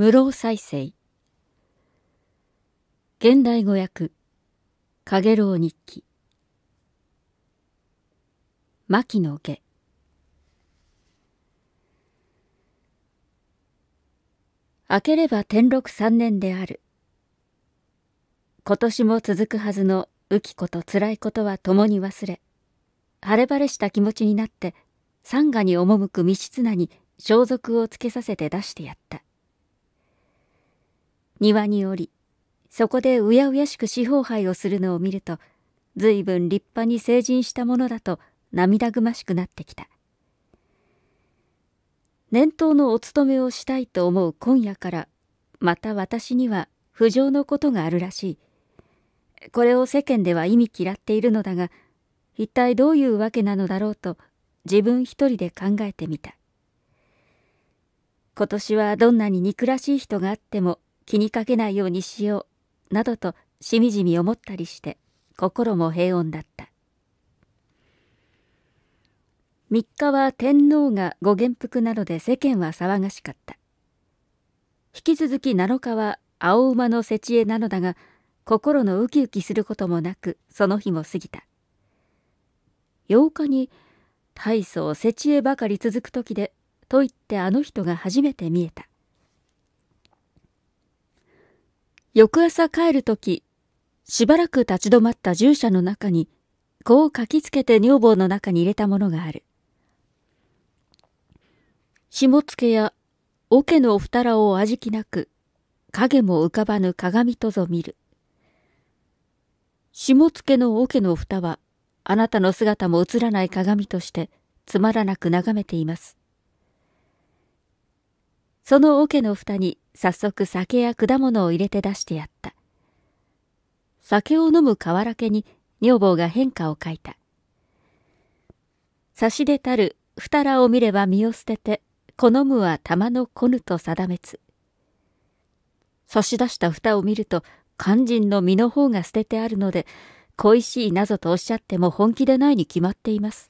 無老再生現代語訳ろう日記牧野家明ければ天禄三年である今年も続くはずの浮き子と辛いことは共に忘れ晴れ晴れした気持ちになって三河に赴く未室なに装束をつけさせて出してやった庭におり、そこでうやうやしく四方杯をするのを見ると、随分立派に成人したものだと涙ぐましくなってきた。年頭のお勤めをしたいと思う今夜から、また私には不浄のことがあるらしい。これを世間では意味嫌っているのだが、一体どういうわけなのだろうと自分一人で考えてみた。今年はどんなに憎らしい人があっても気にかけないようにしようなどとしみじみ思ったりして心も平穏だった3日は天皇がご元服なので世間は騒がしかった引き続き7日は青馬の設置へなのだが心のウキウキすることもなくその日も過ぎた8日に大層設置へばかり続く時でと言ってあの人が初めて見えた翌朝帰るとき、しばらく立ち止まった従者の中に、こう書きつけて女房の中に入れたものがある。下付や桶のお二らを味気なく、影も浮かばぬ鏡とぞ見る。下付の桶の蓋は、あなたの姿も映らない鏡として、つまらなく眺めています。その桶の蓋に早速酒や果物を入れて出してやった。酒を飲む瓦家に女房が変化を書いた。差し出たる蓋らを見れば身を捨てて、好むは玉のこぬと定めつ。差し出した蓋を見ると、肝心の身の方が捨ててあるので、恋しいなぞとおっしゃっても本気でないに決まっています。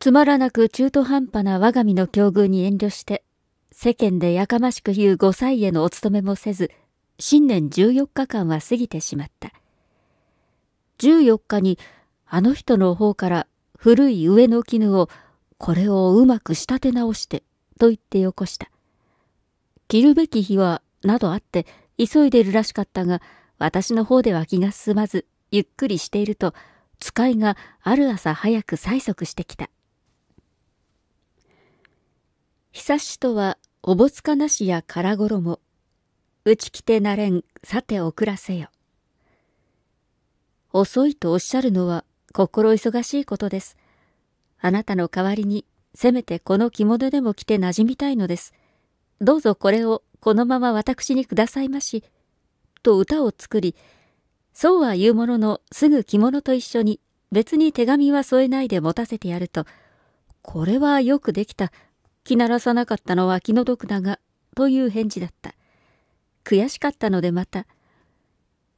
つまらなく中途半端な我が身の境遇に遠慮して、世間でやかましく言う5歳へのお勤めもせず、新年14日間は過ぎてしまった。14日に、あの人の方から古い上の絹を、これをうまく仕立て直して、と言ってよこした。着るべき日は、などあって、急いでるらしかったが、私の方では気が進まず、ゆっくりしていると、使いがある朝早く催促してきた。久しとはおぼつかなしやからごろも、打ち来てなれんさて遅らせよ遅いとおっしゃるのは心忙しいことですあなたの代わりにせめてこの着物でも着てなじみたいのですどうぞこれをこのまま私にくださいまし」と歌を作りそうは言うもののすぐ着物と一緒に別に手紙は添えないで持たせてやると「これはよくできたき鳴らさなかったのは気の毒だが、という返事だった。悔しかったのでまた、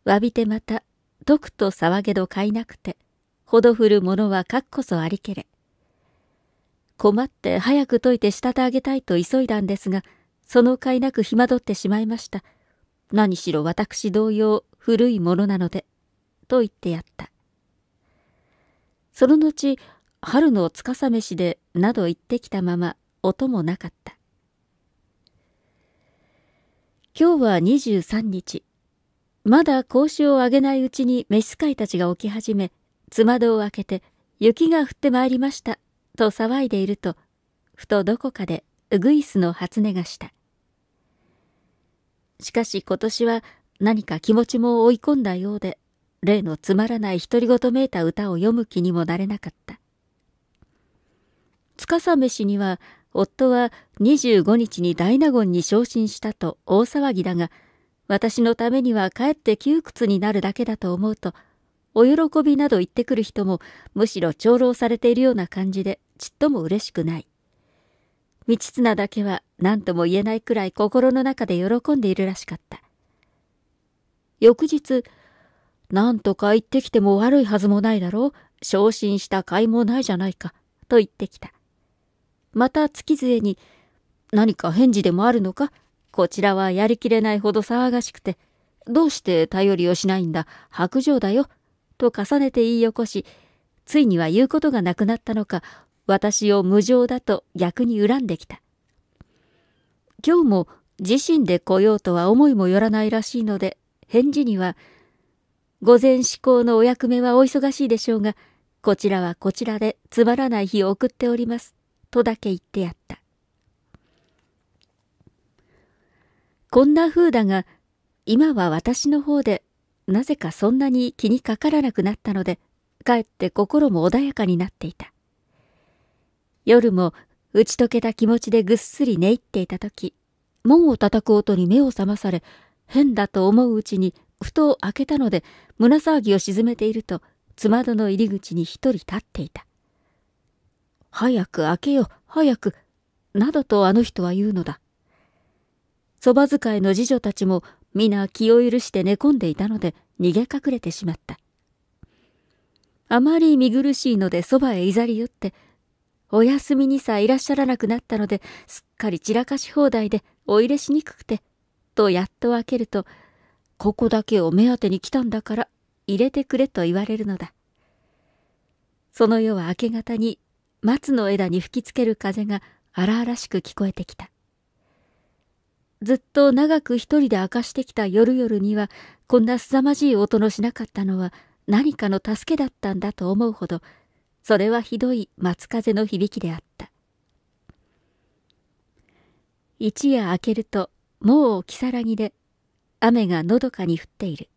詫びてまた、とくと騒げど買いなくて、ほど降るものはかっこそありけれ。困って早く解いて仕立て上げたいと急いだんですが、その甲斐なく暇取ってしまいました。何しろ私同様古いものなので、と言ってやった。その後、春のつかさ飯でなど言ってきたまま音もなかった。今日は23日。まだ格子を上げないうちに召使いたちが起き始め、つまどを開けて、雪が降ってまいりました、と騒いでいると、ふとどこかでウグイスの初音がした。しかし今年は何か気持ちも追い込んだようで、例のつまらない独り言めいた歌を読む気にもなれなかった。司飯には夫は25日に大納言に昇進したと大騒ぎだが、私のためにはかえって窮屈になるだけだと思うと、お喜びなど言ってくる人も、むしろ長老されているような感じで、ちっとも嬉しくない。道綱だけは何とも言えないくらい心の中で喜んでいるらしかった。翌日、なんとか行ってきても悪いはずもないだろう。昇進した甲斐もないじゃないか。と言ってきた。また月杖に、何か返事でもあるのかこちらはやりきれないほど騒がしくて、どうして頼りをしないんだ、白状だよ、と重ねて言い起こし、ついには言うことがなくなったのか、私を無情だと逆に恨んできた。今日も自身で来ようとは思いもよらないらしいので、返事には、午前志向のお役目はお忙しいでしょうが、こちらはこちらでつまらない日を送っております。とだけ言ってやった。こんな風だが、今は私の方で、なぜかそんなに気にかからなくなったので、かえって心も穏やかになっていた。夜も打ち解けた気持ちでぐっすり寝入っていた時、門を叩く音に目を覚まされ、変だと思ううちに、ふと開けたので、胸騒ぎを沈めていると、つまどの入り口に一人立っていた。早く開けよ、早く、などとあの人は言うのだ。そば使いの次女たちも皆気を許して寝込んでいたので逃げ隠れてしまった。あまり見苦しいのでそばへいざり寄って、お休みにさいらっしゃらなくなったので、すっかり散らかし放題でお入れしにくくて、とやっと開けると、ここだけを目当てに来たんだから、入れてくれと言われるのだ。その夜は明け方に松の枝に吹きつける風が荒々しく聞こえてきた。ずっと長く一人で明かしてきた夜々には、こんな凄まじい音のしなかったのは何かの助けだったんだと思うほど、それはひどい松風の響きであった。一夜明けると、もう如月で、雨がのどかに降っている。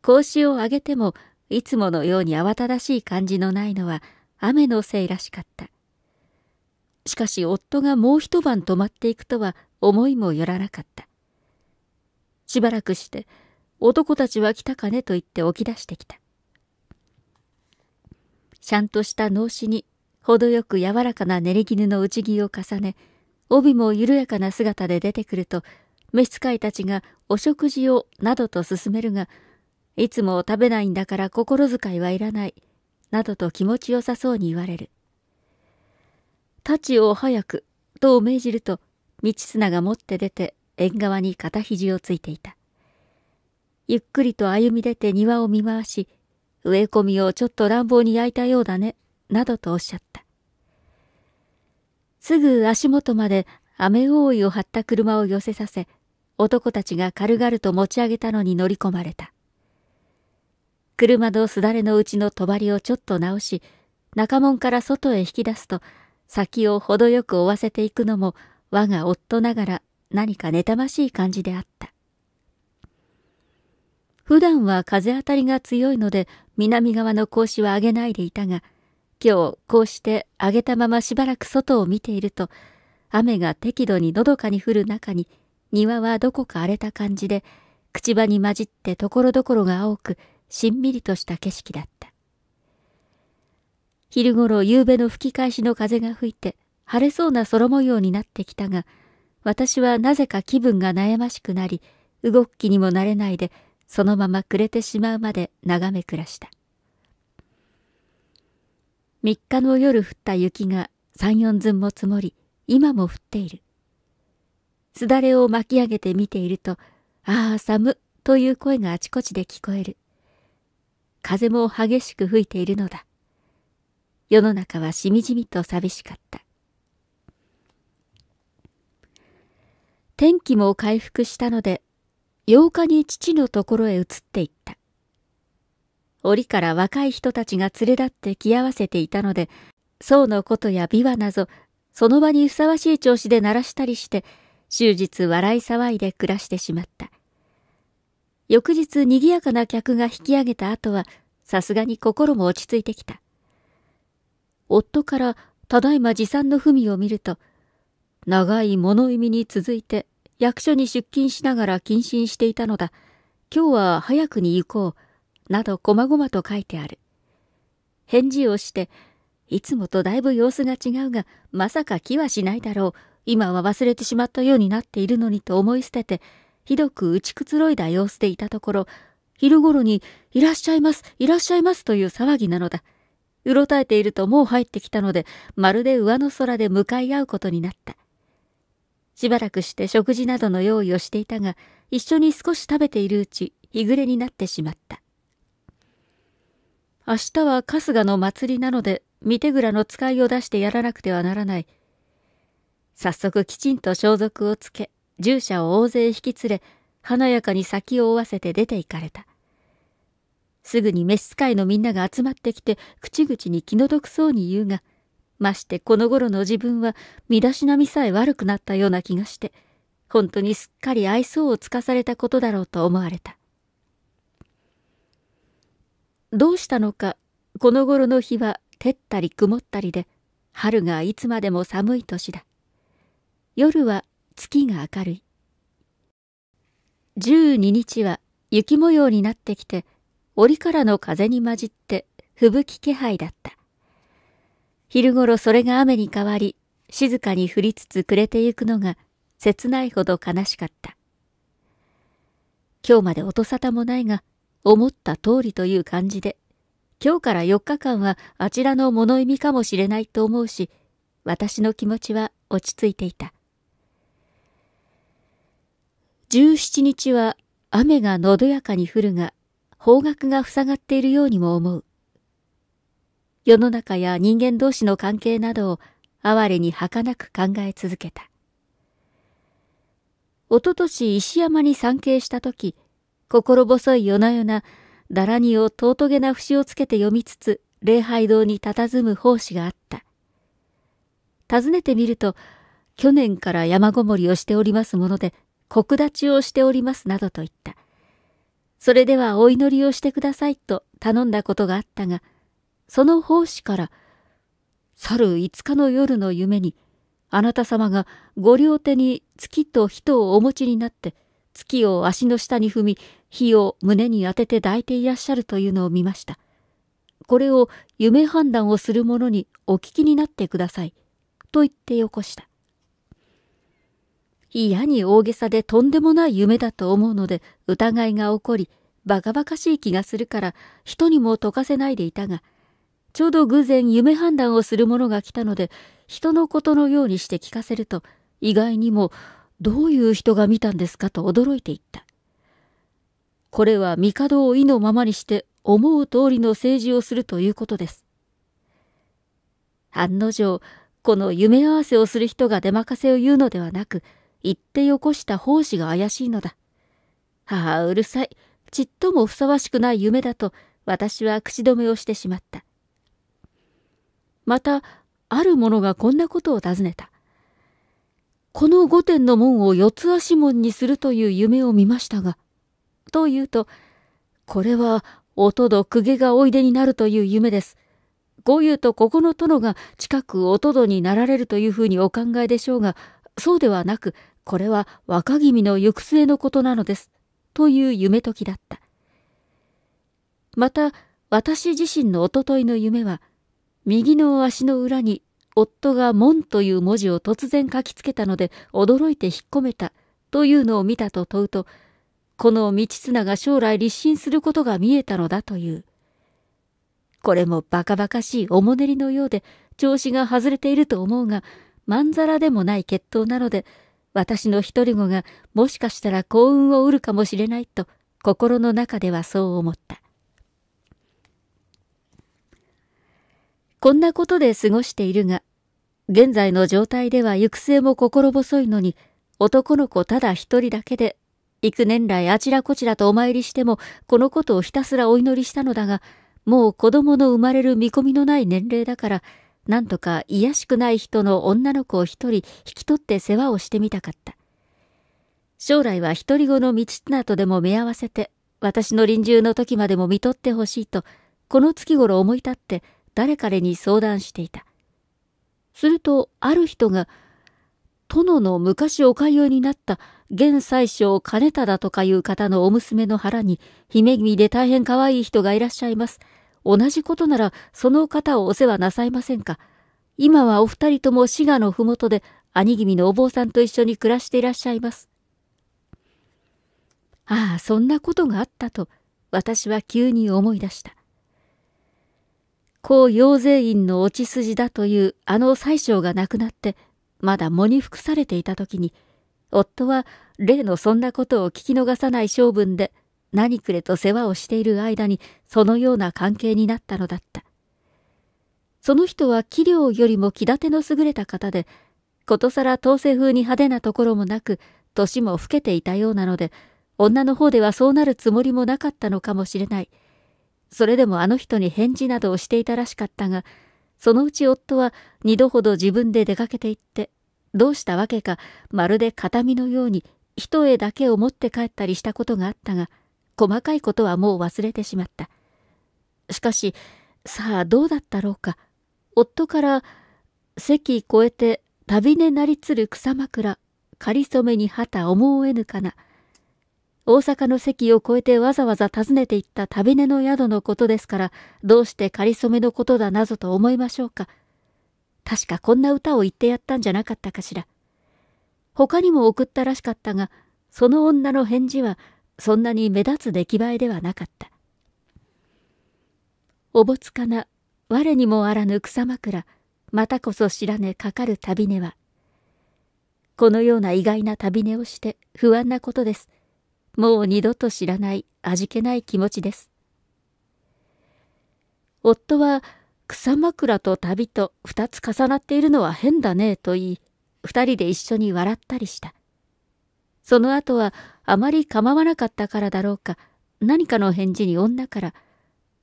格子を上げても、いつものように慌ただしい感じのないのは、雨のせいらしかった。しかし夫がもう一晩泊まっていくとは思いもよらなかった。しばらくして男たちは来たかねと言って起き出してきた。ちゃんとした脳死に程よく柔らかな練り絹の内着を重ね、帯も緩やかな姿で出てくると、召使いたちがお食事をなどと勧めるが、いつも食べないんだから心遣いはいらない。などと気持ちよさそうに言われる。太刀を早く、と命じると、道綱が持って出て縁側に肩肘をついていた。ゆっくりと歩み出て庭を見回し、植え込みをちょっと乱暴に焼いたようだね、などとおっしゃった。すぐ足元まで雨覆いを張った車を寄せさせ、男たちが軽々と持ち上げたのに乗り込まれた。車のすだれのうちの帳をちょっと直し、中門から外へ引き出すと、先を程よく追わせていくのも、我が夫ながら何か妬ましい感じであった。普段は風当たりが強いので、南側の格子は上げないでいたが、今日こうして上げたまましばらく外を見ていると、雨が適度にのどかに降る中に、庭はどこか荒れた感じで、口場に混じってところどころが青く、しんみりとした景色だった。昼ごろ夕べの吹き返しの風が吹いて晴れそうな空模様になってきたが、私はなぜか気分が悩ましくなり、動く気にもなれないで、そのまま暮れてしまうまで眺め暮らした。3日の夜降った雪が3、4寸も積もり、今も降っている。すだれを巻き上げて見ていると、ああ、寒という声があちこちで聞こえる。風も激しく吹いているのだ。世の中はしみじみと寂しかった。天気も回復したので、8日に父のところへ移っていった。折から若い人たちが連れ立って着合わせていたので、僧のことや琵琶など、その場にふさわしい調子で鳴らしたりして、終日笑い騒いで暮らしてしまった。翌日賑やかな客が引き上げた後は、さすがに心も落ち着いてきた。夫からただいま持参の文を見ると、長い物意味に続いて役所に出勤しながら謹慎していたのだ。今日は早くに行こう。など、こまごまと書いてある。返事をして、いつもとだいぶ様子が違うが、まさか気はしないだろう。今は忘れてしまったようになっているのにと思い捨てて、ひどく打ちくつろいだ様子でいたところ、昼頃に、いらっしゃいます、いらっしゃいますという騒ぎなのだ。うろたえているともう入ってきたので、まるで上の空で向かい合うことになった。しばらくして食事などの用意をしていたが、一緒に少し食べているうち、日暮れになってしまった。明日は春日の祭りなので、御手蔵の使いを出してやらなくてはならない。早速きちんと装束をつけ、従者を大勢引き連れ、華やかに先を追わせて出て行かれた。すぐに召使いのみんなが集まってきて、口々に気の毒そうに言うが、ましてこの頃の自分は身だしなみさえ悪くなったような気がして、本当にすっかり愛想をつかされたことだろうと思われた。どうしたのか、この頃の日は照ったり曇ったりで、春がいつまでも寒い年だ。夜は月が明るい12日は雪模様になってきて折からの風に混じって吹雪気配だった昼ごろそれが雨に変わり静かに降りつつ暮れてゆくのが切ないほど悲しかった今日まで音沙汰もないが思った通りという感じで今日から4日間はあちらの物意味かもしれないと思うし私の気持ちは落ち着いていた17日は雨がのどやかに降るが、方角が塞がっているようにも思う。世の中や人間同士の関係などを哀れに儚く考え続けた。おととし石山に参詣した時、心細い夜な夜な、だらにを尊げな節をつけて読みつつ、礼拝堂に佇む奉仕があった。訪ねてみると、去年から山ごもりをしておりますもので、国立ちをしておりますなどと言った。それではお祈りをしてくださいと頼んだことがあったが、その奉仕から、去る5日の夜の夢に、あなた様がご両手に月と人をお持ちになって、月を足の下に踏み、火を胸に当てて抱いていらっしゃるというのを見ました。これを夢判断をする者にお聞きになってください。と言ってよこした。嫌に大げさでとんでもない夢だと思うので疑いが起こり、バカバカしい気がするから人にも解かせないでいたが、ちょうど偶然夢判断をする者が来たので、人のことのようにして聞かせると、意外にも、どういう人が見たんですかと驚いていった。これは帝を意のままにして思う通りの政治をするということです。案の定、この夢合わせをする人が出まかせを言うのではなく、言ってよこした奉仕が怪しいのだ。ああ、うるさい。ちっともふさわしくない夢だと、私は口止めをしてしまった。また、ある者がこんなことを尋ねた。この御殿の門を四つ足門にするという夢を見ましたが、と言うと、これはおとくげがおいでになるという夢です。こう言うとここの殿が近くおとどになられるというふうにお考えでしょうが、そうではなく、これは若君の行く末のことなのです、という夢解きだった。また、私自身のおとといの夢は、右の足の裏に夫が門という文字を突然書きつけたので驚いて引っ込めたというのを見たと問うと、この道綱が将来立身することが見えたのだという。これもバカバカしいおもねりのようで調子が外れていると思うが、まんざらでもない決闘なので、私の一り子がもしかしたら幸運を得るかもしれないと心の中ではそう思った。こんなことで過ごしているが、現在の状態では行く末も心細いのに、男の子ただ一人だけで、幾年来あちらこちらとお参りしても、このことをひたすらお祈りしたのだが、もう子供の生まれる見込みのない年齢だから、なんとか癒しくない人の女の子を一人引き取って世話をしてみたかった。将来は独り子の道綱とでも目合わせて、私の臨終の時までも見とってほしいと、この月頃思い立って誰彼に相談していた。すると、ある人が、殿の昔お通いになった現宰相兼忠とかいう方のお娘の腹に、姫君で大変可愛い人がいらっしゃいます。同じことならその方をお世話なさいませんか。今はお二人とも滋賀の麓で兄君のお坊さんと一緒に暮らしていらっしゃいます。ああ、そんなことがあったと、私は急に思い出した。高陽税院の落ち筋だというあの宰相が亡くなって、まだ喪に服されていた時に、夫は例のそんなことを聞き逃さない性分で何くれと世話をしている間にそのような関係になったのだった。その人は器量よりも気立ての優れた方で、ことさら統制風に派手なところもなく、年も老けていたようなので、女の方ではそうなるつもりもなかったのかもしれない。それでもあの人に返事などをしていたらしかったが、そのうち夫は二度ほど自分で出かけていって、どうしたわけかまるで形見のように一重だけを持って帰ったりしたことがあったが、細かいことはもう忘れてしまった。しかし、さあどうだったろうか。夫から、席越えて旅根なりつる草枕、仮初めに旗思えぬかな。大阪の席を越えてわざわざ訪ねていった旅根の宿のことですから、どうして仮染めのことだなぞと思いましょうか。確かこんな歌を言ってやったんじゃなかったかしら。他にも送ったらしかったが、その女の返事はそんなに目立つ出来栄えではなかった。おぼつかな、我にもあらぬ草枕、またこそ知らねかかる旅根は。このような意外な旅根をして不安なことです。もう二度と知らない味気ない気持ちです。夫は草枕と旅と二つ重なっているのは変だねと言い、二人で一緒に笑ったりした。その後はあまり構わなかったからだろうか、何かの返事に女から、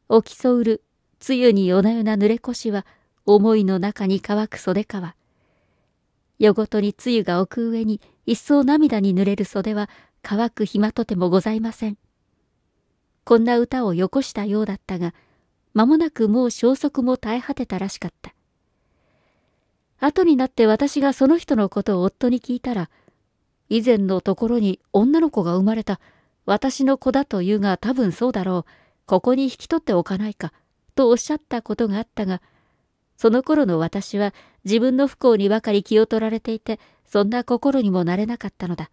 起きそうる、つゆに夜な夜な濡れ腰は、思いの中に乾く袖川。夜ごとにつゆが置く上に、一層涙に濡れる袖は、乾く暇とてもございません。こんな歌をよこしたようだったが、間もなくもう消息も絶え果てたらしかった。後になって私がその人のことを夫に聞いたら、以前のところに女の子が生まれた。私の子だと言うが多分そうだろう。ここに引き取っておかないか。とおっしゃったことがあったが、その頃の私は自分の不幸にばかり気を取られていて、そんな心にもなれなかったのだ。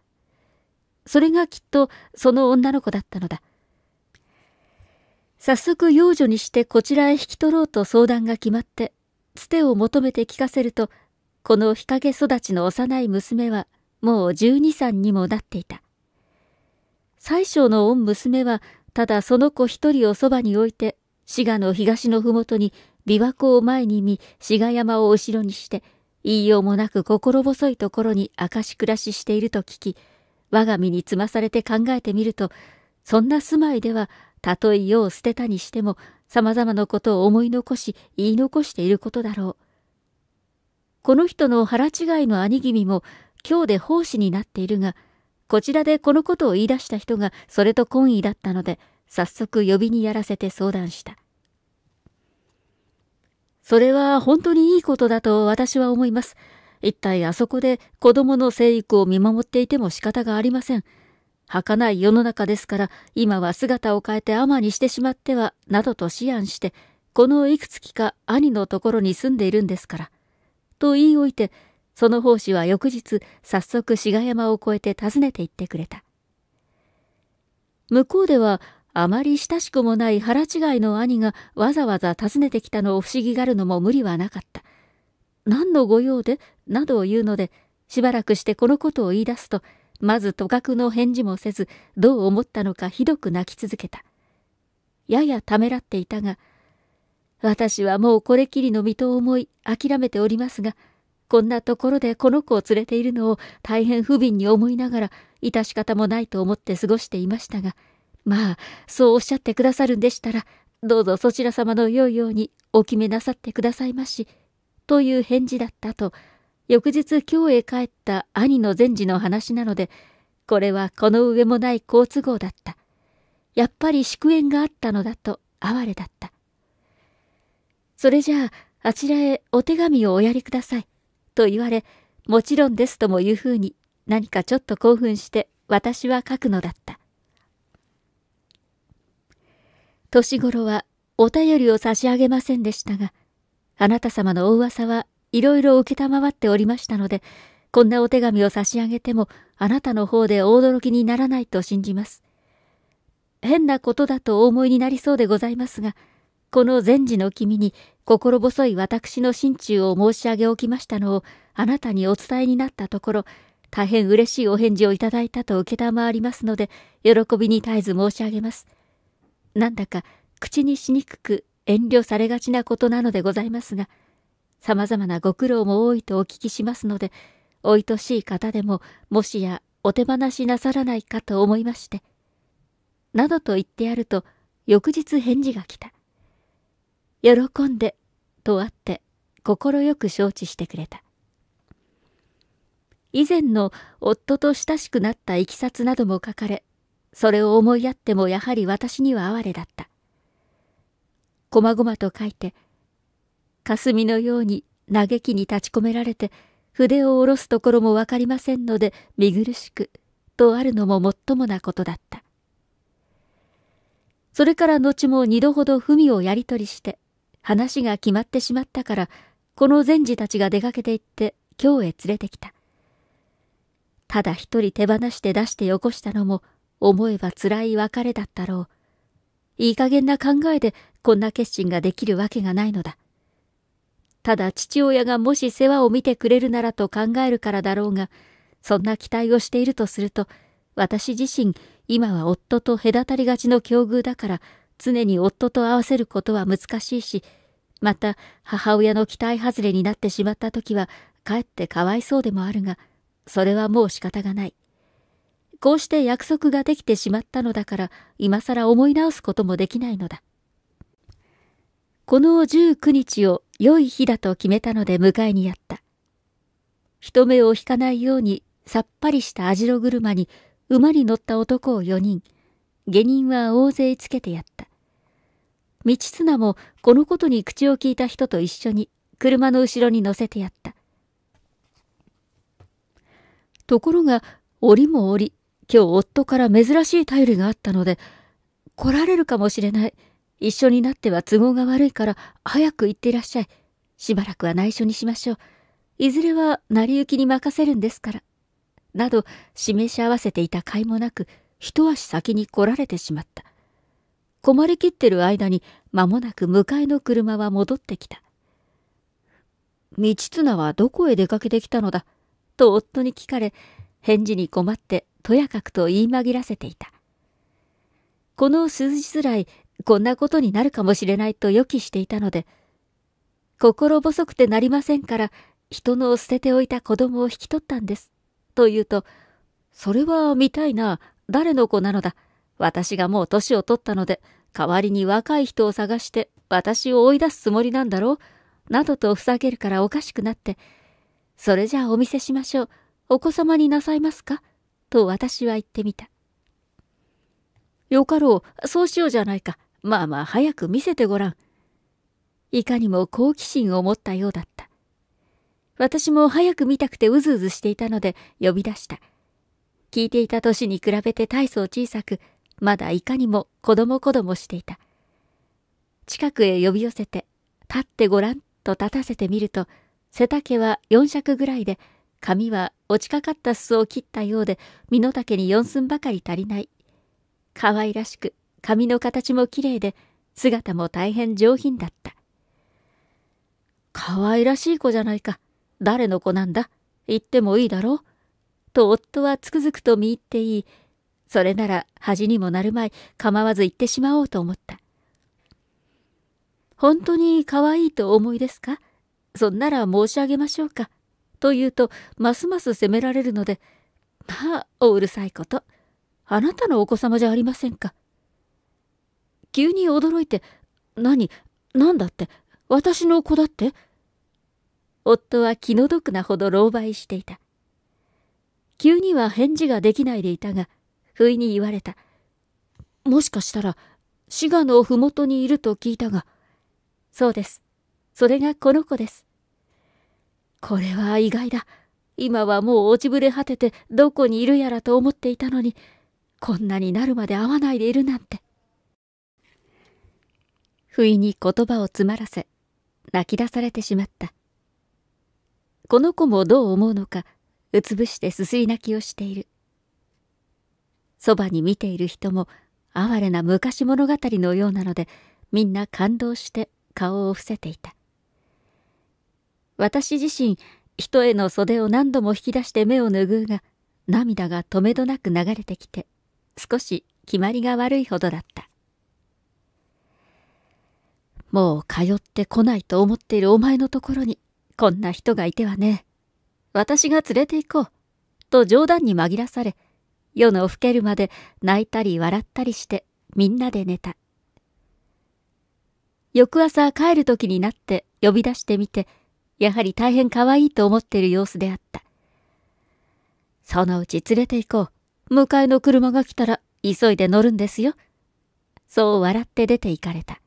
それがきっとその女の子だったのだ。早速養女にしてこちらへ引き取ろうと相談が決まって、つてを求めて聞かせると、この日陰育ちの幼い娘はもう十二三にもなっていた。最小の御娘は、ただその子一人をそばに置いて、滋賀の東の麓に琵琶湖を前に見、滋賀山を後ろにして、言いようもなく心細いところに明し暮らししていると聞き、我が身につまされて考えてみると、そんな住まいでは、たとえ世を捨てたにしても、様々なことを思い残し、言い残していることだろう。この人の腹違いの兄君も今日で奉仕になっているが、こちらでこのことを言い出した人がそれと懇意だったので、早速呼びにやらせて相談した。それは本当にいいことだと私は思います。一体あそこで子供の生育を見守っていても仕方がありません。儚い世の中ですから、今は姿を変えて尼にしてしまっては、などと思案して、このいくつきか兄のところに住んでいるんですから。と言い置いて、その奉仕は翌日、早速志賀山を越えて訪ねて行ってくれた。向こうでは、あまり親しくもない腹違いの兄がわざわざ訪ねてきたのを不思議がるのも無理はなかった。何の御用でなどを言うので、しばらくしてこのことを言い出すと、まずとかくの返事もせず、どう思ったのかひどく泣き続けた。ややためらっていたが、私はもうこれきりの身と思い諦めておりますが、こんなところでこの子を連れているのを大変不憫に思いながら、致し方もないと思って過ごしていましたが、まあ、そうおっしゃってくださるんでしたら、どうぞそちら様の良いようにお決めなさってくださいまし、という返事だったと、翌日京へ帰った兄の善事の話なので、これはこの上もない好都合だった。やっぱり祝宴があったのだと哀れだった。それじゃあ、あちらへお手紙をおやりください。と言われ、もちろんですともいうふうに、何かちょっと興奮して私は書くのだった。年頃はお便りを差し上げませんでしたが、あなた様のお噂はいろいろ承っておりましたので、こんなお手紙を差し上げても、あなたの方で大驚きにならないと信じます。変なことだとお思いになりそうでございますが、この善治の君に心細い私の心中を申し上げおきましたのをあなたにお伝えになったところ、大変嬉しいお返事をいただいたと承りますので、喜びに絶えず申し上げます。なんだか口にしにくく遠慮されがちなことなのでございますが、様々なご苦労も多いとお聞きしますので、おいとしい方でも、もしやお手放しなさらないかと思いまして。などと言ってやると、翌日返事が来た。喜んで、とあって、快く承知してくれた。以前の夫と親しくなったいきさつなども書かれ、それを思いやってもやはり私には哀れだった。こまごまと書いて、霞のように嘆きに立ち込められて、筆を下ろすところもわかりませんので、見苦しく、とあるのももっともなことだった。それから後も二度ほど文をやり取りして、話が決まってしまったから、この善児たちが出かけて行って京へ連れてきた。ただ一人手放して出してよこしたのも、思えば辛い別れだったろう。いい加減な考えでこんな決心ができるわけがないのだ。ただ父親がもし世話を見てくれるならと考えるからだろうが、そんな期待をしているとすると、私自身、今は夫と隔たりがちの境遇だから、常に夫と会わせることは難しいし、また母親の期待外れになってしまった時は、かえってかわいそうでもあるが、それはもう仕方がない。こうして約束ができてしまったのだから、今更思い直すこともできないのだ。この19日を良い日だと決めたので迎えにやった。人目を引かないようにさっぱりした網代車に馬に乗った男を4人、下人は大勢つけてやっ道綱もこのことに口を聞いた人と一緒に車の後ろに乗せてやった。ところが、折も折、今日夫から珍しい頼りがあったので、来られるかもしれない。一緒になっては都合が悪いから、早く行ってらっしゃい。しばらくは内緒にしましょう。いずれは成り行きに任せるんですから。など、示し合わせていた甲斐もなく、一足先に来られてしまった。困りきってる間に間もなく迎えの車は戻ってきた。道綱はどこへ出かけてきたのだと夫に聞かれ、返事に困ってとやかくと言い紛らせていた。この数日来、こんなことになるかもしれないと予期していたので、心細くてなりませんから、人の捨てておいた子供を引き取ったんです。と言うと、それは見たいな、誰の子なのだ。私がもう年を取ったので、代わりに若い人を探して私を追い出すつもりなんだろうなどとふざけるからおかしくなって、それじゃあお見せしましょう。お子様になさいますかと私は言ってみた。よかろう、そうしようじゃないか。まあまあ早く見せてごらん。いかにも好奇心を持ったようだった。私も早く見たくてうずうずしていたので呼び出した。聞いていた年に比べて大層小さく、まだいかにも子供子供していた。近くへ呼び寄せて、立ってごらんと立たせてみると、背丈は四尺ぐらいで、髪は落ちかかった裾を切ったようで、身の丈に四寸ばかり足りない。可愛らしく、髪の形もきれいで、姿も大変上品だった。可愛らしい子じゃないか。誰の子なんだ。言ってもいいだろう。と夫はつくづくと見入っていい、それなら恥にもなるまい構わず行ってしまおうと思った。本当に可愛いとお思いですかそんなら申し上げましょうか。と言うと、ますます責められるので、まあ、おうるさいこと。あなたのお子様じゃありませんか。急に驚いて、何、何だって、私の子だって夫は気の毒なほど狼狽していた。急には返事ができないでいたが、不意に言われた。もしかしたら、滋賀の麓にいると聞いたが。そうです。それがこの子です。これは意外だ。今はもう落ちぶれ果ててどこにいるやらと思っていたのに、こんなになるまで会わないでいるなんて。不意に言葉を詰まらせ、泣き出されてしまった。この子もどう思うのか、うつぶしてすすり泣きをしている。そばに見ている人も哀れな昔物語のようなのでみんな感動して顔を伏せていた私自身人への袖を何度も引き出して目を拭うが涙が止めどなく流れてきて少し決まりが悪いほどだったもう通ってこないと思っているお前のところにこんな人がいてはね私が連れて行こうと冗談に紛らされ夜の更けるまで泣いたり笑ったりしてみんなで寝た。翌朝帰る時になって呼び出してみて、やはり大変可愛いと思っている様子であった。そのうち連れて行こう。迎えの車が来たら急いで乗るんですよ。そう笑って出て行かれた。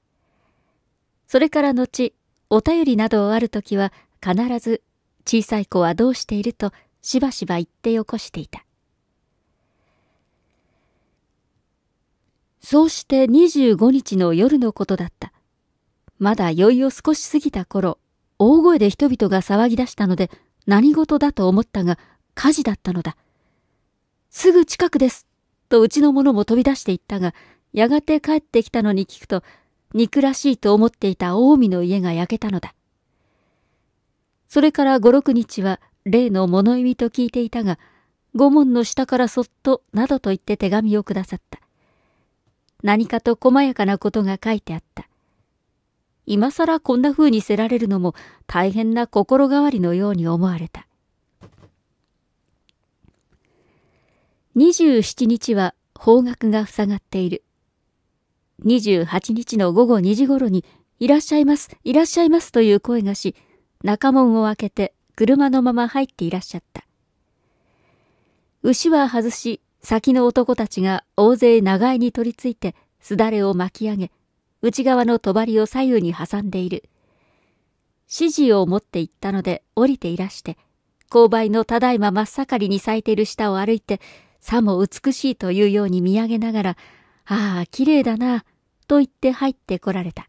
それから後、お便りなどをある時は必ず小さい子はどうしているとしばしば言ってよこしていた。そうして25日の夜のことだった。まだ酔いを少し過ぎた頃、大声で人々が騒ぎ出したので、何事だと思ったが、火事だったのだ。すぐ近くです、とうちの者も飛び出していったが、やがて帰ってきたのに聞くと、憎らしいと思っていた近江の家が焼けたのだ。それから五六日は、例の物意味と聞いていたが、御門の下からそっと、などと言って手紙をくださった。何かと細やかなことが書いてあった。今更こんな風にせられるのも大変な心変わりのように思われた。27日は方角が塞がっている。28日の午後2時頃に、いらっしゃいます、いらっしゃいますという声がし、中門を開けて車のまま入っていらっしゃった。牛は外し、先の男たちが大勢長いに取りついて、すだれを巻き上げ、内側の帳を左右に挟んでいる。指示を持って行ったので降りていらして、勾配のただいま真っ盛りに咲いている下を歩いて、さも美しいというように見上げながら、ああ、綺麗だな、と言って入ってこられた。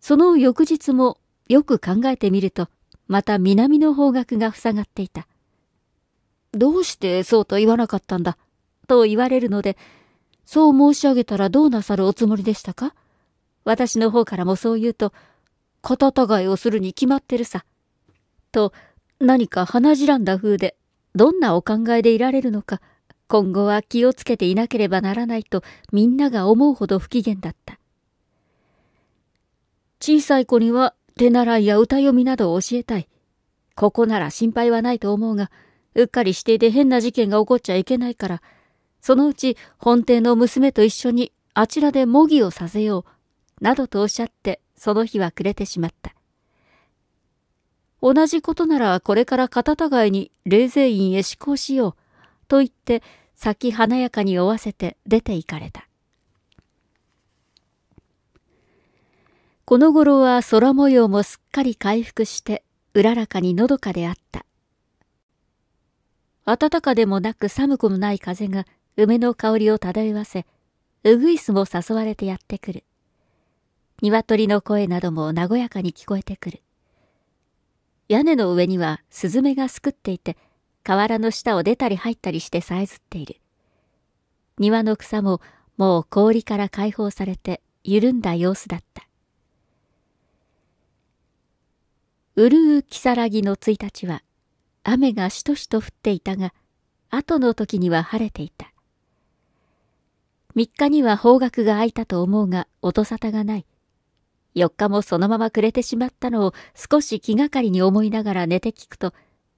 その翌日もよく考えてみると、また南の方角が塞がっていた。どうしてそうと言わなかったんだ、と言われるので、そう申し上げたらどうなさるおつもりでしたか私の方からもそう言うと、肩違いをするに決まってるさ。と、何か鼻じらんだ風で、どんなお考えでいられるのか、今後は気をつけていなければならないとみんなが思うほど不機嫌だった。小さい子には手習いや歌読みなどを教えたい。ここなら心配はないと思うが、うっかりしていて変な事件が起こっちゃいけないから、そのうち本邸の娘と一緒にあちらで模擬をさせよう、などとおっしゃってその日は暮れてしまった。同じことならこれから片互いに冷静院へ思考しよう、と言って先華やかに追わせて出て行かれた。この頃は空模様もすっかり回復して、うららかにのどかであった。暖かでもなく寒くもない風が梅の香りを漂わせ、うぐいすも誘われてやってくる。鶏の声なども和やかに聞こえてくる。屋根の上にはスズメがすくっていて、瓦の下を出たり入ったりしてさえずっている。庭の草ももう氷から解放されて緩んだ様子だった。うるう如月の1日は雨がしとしと降っていたが、後の時には晴れていた。3日には方角が空いたと思うが音沙汰がない。4日もそのまま暮れてしまったのを少し気がかりに思いながら寝て聞くと、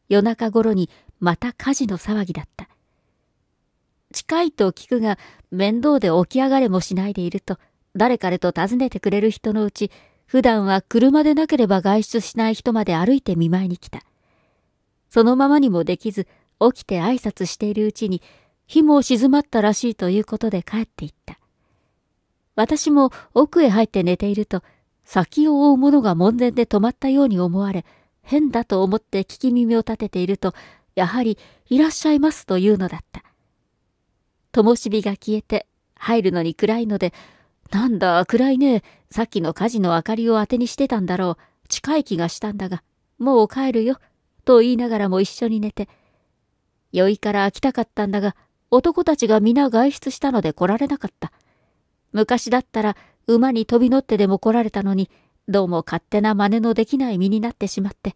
夜中頃にまた火事の騒ぎだった。近いと聞くが面倒で起き上がれもしないでいると、誰彼と訪ねてくれる人のうち、普段は車でなければ外出しない人まで歩いて見舞いに来た。そのままにもできず、起きて挨拶しているうちに、火も静まったらしいということで帰っていった。私も奥へ入って寝ていると、先を追う者が門前で止まったように思われ、変だと思って聞き耳を立てていると、やはり、いらっしゃいますというのだった。灯火が消えて、入るのに暗いので、なんだ、暗いね。さっきの火事の明かりを当てにしてたんだろう。近い気がしたんだが、もう帰るよ。と言いながらも一緒に寝て、酔いから飽きたかったんだが、男たちが皆外出したので来られなかった。昔だったら馬に飛び乗ってでも来られたのに、どうも勝手な真似のできない身になってしまって。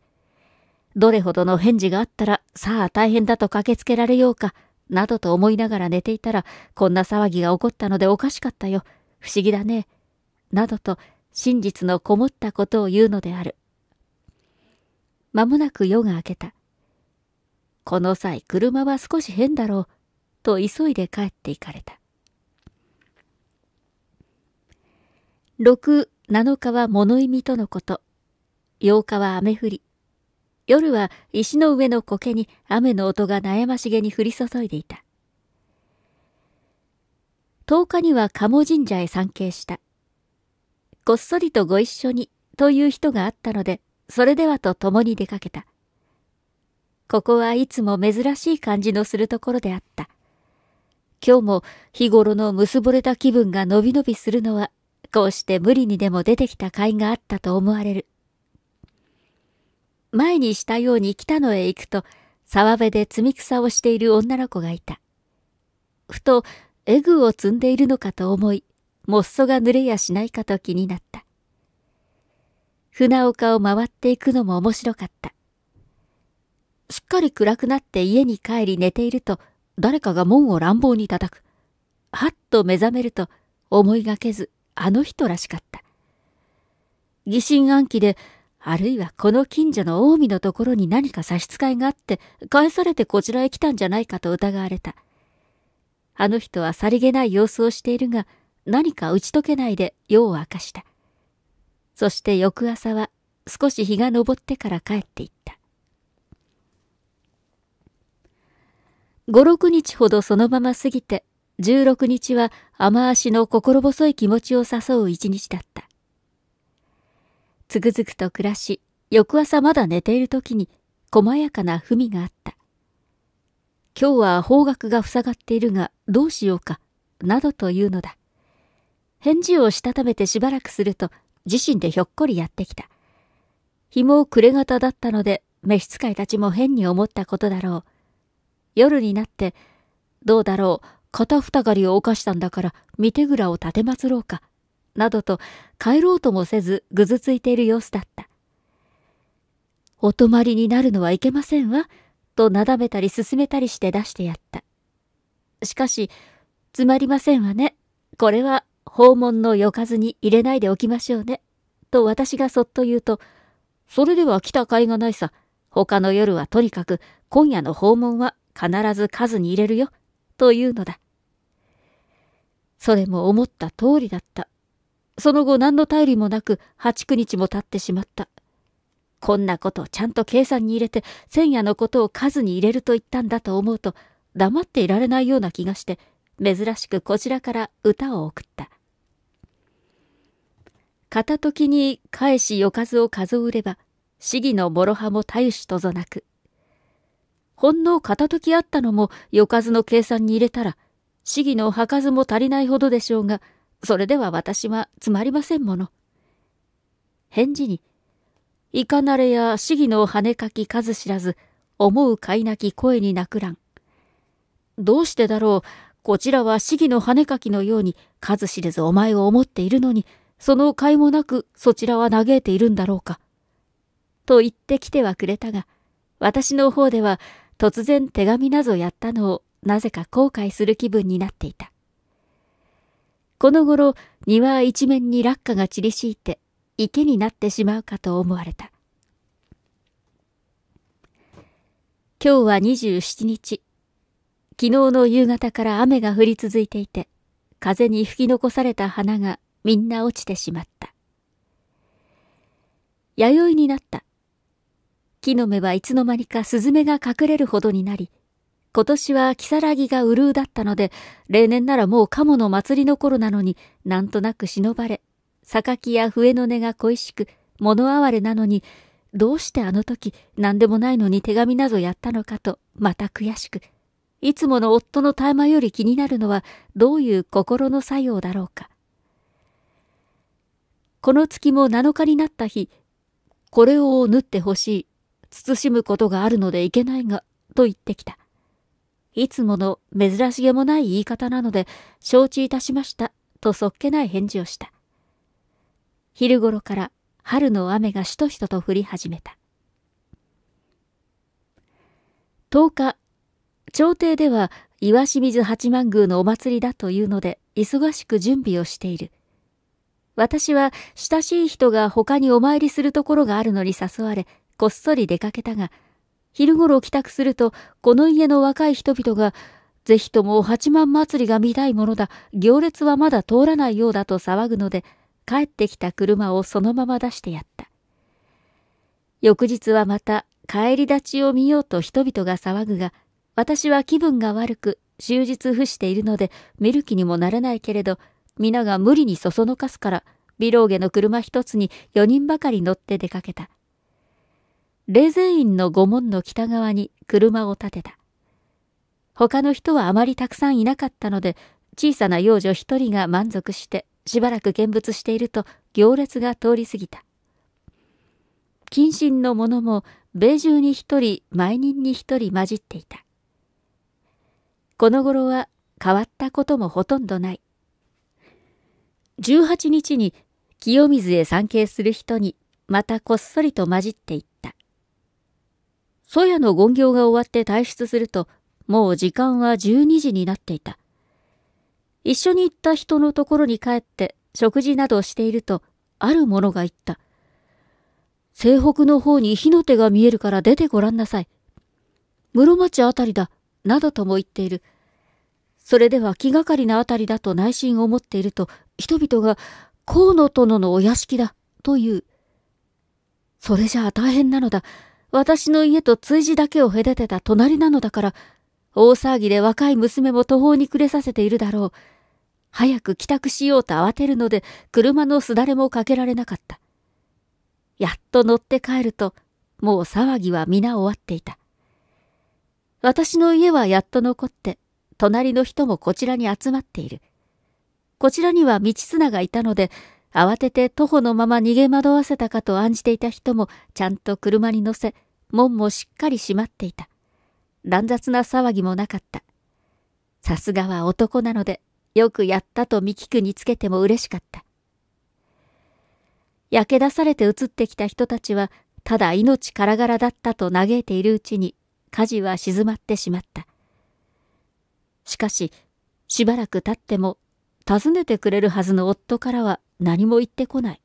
どれほどの返事があったら、さあ大変だと駆けつけられようか、などと思いながら寝ていたら、こんな騒ぎが起こったのでおかしかったよ。不思議だね。などと、真実のこもったことを言うのである。間もなく夜が明けた。この際車は少し変だろう、と急いで帰って行かれた。6、7日は物意味とのこと。8日は雨降り。夜は石の上の苔に雨の音が悩ましげに降り注いでいた。10日には鴨神社へ参詣した。こっそりとご一緒にという人があったので、それではと共に出かけた。ここはいつも珍しい感じのするところであった。今日も日頃の結ぼれた気分がのびのびするのは、こうして無理にでも出てきた甲斐があったと思われる。前にしたように北野へ行くと、沢辺で摘み草をしている女の子がいた。ふと、エグを積んでいるのかと思い、もっそが濡れやしないかと気になった。船岡を回っていくのも面白かった。すっかり暗くなって家に帰り寝ていると、誰かが門を乱暴に叩く。はっと目覚めると、思いがけず、あの人らしかった。疑心暗鬼で、あるいはこの近所の近江のところに何か差し支えがあって、返されてこちらへ来たんじゃないかと疑われた。あの人はさりげない様子をしているが、何か打ち解けないで用を明かした。そして翌朝は少し日が昇ってから帰っていった。五六日ほどそのまま過ぎて、十六日は雨足の心細い気持ちを誘う一日だった。つぐづくと暮らし、翌朝まだ寝ている時に、細やかな文があった。今日は方角が塞がっているが、どうしようか、などというのだ。返事をしたためてしばらくすると、自身でひょっこりやってきた。日も暮れ方だったので、召使いたちも変に思ったことだろう。夜になって、どうだろう、片た狩りを犯したんだから、見手蔵を立てまつろうか、などと、帰ろうともせず、ぐずついている様子だった。お泊まりになるのはいけませんわ、となだめたり進めたりして出してやった。しかし、つまりませんわね。これは訪問の夜数に入れないでおきましょうね。と私がそっと言うと、それでは来た甲斐がないさ。他の夜はとにかく今夜の訪問は必ず数に入れるよ。というのだ。それも思った通りだった。その後何の頼りもなく八九日も経ってしまった。こんなことをちゃんと計算に入れて、千夜のことを数に入れると言ったんだと思うと、黙っていられないような気がして、珍しくこちらから歌を送った。片時に返しよかずを数うれば、市議の諸刃もたゆしとぞなく。ほんの片時あったのもよかずの計算に入れたら、市議のはかずも足りないほどでしょうが、それでは私はつまりませんもの。返事に、いかなれや市議の羽かき数知らず、思うかいなき声になくらん。どうしてだろう、こちらは市議の羽かきのように数知れずお前を思っているのに、その甲斐もなくそちらは嘆いているんだろうか。と言ってきてはくれたが、私の方では突然手紙なぞやったのをなぜか後悔する気分になっていた。この頃、庭一面に落下が散り敷いて、池になってしまうかと思われた。今日は27日。昨日の夕方から雨が降り続いていて、風に吹き残された花がみんな落ちてしまった。弥生になった。木の芽はいつの間にかスズメが隠れるほどになり、今年は如月がうるうだったので、例年ならもう鴨の祭りの頃なのになんとなく忍ばれ、榊や笛の音が恋しく、物哀れなのに、どうしてあの時何でもないのに手紙などやったのかと、また悔しく、いつもの夫の大麻より気になるのはどういう心の作用だろうか。この月も7日になった日、これを縫ってほしい、慎むことがあるのでいけないが、と言ってきた。いつもの珍しげもない言い方なので、承知いたしました、とそっけない返事をした。昼頃から春の雨がしとしとと降り始めた。10日、朝廷では岩清水八幡宮のお祭りだというので、忙しく準備をしている。私は親しい人が他にお参りするところがあるのに誘われ、こっそり出かけたが、昼頃帰宅すると、この家の若い人々が、ぜひとも八幡祭りが見たいものだ、行列はまだ通らないようだと騒ぐので、帰ってきた車をそのまま出してやった。翌日はまた帰り立ちを見ようと人々が騒ぐが、私は気分が悪く、終日伏しているので、見る気にもならないけれど、皆が無理にそそのかすから、ビローゲの車一つに四人ばかり乗って出かけた。霊前院の御門の北側に車を立てた。他の人はあまりたくさんいなかったので、小さな幼女一人が満足して、しばらく見物していると行列が通り過ぎた。謹慎の者も、米中に一人、毎人に一人混じっていた。この頃は変わったこともほとんどない。18日に清水へ参詣する人にまたこっそりと混じっていった。そやの権行が終わって退出すると、もう時間は12時になっていた。一緒に行った人のところに帰って食事などをしていると、ある者が言った。西北の方に火の手が見えるから出てごらんなさい。室町あたりだ、などとも言っている。それでは気がかりなあたりだと内心思っていると、人々が、河野殿のお屋敷だ、という。それじゃあ大変なのだ。私の家と追事だけを隔てた隣なのだから、大騒ぎで若い娘も途方に暮れさせているだろう。早く帰宅しようと慌てるので、車のすだれもかけられなかった。やっと乗って帰ると、もう騒ぎは皆終わっていた。私の家はやっと残って、隣の人もこちらに集まっている。こちらには道綱がいたので、慌てて徒歩のまま逃げ惑わせたかと案じていた人もちゃんと車に乗せ、門もしっかり閉まっていた。乱雑な騒ぎもなかった。さすがは男なので、よくやったと幹くにつけても嬉しかった。焼け出されて移ってきた人たちは、ただ命からがらだったと嘆いているうちに、火事は静まってしまった。しかし、しばらく経っても、訪ねてくれるはずの夫からは何も言ってこない。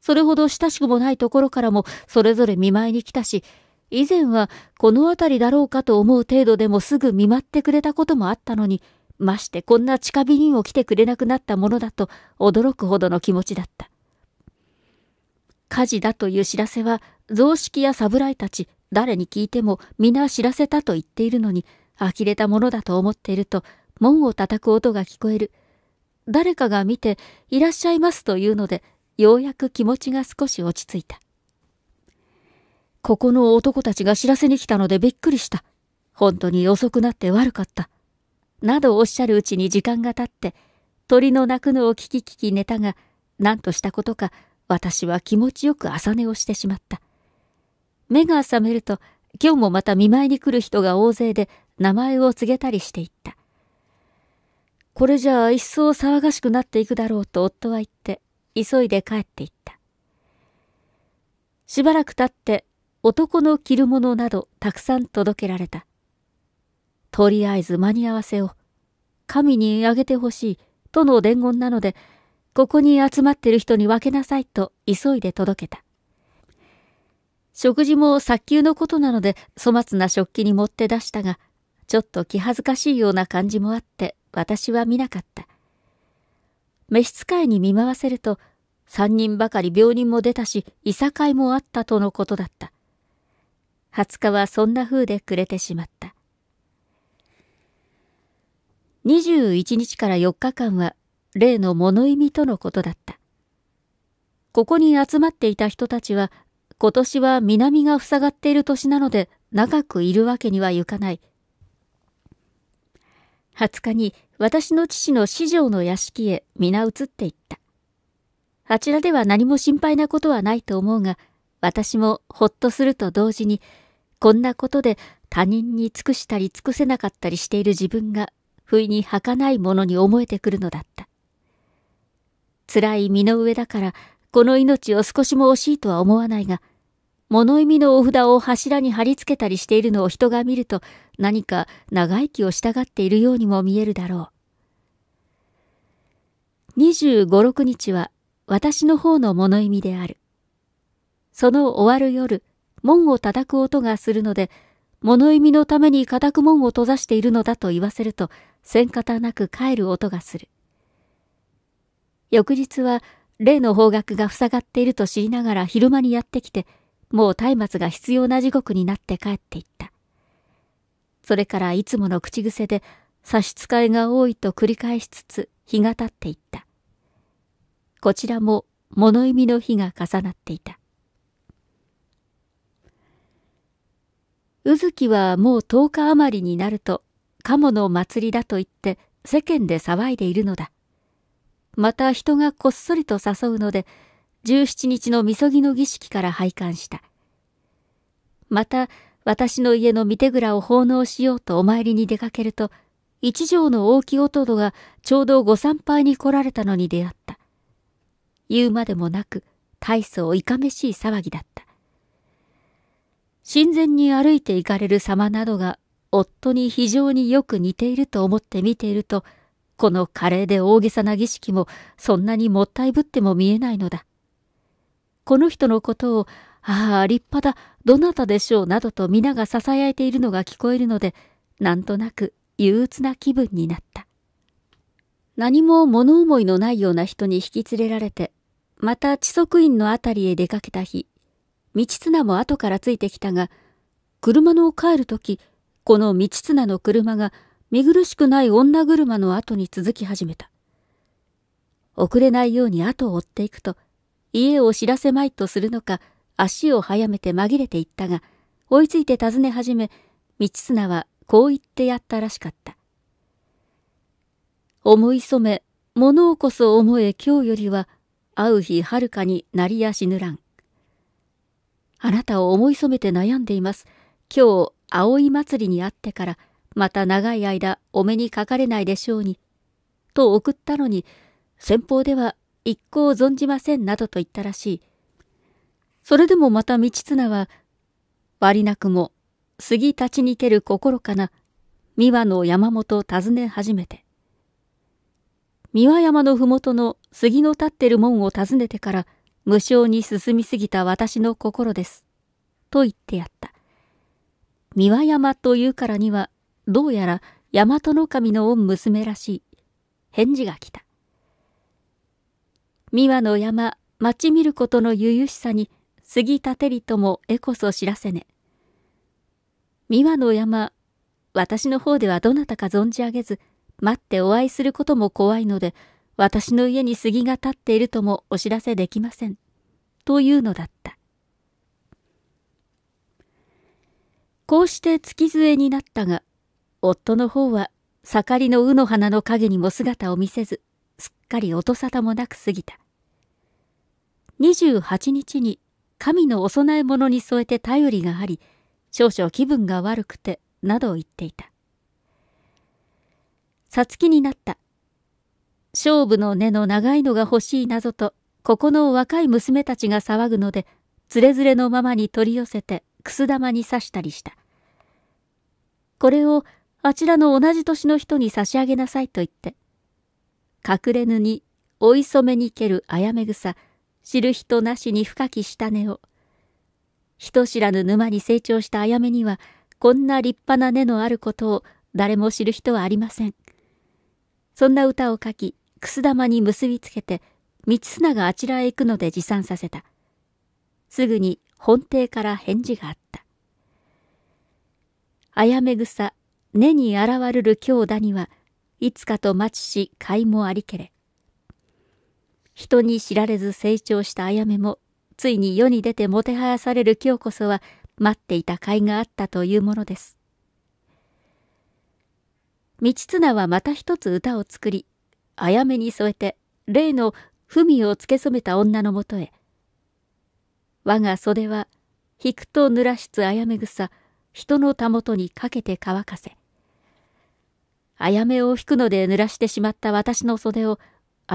それほど親しくもないところからもそれぞれ見舞いに来たし、以前はこの辺りだろうかと思う程度でもすぐ見舞ってくれたこともあったのに、ましてこんな近火にを来てくれなくなったものだと驚くほどの気持ちだった。火事だという知らせは、蔵式や侍たち、誰に聞いても皆知らせたと言っているのに、呆れたものだと思っていると、門を叩く音が聞こえる。誰かが見て、いらっしゃいますというので、ようやく気持ちが少し落ち着いた。ここの男たちが知らせに来たのでびっくりした。本当に遅くなって悪かった。などおっしゃるうちに時間が経って、鳥の鳴くのを聞き聞き寝たが、何としたことか私は気持ちよく朝寝をしてしまった。目が覚めると、今日もまた見舞いに来る人が大勢で名前を告げたりしていった。これじゃあ一層騒がしくなっていくだろうと夫は言って、急いで帰っていった。しばらく経って男の着るものなどたくさん届けられた。とりあえず間に合わせを、神にあげてほしいとの伝言なので、ここに集まってる人に分けなさいと急いで届けた。食事も早急のことなので粗末な食器に持って出したが、ちょっと気恥ずかしいような感じもあって私は見なかった。召使いに見回せると、三人ばかり病人も出たし、いさかいもあったとのことだった。20日はそんな風で暮れてしまった。21日から4日間は、例の物意味とのことだった。ここに集まっていた人たちは、今年は南が塞がっている年なので、長くいるわけにはいかない。20日に私の父の四条の屋敷へ皆移っていった。あちらでは何も心配なことはないと思うが、私もほっとすると同時に、こんなことで他人に尽くしたり尽くせなかったりしている自分が、不意に儚いものに思えてくるのだった。辛い身の上だから、この命を少しも惜しいとは思わないが、物意味のお札を柱に貼り付けたりしているのを人が見ると何か長生きをしたがっているようにも見えるだろう。25、6日は私の方の物意味である。その終わる夜、門を叩く音がするので、物意味のために固く門を閉ざしているのだと言わせると、せん方なく帰る音がする。翌日は、例の方角が塞がっていると知りながら昼間にやってきて、もう松明が必要な時刻になって帰っていった。それからいつもの口癖で差し支えが多いと繰り返しつつ日が経っていった。こちらも物意味の日が重なっていた。うずきはもう10日余りになると、鴨の祭りだと言って世間で騒いでいるのだ。また人がこっそりと誘うので、17日のみそぎの儀式から拝観した。また、私の家の御手蔵を奉納しようとお参りに出かけると、一条の大木弟がちょうどご参拝に来られたのに出会った。言うまでもなく、大層いかめしい騒ぎだった。神前に歩いて行かれる様などが、夫に非常によく似ていると思って見ていると、この華麗で大げさな儀式もそんなにもったいぶっても見えないのだ。この人のことを、ああ、立派だ、どなたでしょう、などと皆が囁いているのが聞こえるので、なんとなく憂鬱な気分になった。何も物思いのないような人に引き連れられて、また知足院のあたりへ出かけた日、道綱も後からついてきたが、車の帰る時、この道綱の車が見苦しくない女車の後に続き始めた。遅れないように後を追っていくと、家を知らせまいとするのか、足を早めて紛れていったが、追いついて尋ね始め、道綱はこう言ってやったらしかった。思い染め、物をこそ思え今日よりは、会う日はるかになりやしぬらん。あなたを思い染めて悩んでいます。今日、葵祭りに会ってから、また長い間お目にかかれないでしょうに。と送ったのに、先方では一向存じませんなどと言ったらしい。それでもまた道綱は、割なくも、杉立ちにける心かな、三輪の山本を訪ね始めて。三輪山の麓の杉の立ってる門を訪ねてから、無償に進みすぎた私の心です。と言ってやった。三輪山というからには、どうやら大和の神の御娘らしい。返事が来た。三輪の山、待ち見ることのゆゆしさに、杉立てりともえこそ知らせね。三輪の山、私の方ではどなたか存じ上げず、待ってお会いすることも怖いので、私の家に杉が立っているともお知らせできません。というのだった。こうして月杖になったが、夫の方は盛りの卯の花の陰にも姿を見せず、すっかり音沙汰もなく過ぎた。28日に神のお供え物に添えて頼りがあり、少々気分が悪くて、などを言っていた。さつきになった。勝負の根の長いのが欲しいなぞと、ここの若い娘たちが騒ぐので、つれづれのままに取り寄せて、くす玉に刺したりした。これを、あちらの同じ年の人に差し上げなさいと言って、隠れぬに、追い染めに蹴るあやめ草、知る人なしに深き下根を。人知らぬ沼に成長したあやめには、こんな立派な根のあることを誰も知る人はありません。そんな歌を書き、くす玉に結びつけて、道綱があちらへ行くので持参させた。すぐに本邸から返事があった。あやめ草、根に現るる兄弟には、いつかと待ちし、甲斐もありけれ。人に知られず成長したあやめも、ついに世に出てもてはやされる今日こそは、待っていた甲斐があったというものです。道綱はまた一つ歌を作り、あやめに添えて、例の文をつけ染めた女のもとへ。我が袖は、引くと濡らしつあやめ草、人のたもとにかけて乾かせ。あやめを引くので濡らしてしまった私の袖を、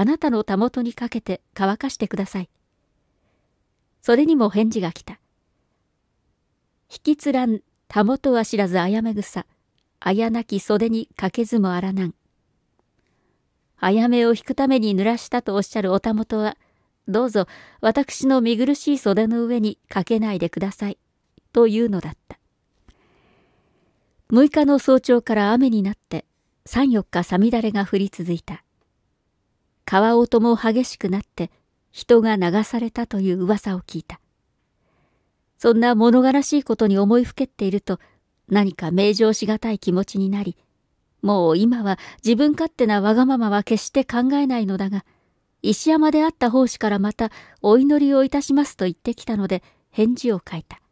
あなたのたもとにかけて乾かしてください。それにも返事が来た。引きつらん、たもとは知らずあやめ草、あやなき袖にかけずもあらなん。あやめを引くために濡らしたとおっしゃるおたもとは、どうぞ私の見苦しい袖の上にかけないでください、というのだった。6日の早朝から雨になって、3、4日さみだれが降り続いた。川音も激しくなって人が流されたという噂を聞いた。そんな物悲しいことに思いふけっていると何か名乗しがたい気持ちになり、もう今は自分勝手なわがままは決して考えないのだが、石山であった奉仕からまたお祈りをいたしますと言ってきたので返事を書いた。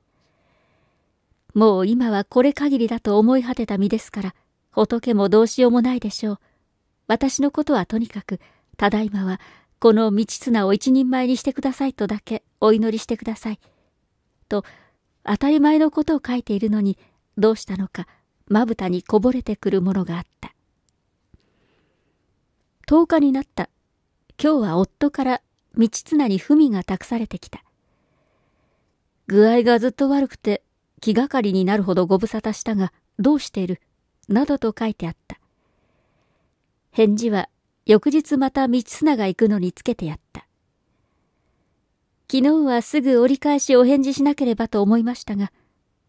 もう今はこれ限りだと思い果てた身ですから、仏もどうしようもないでしょう。私のことはとにかくただいまは、この道綱を一人前にしてくださいとだけお祈りしてください。と、当たり前のことを書いているのに、どうしたのか、まぶたにこぼれてくるものがあった。10日になった。今日は夫から道綱に文が託されてきた。具合がずっと悪くて気がかりになるほどご無沙汰したがどうしているなどと書いてあった。返事は翌日また道綱が行くのにつけてやった。昨日はすぐ折り返しお返事しなければと思いましたが、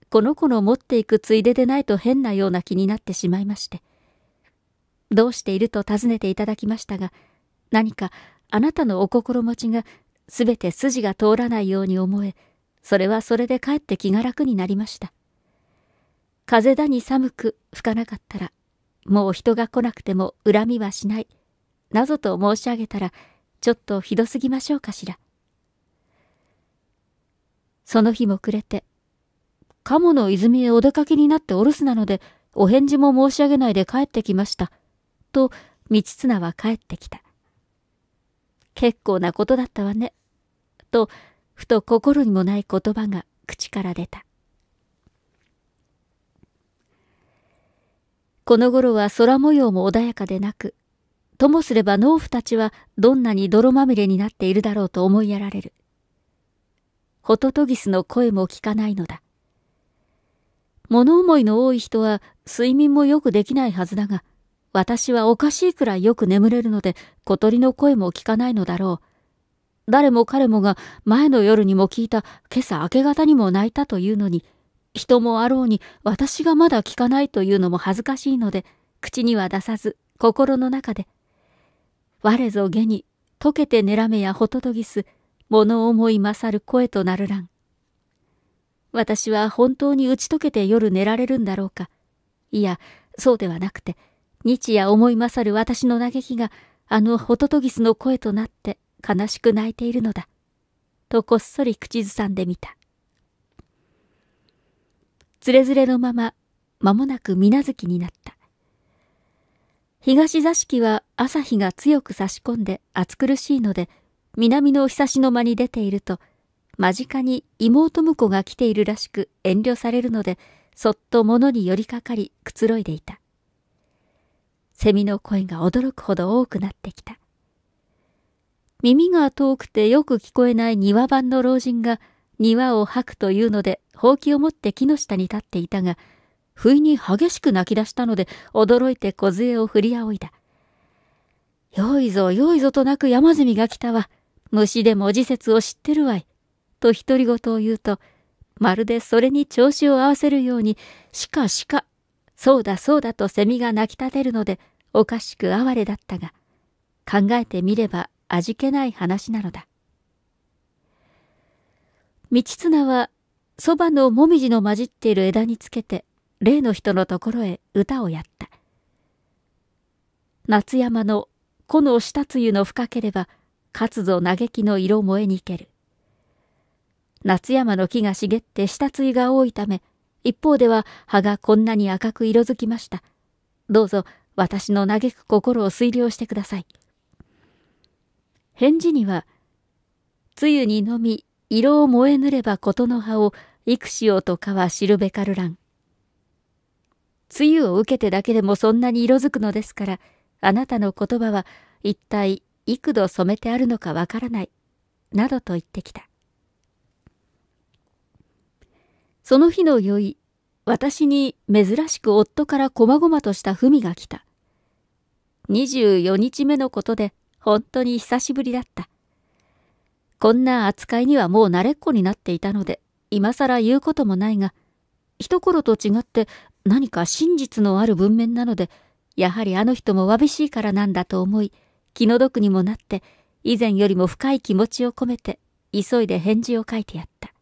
この子の持っていくついででないと変なような気になってしまいまして。どうしていると尋ねていただきましたが、何かあなたのお心持ちがすべて筋が通らないように思え、それはそれでかえって気が楽になりました。風だに寒く吹かなかったら、もう人が来なくても恨みはしない、なぞと申し上げたら、ちょっとひどすぎましょうかしら。その日も暮れて、鴨の泉へお出かけになってお留守なので、お返事も申し上げないで帰ってきました。と、道綱は帰ってきた。結構なことだったわね。と、ふと心にもない言葉が口から出た。この頃は空模様も穏やかでなく、ともすれば農夫たちはどんなに泥まみれになっているだろうと思いやられる。ホトトギスの声も聞かないのだ。物思いの多い人は睡眠もよくできないはずだが、私はおかしいくらいよく眠れるので小鳥の声も聞かないのだろう。誰も彼もが前の夜にも聞いた今朝明け方にも泣いたというのに、人もあろうに私がまだ聞かないというのも恥ずかしいので、口には出さず心の中で我ぞ下に、溶けてねらめやほととぎす、物思い勝る声となるらん。私は本当に打ち解けて夜寝られるんだろうか。いや、そうではなくて、日夜思い勝る私の嘆きが、あのホトトギスの声となって悲しく泣いているのだ。とこっそり口ずさんでみた。つれづれのまま、間もなく水無月になった。東座敷は朝日が強く差し込んで暑苦しいので、南の日差しの間に出ていると、間近に妹婿が来ているらしく遠慮されるので、そっと物に寄りかかりくつろいでいた。セミの声が驚くほど多くなってきた。耳が遠くてよく聞こえない庭番の老人が庭を吐くというので、ほうきを持って木の下に立っていたが、不意に激しく泣き出したので、驚いて小杖を振り仰いだ。よいぞ、よいぞとなく山積みが来たわ。虫でも時節を知ってるわい。と独り言を言うと、まるでそれに調子を合わせるように、しかしか、そうだそうだと蝉が鳴き立てるので、おかしく哀れだったが、考えてみれば味気ない話なのだ。道綱は、そばのもみじの混じっている枝につけて例の人のところへ歌をやった。夏山のこの下露の深ければ、かつぞ嘆きの色燃えにける。夏山の木が茂って下露が多いため、一方では葉がこんなに赤く色づきました。どうぞ私の嘆く心を推量してください。返事には、梅雨にのみ色を燃えぬれば事の葉を幾しようとかは知るべからん。梅雨を受けてだけでもそんなに色づくのですから、あなたの言葉は一体幾度染めてあるのかわからない、などと言ってきた。その日の宵、い、私に珍しく夫からこまごまとした文が来た。24日目のことで本当に久しぶりだった。こんな扱いにはもう慣れっこになっていたので、今更言うこともないが、一頃と違って何か真実のある文面なので、やはりあの人もわびしいからなんだと思い、気の毒にもなって、以前よりも深い気持ちを込めて、急いで返事を書いてやった。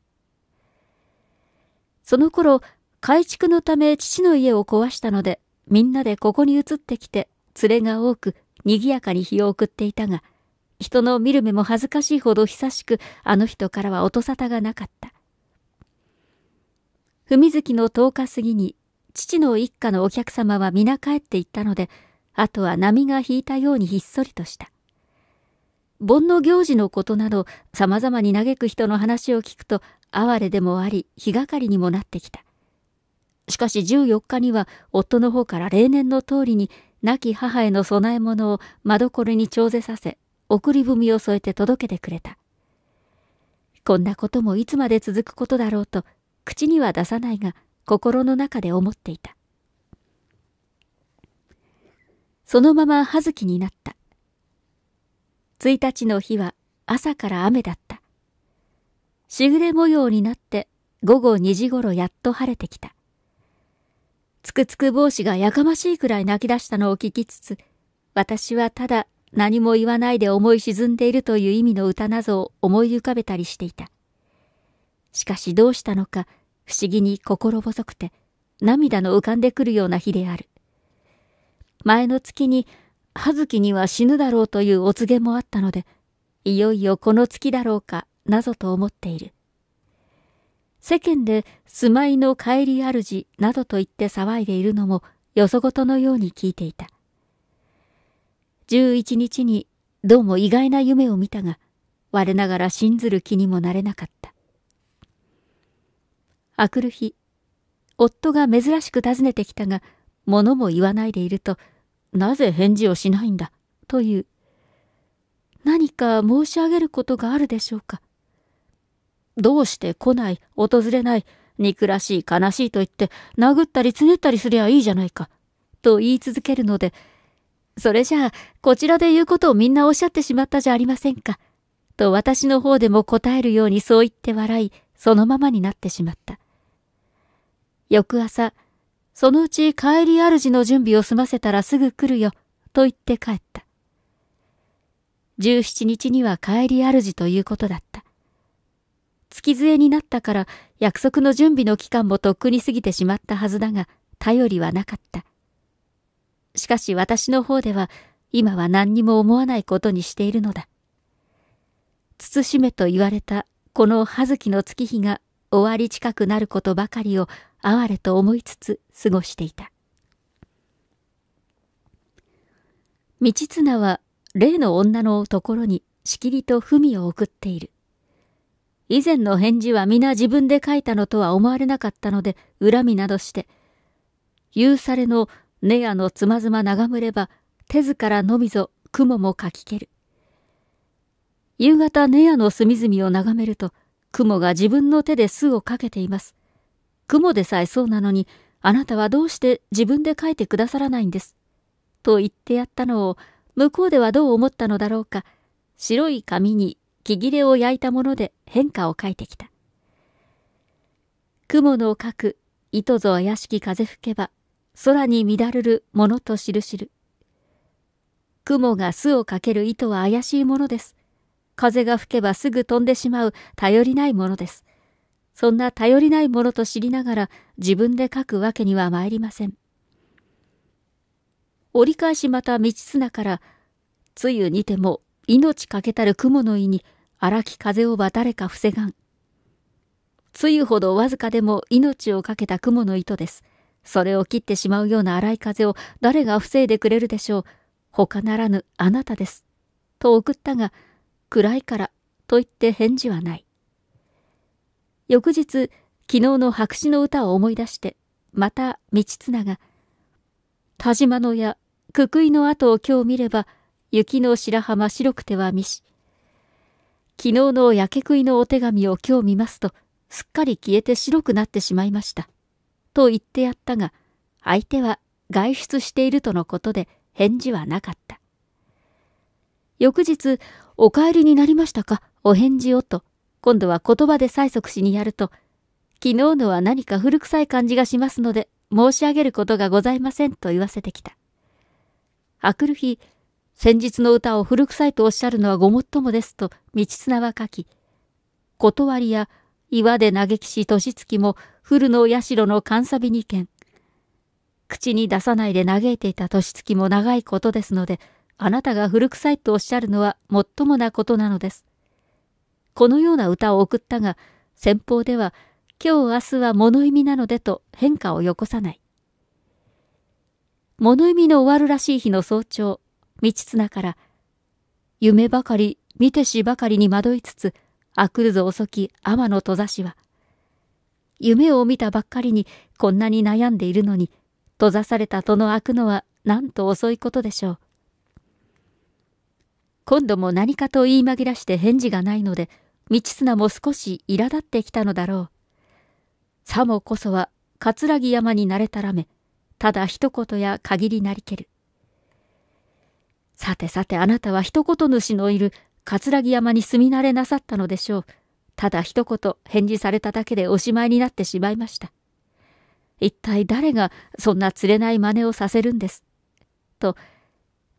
その頃、改築のため父の家を壊したので、みんなでここに移ってきて、連れが多く、賑やかに日を送っていたが、人の見る目も恥ずかしいほど久しく、あの人からは音沙汰がなかった。文月の10日過ぎに父の一家のお客様は皆帰っていったので、あとは波が引いたようにひっそりとした。盆の行事のことなど、様々に嘆く人の話を聞くと、哀れでもあり、日がかりにもなってきた。しかし14日には、夫の方から例年の通りに、亡き母への供え物を窓これに調ぜさせ、送り文を添えて届けてくれた。こんなこともいつまで続くことだろうと、口には出さないが、心の中で思っていた。そのまま葉月になった。1日の日は朝から雨だった。しぐれ模様になって午後2時ごろやっと晴れてきた。つくつく帽子がやかましいくらい泣き出したのを聞きつつ、私はただ何も言わないで思い沈んでいるという意味の歌なを思い浮かべたりしていた。しかしどうしたのか、不思議に心細くて、涙の浮かんでくるような日である。前の月に、葉月には死ぬだろうというお告げもあったので、いよいよこの月だろうか、なぞと思っている。世間で住まいの帰り主などと言って騒いでいるのもよそごとのように聞いていた。11日にどうも意外な夢を見たが、我ながら信ずる気にもなれなかった。あくる日、夫が珍しく訪ねてきたが、物も言わないでいると、なぜ返事をしないんだ、という。何か申し上げることがあるでしょうか。どうして来ない、訪れない、憎らしい、悲しいと言って、殴ったりつねったりすりゃいいじゃないか、と言い続けるので、それじゃあ、こちらで言うことをみんなおっしゃってしまったじゃありませんか、と私の方でも答えるようにそう言って笑い、そのままになってしまった。翌朝、そのうち帰り主の準備を済ませたらすぐ来るよ、と言って帰った。17日には帰り主ということだった。月杖になったから約束の準備の期間もとっくに過ぎてしまったはずだが、頼りはなかった。しかし私の方では、今は何にも思わないことにしているのだ。慎めと言われたこの葉月の月日が終わり近くなることばかりを哀れと思いつつ過ごしていた。道綱は例の女のところにしきりと文を送っている。以前の返事は皆自分で書いたのとは思われなかったので恨みなどして、夕されのネアのつまずま眺めれば手ずからのみぞ雲もかきける。夕方ネアの隅々を眺めると雲が自分の手で巣をかけています。雲でさえそうなのに、あなたはどうして自分で書いてくださらないんです。と言ってやったのを、向こうではどう思ったのだろうか。白い紙に木切れを焼いたもので変化を書いてきた。雲の書く糸ぞ怪しき風吹けば、空に乱るるものと印。るる。雲が巣をかける糸は怪しいものです。風が吹けばすぐ飛んでしまう頼りないものです。そんな頼りないものと知りながら自分で書くわけには参りません。折り返しまた道綱から、つゆにても命かけたる雲の胃に荒き風をは誰か防がん。つゆほどわずかでも命をかけた雲の糸です。それを切ってしまうような荒い風を誰が防いでくれるでしょう。他ならぬあなたです。と送ったが、暗いからと言って返事はない。翌日、昨日の白紙の歌を思い出して、また道綱が、田島の矢、くくいの跡を今日見れば、雪の白浜白くては見し。昨日の焼け食いのお手紙を今日見ますと、すっかり消えて白くなってしまいました。と言ってやったが、相手は外出しているとのことで返事はなかった。翌日、お帰りになりましたか、お返事をと、今度は言葉で催促しにやると、昨日のは何か古臭い感じがしますので、申し上げることがございませんと言わせてきた。あくる日、先日の歌を古臭いとおっしゃるのはごもっともですと、道綱は書き、断りや岩で嘆きし年月も古の社の勘査日に見。口に出さないで嘆いていた年月も長いことですので、あなたが古臭いとおっしゃるのはもっともなことなのです。このような歌を送ったが、先方では、今日明日は物意味なのでと変化をよこさない。物意味の終わるらしい日の早朝、道綱から、夢ばかり、見てしばかりに惑いつつ、あくるぞ遅き天の戸ざしは、夢を見たばっかりにこんなに悩んでいるのに、閉ざされた戸の開くのはなんと遅いことでしょう。今度も何かと言い紛らして返事がないので、道綱も少し苛立ってきたのだろう。さもこそは葛城山に慣れたらめ、ただ一言や限りなりける。さてさてあなたは一言主のいる葛城山に住み慣れなさったのでしょう。ただ一言返事されただけでおしまいになってしまいました。一体誰がそんな釣れない真似をさせるんです。と、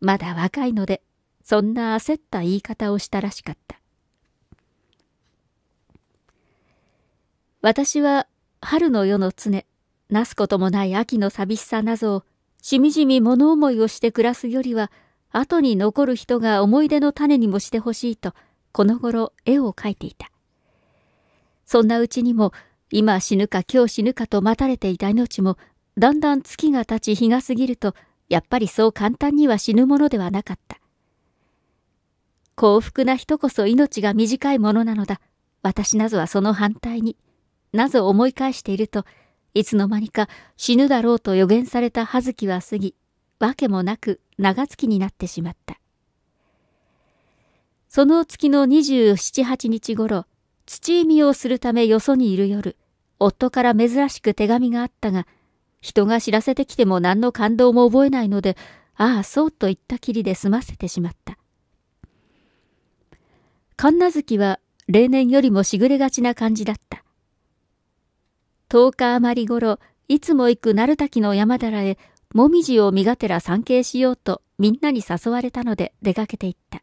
まだ若いので、そんな焦った言い方をしたらしかった。私は春の夜の常、なすこともない秋の寂しさなぞを、しみじみ物思いをして暮らすよりは、後に残る人が思い出の種にもしてほしいと、この頃絵を描いていた。そんなうちにも、今死ぬか今日死ぬかと待たれていた命も、だんだん月が経ち日が過ぎると、やっぱりそう簡単には死ぬものではなかった。幸福な人こそ命が短いものなのだ。私なぞはその反対に。なぜ思い返していると、いつの間にか死ぬだろうと予言された葉月は過ぎ、わけもなく長月になってしまった。その月の27、8日頃、土意味をするためよそにいる夜、夫から珍しく手紙があったが、人が知らせてきても何の感動も覚えないので、ああ、そうと言ったきりで済ませてしまった。神奈月は例年よりもしぐれがちな感じだった。10日余りごろ、いつも行く鳴滝の山寺へ、もみじを身がてら参詣しようとみんなに誘われたので出かけていった。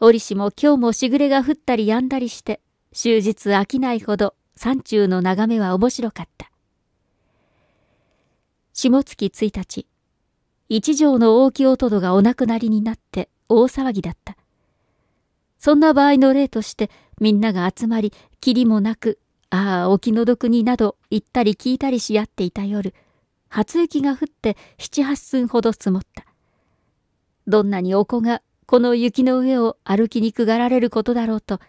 折しも今日もしぐれが降ったりやんだりして、終日飽きないほど山中の眺めは面白かった。下月1日、一条の大木音戸がお亡くなりになって大騒ぎだった。そんな場合の例としてみんなが集まり、きりもなくああ、お気の毒になど行ったり聞いたりし合っていた夜、初雪が降って七八寸ほど積もった。どんなにお子がこの雪の上を歩きにくがられることだろうと、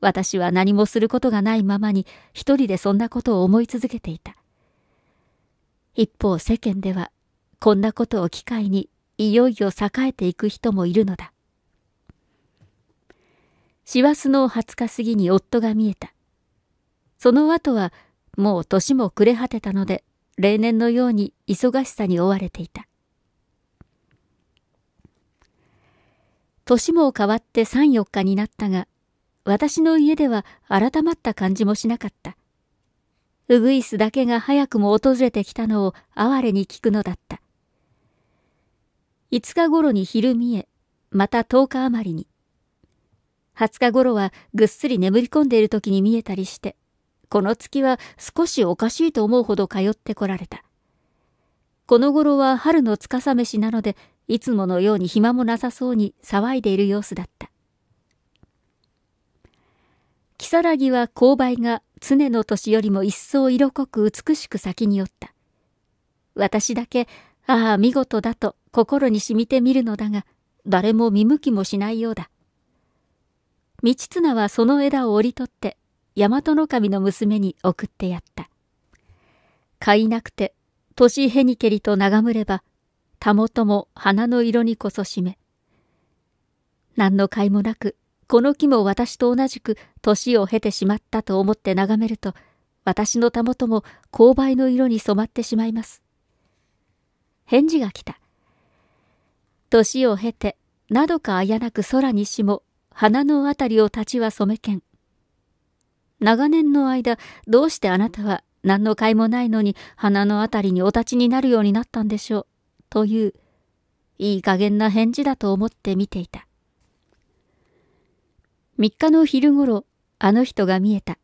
私は何もすることがないままに一人でそんなことを思い続けていた。一方世間では、こんなことを機会にいよいよ栄えていく人もいるのだ。師走の二十日過ぎに夫が見えた。その後はもう年も暮れ果てたので、例年のように忙しさに追われていた。年も変わって3、4日になったが、私の家では改まった感じもしなかった。ウグイスだけが早くも訪れてきたのを哀れに聞くのだった。5日頃に昼見え、また10日余りに。20日頃はぐっすり眠り込んでいる時に見えたりして、この月は少しおかしいと思うほど通ってこられた。この頃は春のつかさ飯なので、いつものように暇もなさそうに騒いでいる様子だった。如月は勾配が常の年よりも一層色濃く美しく咲きによった。私だけ、ああ、見事だと心に染みてみるのだが、誰も見向きもしないようだ。道綱はその枝を折り取って大和の神の娘に送ってやった。飼いなくて、年へにけりと眺めれば、たもとも花の色にこそしめ。何の甲斐もなく、この木も私と同じく年を経てしまったと思って眺めると、私のたもとも勾配の色に染まってしまいます。返事が来た。年を経て、などかあやなく空にしも、花のあたりを立ちは染めけん。長年の間、どうしてあなたは何の甲斐もないのに鼻のあたりにお立ちになるようになったんでしょう。という、いい加減な返事だと思って見ていた。3日の昼ごろ、あの人が見えた。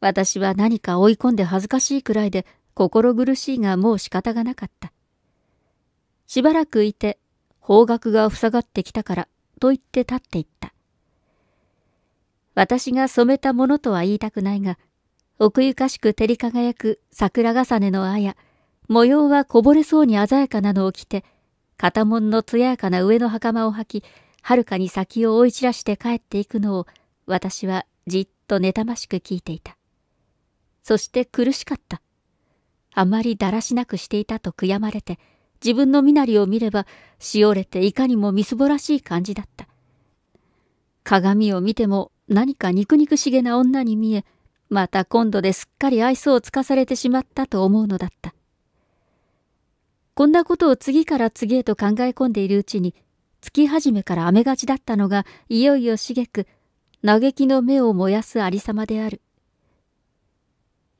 私は何か追い込んで恥ずかしいくらいで心苦しいがもう仕方がなかった。しばらくいて、方角が塞がってきたから、と言って立っていった。私が染めたものとは言いたくないが、奥ゆかしく照り輝く桜重ねの綾、模様はこぼれそうに鮮やかなのを着て、片門の艶やかな上の袴を履き、はるかに先を追い散らして帰っていくのを、私はじっと妬ましく聞いていた。そして苦しかった。あまりだらしなくしていたと悔やまれて、自分の身なりを見れば、しおれていかにもみすぼらしい感じだった。鏡を見ても何か肉肉しげな女に見え、また今度ですっかり愛想をつかされてしまったと思うのだった。こんなことを次から次へと考え込んでいるうちに、月始めから雨がちだったのが、いよいよ茂く、嘆きの目を燃やすありさまである。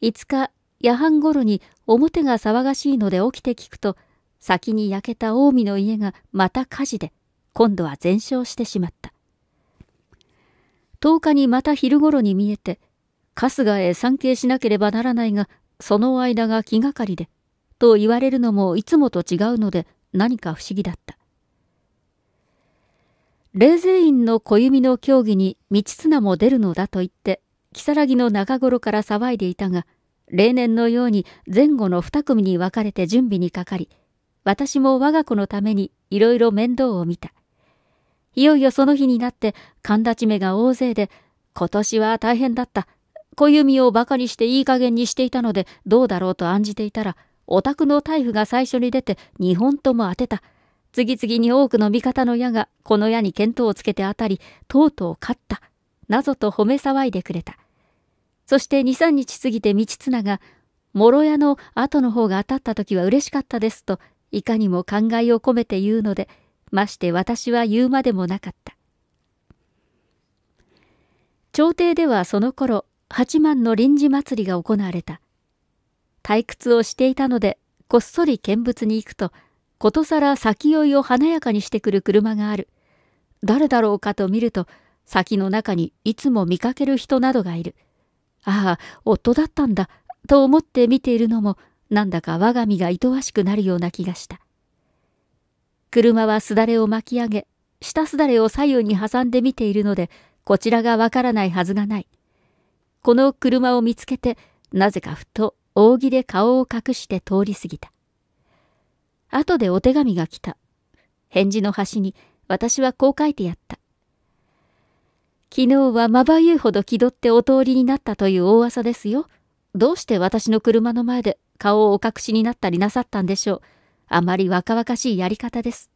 5日、夜半頃に表が騒がしいので起きて聞くと、先に焼けた近江の家がまた火事で、今度は全焼してしまった。10日にまた昼ごろに見えて、春日へ参詣しなければならないが、その間が気がかりで、と言われるのもいつもと違うので何か不思議だった。霊勢院の小弓の競技に道綱も出るのだと言って、如月の中頃から騒いでいたが、例年のように前後の2組に分かれて準備にかかり、私も我が子のためにいろいろ面倒を見た。いよいよその日になって神立ち目が大勢で、今年は大変だった。小弓を馬鹿にしていい加減にしていたのでどうだろうと案じていたら、お宅の大夫が最初に出て2本とも当てた。次々に多くの味方の矢がこの矢に見当をつけて当たり、とうとう勝った。なぞと褒め騒いでくれた。そして2、3日過ぎて道綱が、諸矢の後の方が当たった時は嬉しかったですと、いかにも感慨を込めて言うので、まして私は言うまでもなかった。朝廷ではその頃、八幡の臨時祭りが行われた。退屈をしていたので、こっそり見物に行くと、ことさら先酔いを華やかにしてくる車がある。誰だろうかと見ると、先の中にいつも見かける人などがいる。ああ、夫だったんだ、と思って見ているのも、なんだか我が身が愛おしくなるような気がした。車はすだれを巻き上げ、下すだれを左右に挟んで見ているので、こちらがわからないはずがない。この車を見つけて、なぜかふと扇で顔を隠して通り過ぎた。後でお手紙が来た。返事の端に私はこう書いてやった。昨日はまばゆいほど気取ってお通りになったという大噂ですよ。どうして私の車の前で顔をお隠しになったりなさったんでしょう。あまり若々しいやり方です。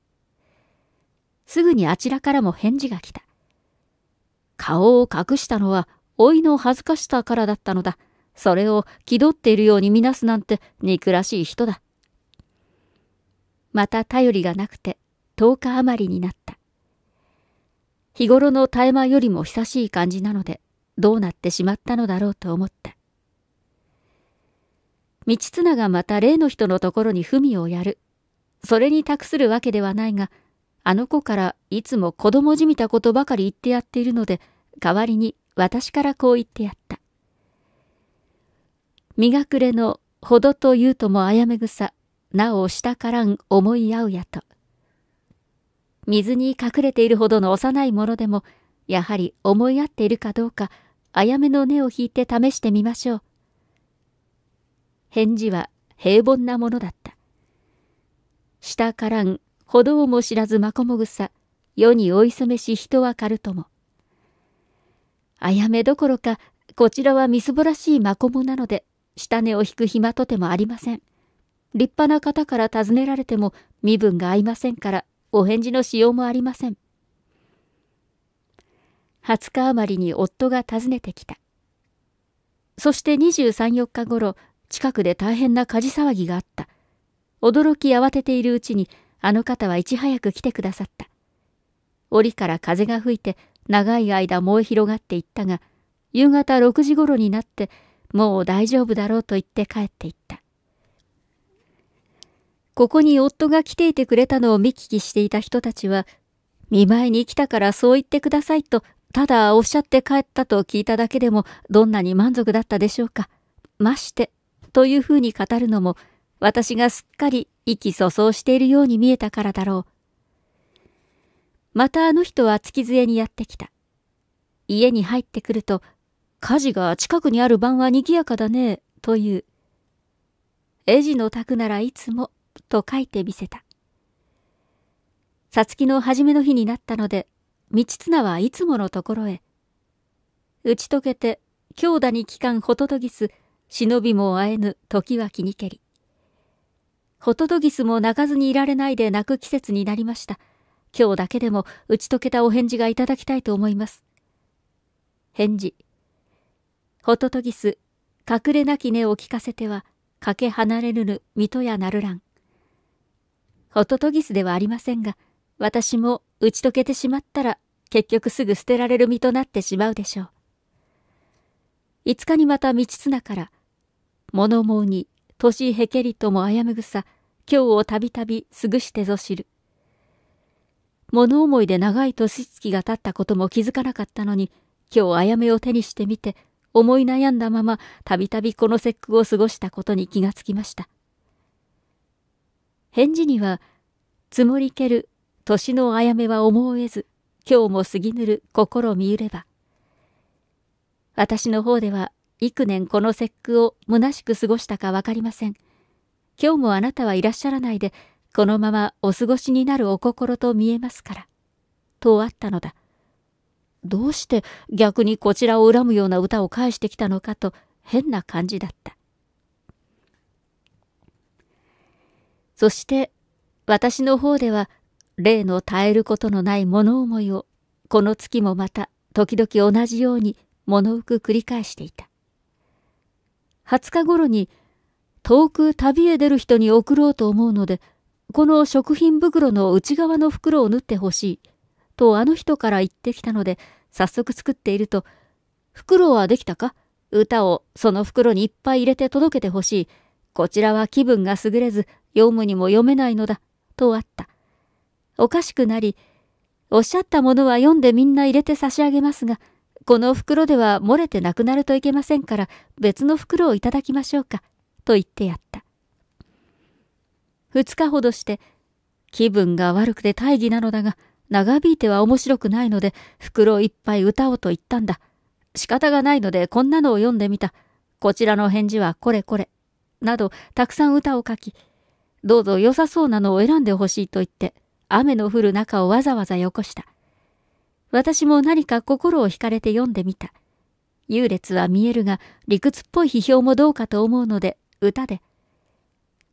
すぐにあちらからも返事が来た。顔を隠したのは、老いの恥ずかしさからだったのだ。それを気取っているように見なすなんて憎らしい人だ。また頼りがなくて10日余りになった。日頃の絶え間よりも久しい感じなので、どうなってしまったのだろうと思った。道綱がまた例の人のところに文をやるそれに託するわけではないが、あの子からいつも子供じみたことばかり言ってやっているので、代わりに私からこう言ってやった。身がくれのほどと言うともあやめ草なお下からん思い合うやと。水に隠れているほどの幼いものでも、やはり思い合っているかどうか、あやめの根を引いて試してみましょう。返事は平凡なものだった。下からん、歩道も知らずまこもぐさ、世においめし人はかるとも。あやめどころか、こちらはみすぼらしいまこもなので、下根を引く暇とてもありません。立派な方から尋ねられても身分が合いませんから、お返事のしようもありません。20日余りに夫が訪ねてきた。そして23、4日頃、近くで大変な火事騒ぎがあった。驚き慌てているうちに、あの方はいち早く来てくださった。折から風が吹いて、長い間燃え広がっていったが、夕方6時頃になって、もう大丈夫だろうと言って帰っていった。ここに夫が来ていてくれたのを見聞きしていた人たちは、見舞いに来たからそう言ってくださいと、ただおっしゃって帰ったと聞いただけでも、どんなに満足だったでしょうか。まして、というふうに語るのも、私がすっかり意気粗相しているように見えたからだろう。またあの人は月杖にやってきた。家に入ってくると、火事が近くにある晩は賑やかだね、という。エジの宅ならいつも、と書いてみせた。さつきの初めの日になったので、道綱はいつものところへ。打ち解けて、強打に帰還ほととぎす、忍びも会えぬ時は気にけり。ホトトギスも泣かずにいられないで泣く季節になりました。今日だけでも打ち解けたお返事がいただきたいと思います。返事。ホトトギス、隠れなき根を聞かせては、かけ離れぬぬ、水戸やなるらん。ホトトギスではありませんが、私も打ち解けてしまったら、結局すぐ捨てられる身となってしまうでしょう。5日にまた道綱から、物うに年へけりとも危むぐさ、今日をたびたびすぐしてぞ知る。物思いで長い年月が経ったことも気づかなかったのに、今日あやめを手にしてみて、思い悩んだまま、たびたびこの節句を過ごしたことに気がつきました。返事には、積もりける、年のあやめは思えず、今日も過ぎぬる心見ゆれば。私の方では幾年この節句を虚しく過ごしたか分かりません。今日もあなたはいらっしゃらないで、このままお過ごしになるお心と見えますから。とあったのだ。どうして逆にこちらを恨むような歌を返してきたのかと変な感じだった。そして私の方では例の絶えることのない物思いをこの月もまた時々同じように物うく繰り返していた。20日頃に遠く旅へ出る人に送ろうと思うので、この食品袋の内側の袋を縫ってほしい、とあの人から言ってきたので、早速作っていると、袋はできたか歌をその袋にいっぱい入れて届けてほしい。こちらは気分が優れず、読むにも読めないのだ、とあった。おかしくなり、おっしゃったものは読んでみんな入れて差し上げますが、この袋では漏れてなくなるといけませんから別の袋をいただきましょうか、と言ってやった。二日ほどして、気分が悪くて大義なのだが、長引いては面白くないので、袋いっぱい歌おうと言ったんだ。仕方がないのでこんなのを読んでみた。こちらの返事はこれこれ。など、たくさん歌を書き、どうぞ良さそうなのを選んでほしいと言って、雨の降る中をわざわざよこした。私も何か心を惹かれて読んでみた。優劣は見えるが、理屈っぽい批評もどうかと思うので、歌で。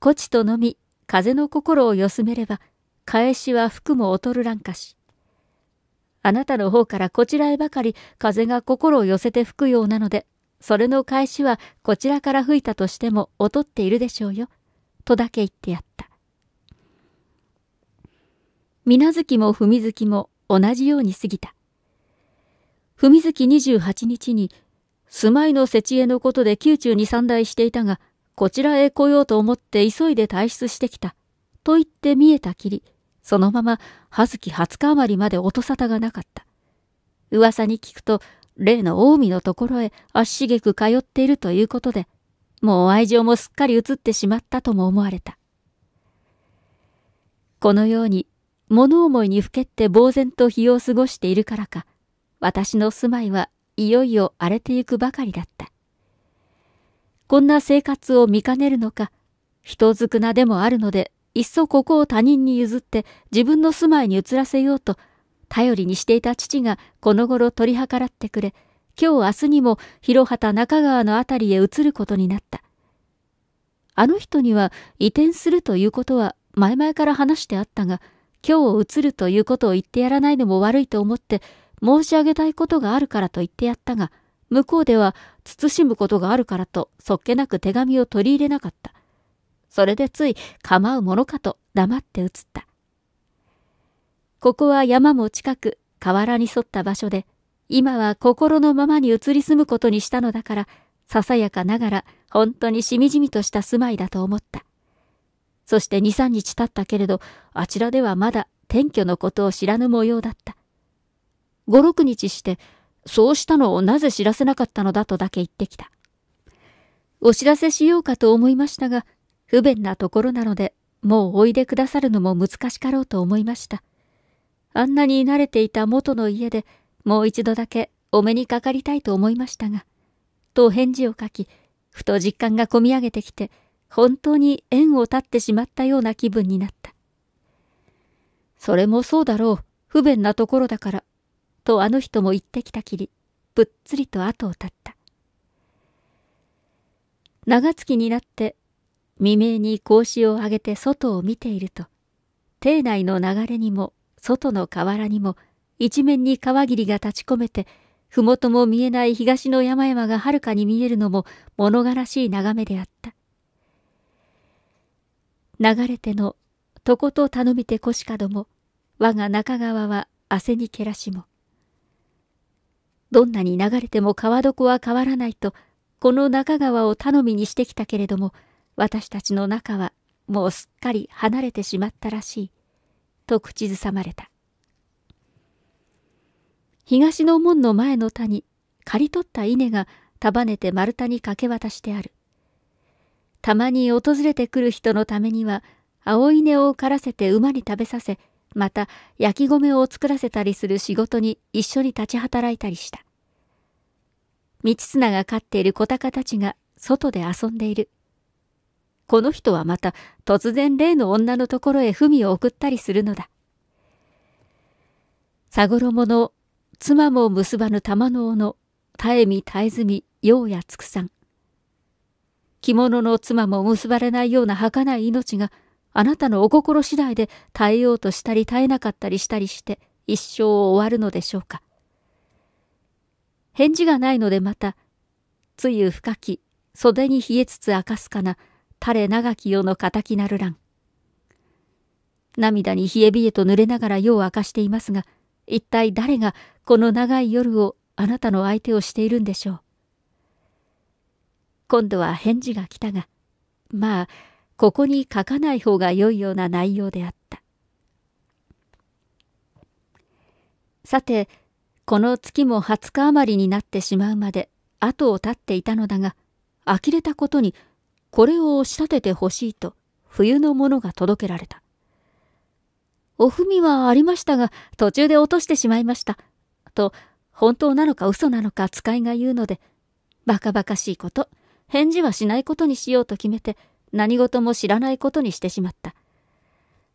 古ちと飲み、風の心をよすめれば、返しは服も劣るらんかし。あなたの方からこちらへばかり風が心を寄せて吹くようなので、それの返しはこちらから吹いたとしても劣っているでしょうよ。とだけ言ってやった。水無月も踏み月も同じように過ぎた。文月28日に、住まいの設営のことで宮中に散大していたが、こちらへ来ようと思って急いで退出してきた。と言って見えたきり、そのまま葉月20日余りまで音沙汰がなかった。噂に聞くと、例の近江のところへ足しげく通っているということで、もう愛情もすっかり移ってしまったとも思われた。このように物思いにふけって呆然と日を過ごしているからか、私の住まいはいよいよ荒れてゆくばかりだった。こんな生活を見かねるのか、人づくなでもあるので、いっそここを他人に譲って自分の住まいに移らせようと、頼りにしていた父がこの頃取り計らってくれ、今日明日にも広畑中川の辺りへ移ることになった。あの人には移転するということは前々から話してあったが、今日を移るということを言ってやらないのも悪いと思って申し上げたいことがあるからと言ってやったが、向こうでは慎むことがあるからとそっけなく手紙を取り入れなかった。それでつい構うものかと黙って移った。ここは山も近く河原に沿った場所で、今は心のままに移り住むことにしたのだから、ささやかながら本当にしみじみとした住まいだと思った。そして二三日経ったけれど、あちらではまだ転居のことを知らぬ模様だった。五六日して、そうしたのをなぜ知らせなかったのだとだけ言ってきた。お知らせしようかと思いましたが、不便なところなので、もうおいでくださるのも難しかろうと思いました。あんなに慣れていた元の家で、もう一度だけお目にかかりたいと思いましたが、と返事を書き、ふと実感がこみ上げてきて、本当に縁を絶ってしまったような気分になった。それもそうだろう、不便なところだから、とあの人も言ってきたきり、ぷっつりと後を絶った。長月になって未明に格子を上げて外を見ていると邸内の流れにも外の河原にも一面に川霧が立ち込めて麓も見えない東の山々がはるかに見えるのも物悲しい眺めであった流れてのとこと頼みてこしかども我が中川は汗にけらしもどんなに流れても川床は変わらないとこの中川を頼みにしてきたけれども私たちの中はもうすっかり離れてしまったらしいと口ずさまれた東の門の前の田に刈り取った稲が束ねて丸太にかけ渡してあるたまに訪れてくる人のためには、青稲を刈らせて馬に食べさせ、また焼き米を作らせたりする仕事に一緒に立ち働いたりした。道綱が飼っている子鷹たちが外で遊んでいる。この人はまた突然例の女のところへ文を送ったりするのだ。佐五郎の妻も結ばぬ玉の尾の絶えみ絶えずみようやつくさん。着物の妻も結ばれないような儚い命が、あなたのお心次第で耐えようとしたり耐えなかったりしたりして、一生を終わるのでしょうか。返事がないのでまた、つゆ深き、袖に冷えつつ明かすかな、垂れ長き世の敵なる乱。涙に冷え冷えと濡れながら世を明かしていますが、一体誰がこの長い夜をあなたの相手をしているんでしょう。今度は返事が来たが、まあ、ここに書かない方が良いような内容であった。さて、この月も20日余りになってしまうまで後を絶っていたのだが、呆れたことに、これを仕立ててほしいと、冬のものが届けられた。お文はありましたが、途中で落としてしまいました。と、本当なのか嘘なのか使いが言うので、バカバカしいこと。返事はしないことにしようと決めて、何事も知らないことにしてしまった。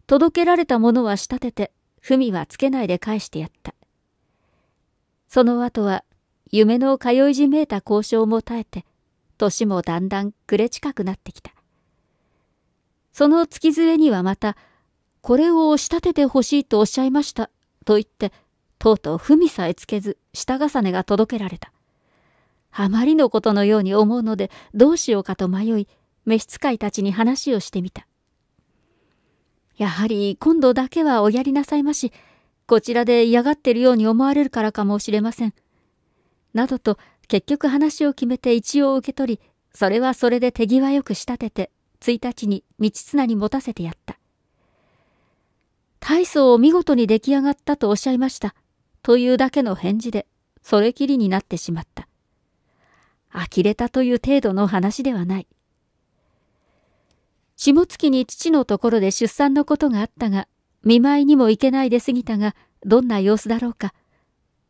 届けられたものは仕立てて、文はつけないで返してやった。その後は、夢の通いじめいた交渉も耐えて、年もだんだん暮れ近くなってきた。その月杖にはまた、これを仕立ててほしいとおっしゃいました、と言って、とうとう文さえつけず、下重ねが届けられた。あまりのことのように思うのでどうしようかと迷い召使いたちに話をしてみたやはり今度だけはおやりなさいましこちらで嫌がってるように思われるからかもしれませんなどと結局話を決めて一応受け取りそれはそれで手際よく仕立てて1日に道綱に持たせてやった大層を見事に出来上がったとおっしゃいましたというだけの返事でそれきりになってしまった呆れたという程度の話ではない。下月に父のところで出産のことがあったが、見舞いにも行けないで過ぎたが、どんな様子だろうか。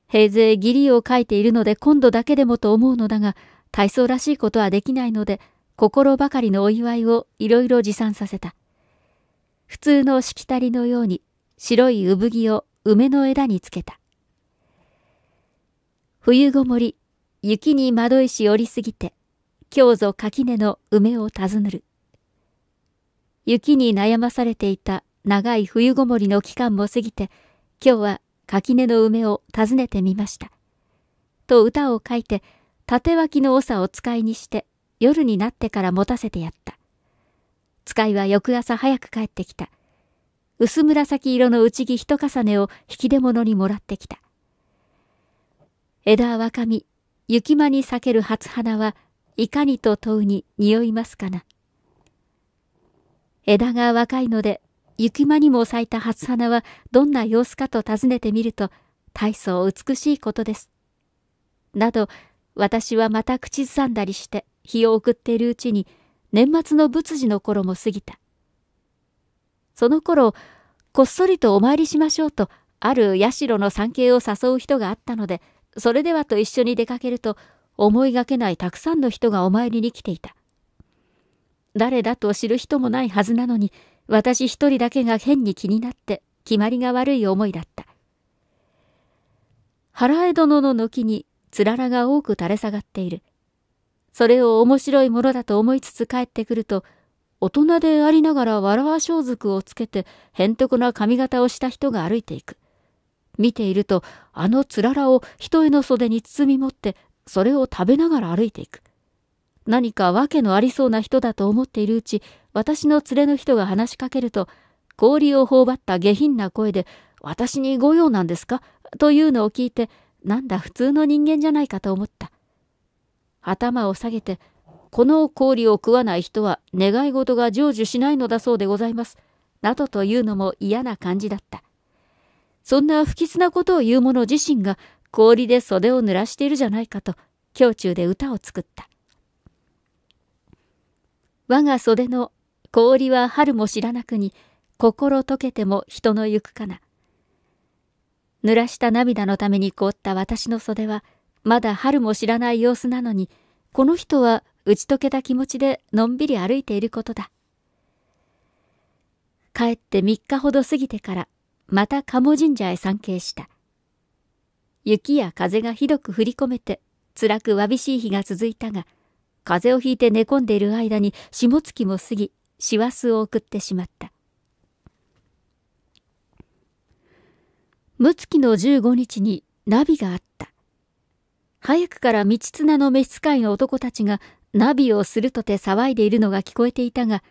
平勢義理を書いているので今度だけでもと思うのだが、体操らしいことはできないので、心ばかりのお祝いをいろいろ持参させた。普通のしきたりのように、白い産着を梅の枝につけた。冬ごもり、雪に惑いしりすぎて、今日ぞ垣根の梅を尋ねる。雪に悩まされていた長い冬ごもりの期間も過ぎて、今日は垣根の梅を訪ねてみました。と歌を書いて、縦脇の長を使いにして、夜になってから持たせてやった。使いは翌朝早く帰ってきた。薄紫色の内着一重ねを引き出物にもらってきた。枝は若み、雪間に咲ける初花はいかにと問うに匂いますかな。枝が若いので、雪間にも咲いた初花はどんな様子かと尋ねてみると、大層美しいことです。など、私はまた口ずさんだりして、日を送っているうちに、年末の仏事の頃も過ぎた。その頃、こっそりとお参りしましょうと、ある社の参詣を誘う人があったので、それではと一緒に出かけると思いがけないたくさんの人がお参りに来ていた。誰だと知る人もないはずなのに、私一人だけが変に気になって決まりが悪い思いだった。原江殿の軒につららが多く垂れ下がっている。それを面白いものだと思いつつ帰ってくると、大人でありながらわらわ装束をつけて、へんてこな髪型をした人が歩いていく。見ていると、あのつららを人への袖に包み持って、それを食べながら歩いていく。何か訳のありそうな人だと思っているうち、私の連れの人が話しかけると、氷を頬張った下品な声で、私に御用なんですかというのを聞いて、なんだ普通の人間じゃないかと思った。頭を下げて、この氷を食わない人は願い事が成就しないのだそうでございます。などというのも嫌な感じだった。そんな不吉なことを言う者自身が氷で袖を濡らしているじゃないかと、胸中で歌を作った。我が袖の氷は春も知らなくに、心溶けても人の行くかな。濡らした涙のために凍った私の袖は、まだ春も知らない様子なのに、この人は打ち解けた気持ちでのんびり歩いていることだ。帰って3日ほど過ぎてからまた鴨神社へ参詣した。雪や風がひどく降り込めて、辛くわびしい日が続いたが、風邪をひいて寝込んでいる間に霜月も過ぎ、師走を送ってしまった。六月の十五日にナビがあった。早くから道綱の召使いの男たちがナビをするとて騒いでいるのが聞こえていたが、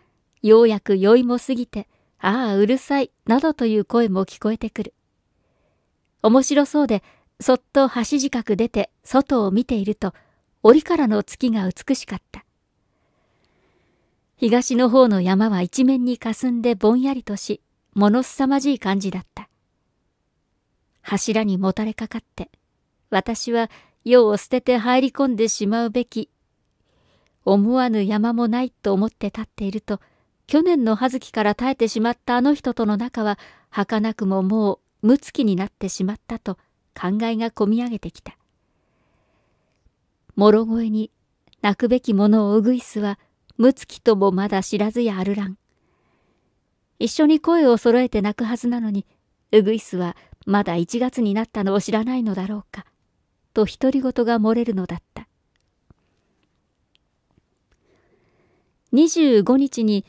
ようやく酔いも過ぎて、ああ、うるさい、などという声も聞こえてくる。面白そうで、そっと橋近く出て外を見ていると、折からの月が美しかった。東の方の山は一面に霞んでぼんやりとし、ものすさまじい感じだった。柱にもたれかかって、私は世を捨てて入り込んでしまうべき、思わぬ山もないと思って立っていると、去年の葉月から耐えてしまったあの人との仲は儚くももう無月になってしまったと考えがこみ上げてきた。諸声に泣くべきものをうぐいすは無月ともまだ知らずやあるらん。一緒に声を揃えて泣くはずなのに、うぐいすはまだ1月になったのを知らないのだろうか、と独り言が漏れるのだった。25日に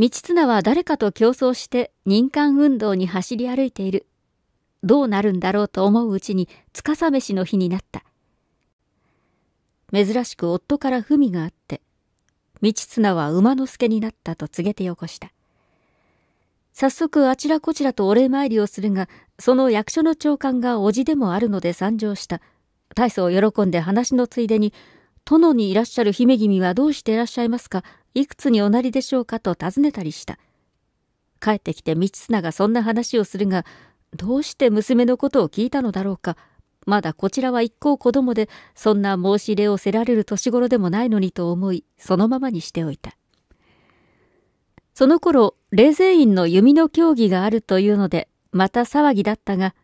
道綱は誰かと競争して任間運動に走り歩いている。どうなるんだろうと思ううちに、つかさ飯の日になった。珍しく夫から文があって、道綱は馬之助になったと告げてよこした。早速あちらこちらとお礼参りをするが、その役所の長官が叔父でもあるので参上した。大層喜んで話のついでに、殿にいらっしゃる姫君はどうしていらっしゃいますかいくつにおなりでしょうかと尋ねたりした。帰ってきて道綱がそんな話をするが、どうして娘のことを聞いたのだろうか。まだこちらは一向子供で、そんな申し入れをせられる年頃でもないのにと思い、そのままにしておいた。その頃、霊勢院の弓の競技があるというので、また騒ぎだったが、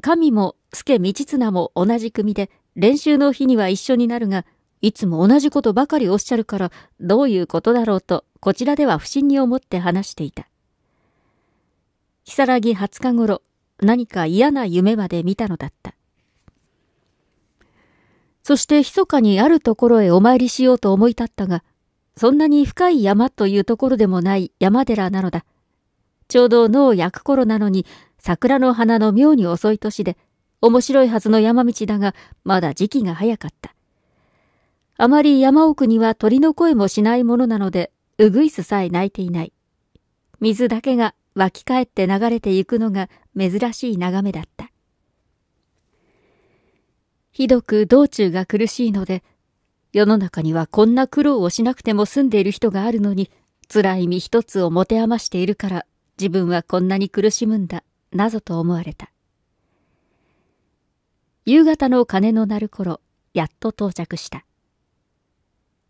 神も助道綱も同じ組で、練習の日には一緒になるが、いつも同じことばかりおっしゃるから、どういうことだろうと、こちらでは不審に思って話していた。如月20日頃、何か嫌な夢まで見たのだった。そして密かにあるところへお参りしようと思い立ったが、そんなに深い山というところでもない山寺なのだ。ちょうど脳を焼く頃なのに、桜の花の妙に遅い年で、面白いはずの山道だが、まだ時期が早かった。あまり山奥には鳥の声もしないものなので、うぐいすさえ鳴いていない。水だけが湧き返って流れていくのが珍しい眺めだった。ひどく道中が苦しいので、世の中にはこんな苦労をしなくても住んでいる人があるのに、辛い身一つを持て余しているから、自分はこんなに苦しむんだ、なぞと思われた。夕方の鐘の鳴る頃、やっと到着した。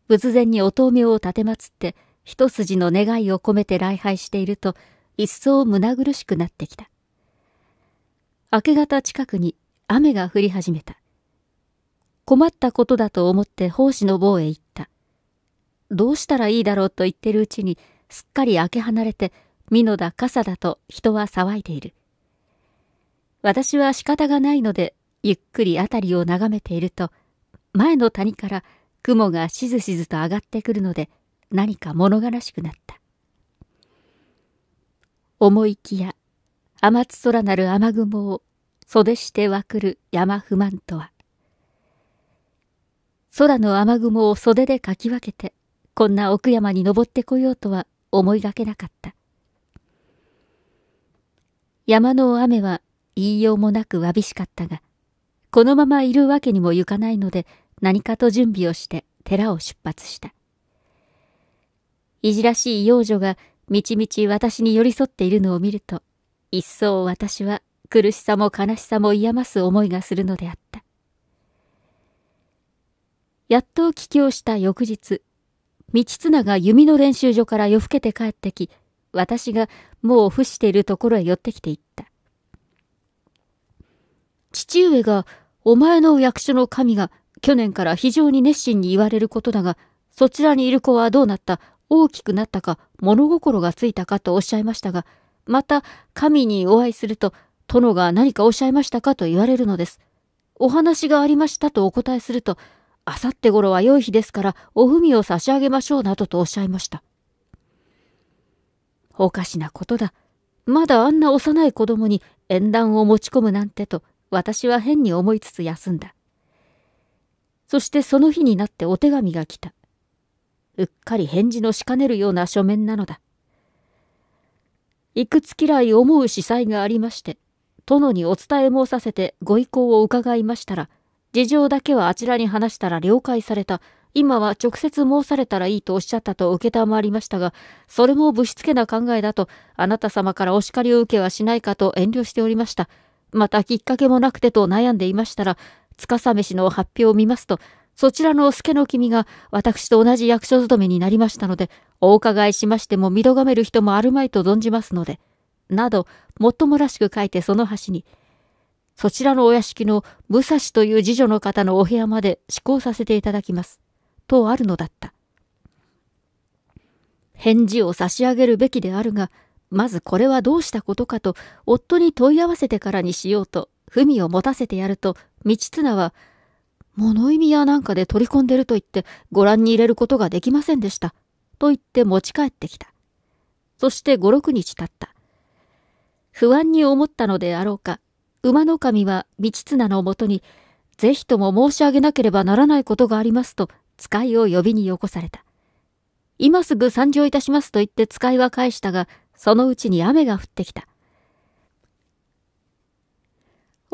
仏前にお豆苗を立てまつって、一筋の願いを込めて礼拝していると、一層胸苦しくなってきた。明け方近くに雨が降り始めた。困ったことだと思って奉仕の坊へ行った。どうしたらいいだろうと言ってるうちに、すっかり明け離れて、美濃だ傘だと人は騒いでいる。私は仕方がないので、ゆっくり辺りを眺めていると、前の谷から雲がしずしずと上がってくるので何か物悲しくなった。思いきや天津空なる雨雲を袖してわくる山不満とは。空の雨雲を袖でかき分けて、こんな奥山に登ってこようとは思いがけなかった。山の雨は言いようもなくわびしかったが、このままいるわけにもゆかないので、何かと準備をして寺を出発した。いじらしい幼女がみちみち私に寄り添っているのを見ると、一層私は苦しさも悲しさも嫌ます思いがするのであった。やっと帰郷した翌日、道綱が弓の練習所から夜更けて帰ってき、私がもう伏しているところへ寄ってきていった。父上が、お前の役所の神が去年から非常に熱心に言われることだが、そちらにいる子はどうなった大きくなったか、物心がついたかとおっしゃいましたが、また、神にお会いすると、殿が何かおっしゃいましたかと言われるのです。お話がありましたとお答えすると、あさって頃は良い日ですから、お文を差し上げましょうなどとおっしゃいました。おかしなことだ。まだあんな幼い子供に縁談を持ち込むなんてと、私は変に思いつつ休んだ。そしてその日になってお手紙が来た。うっかり返事のしかねるような書面なのだ。いくつ嫌い思う司祭がありまして、殿にお伝え申させてご意向を伺いましたら、事情だけはあちらに話したら了解された、今は直接申されたらいいとおっしゃったと承りましたが、それもぶしつけな考えだと、あなた様からお叱りを受けはしないかと遠慮しておりました。またきっかけもなくてと悩んでいましたら、司飯の発表を見ますと、そちらの助の君が私と同じ役所勤めになりましたので、お伺いしましても見どがめる人もあるまいと存じますので、など、もっともらしく書いてその端に、そちらのお屋敷の武蔵という次女の方のお部屋まで施行させていただきます。とあるのだった。返事を差し上げるべきであるが、まずこれはどうしたことかと、夫に問い合わせてからにしようと、文を持たせてやると、道綱は、物意味やなんかで取り込んでると言ってご覧に入れることができませんでした。と言って持ち帰ってきた。そして五六日経った。不安に思ったのであろうか、馬の神は道綱のもとに、ぜひとも申し上げなければならないことがありますと、使いを呼びによこされた。今すぐ参上いたしますと言って使いは返したが、そのうちに雨が降ってきた。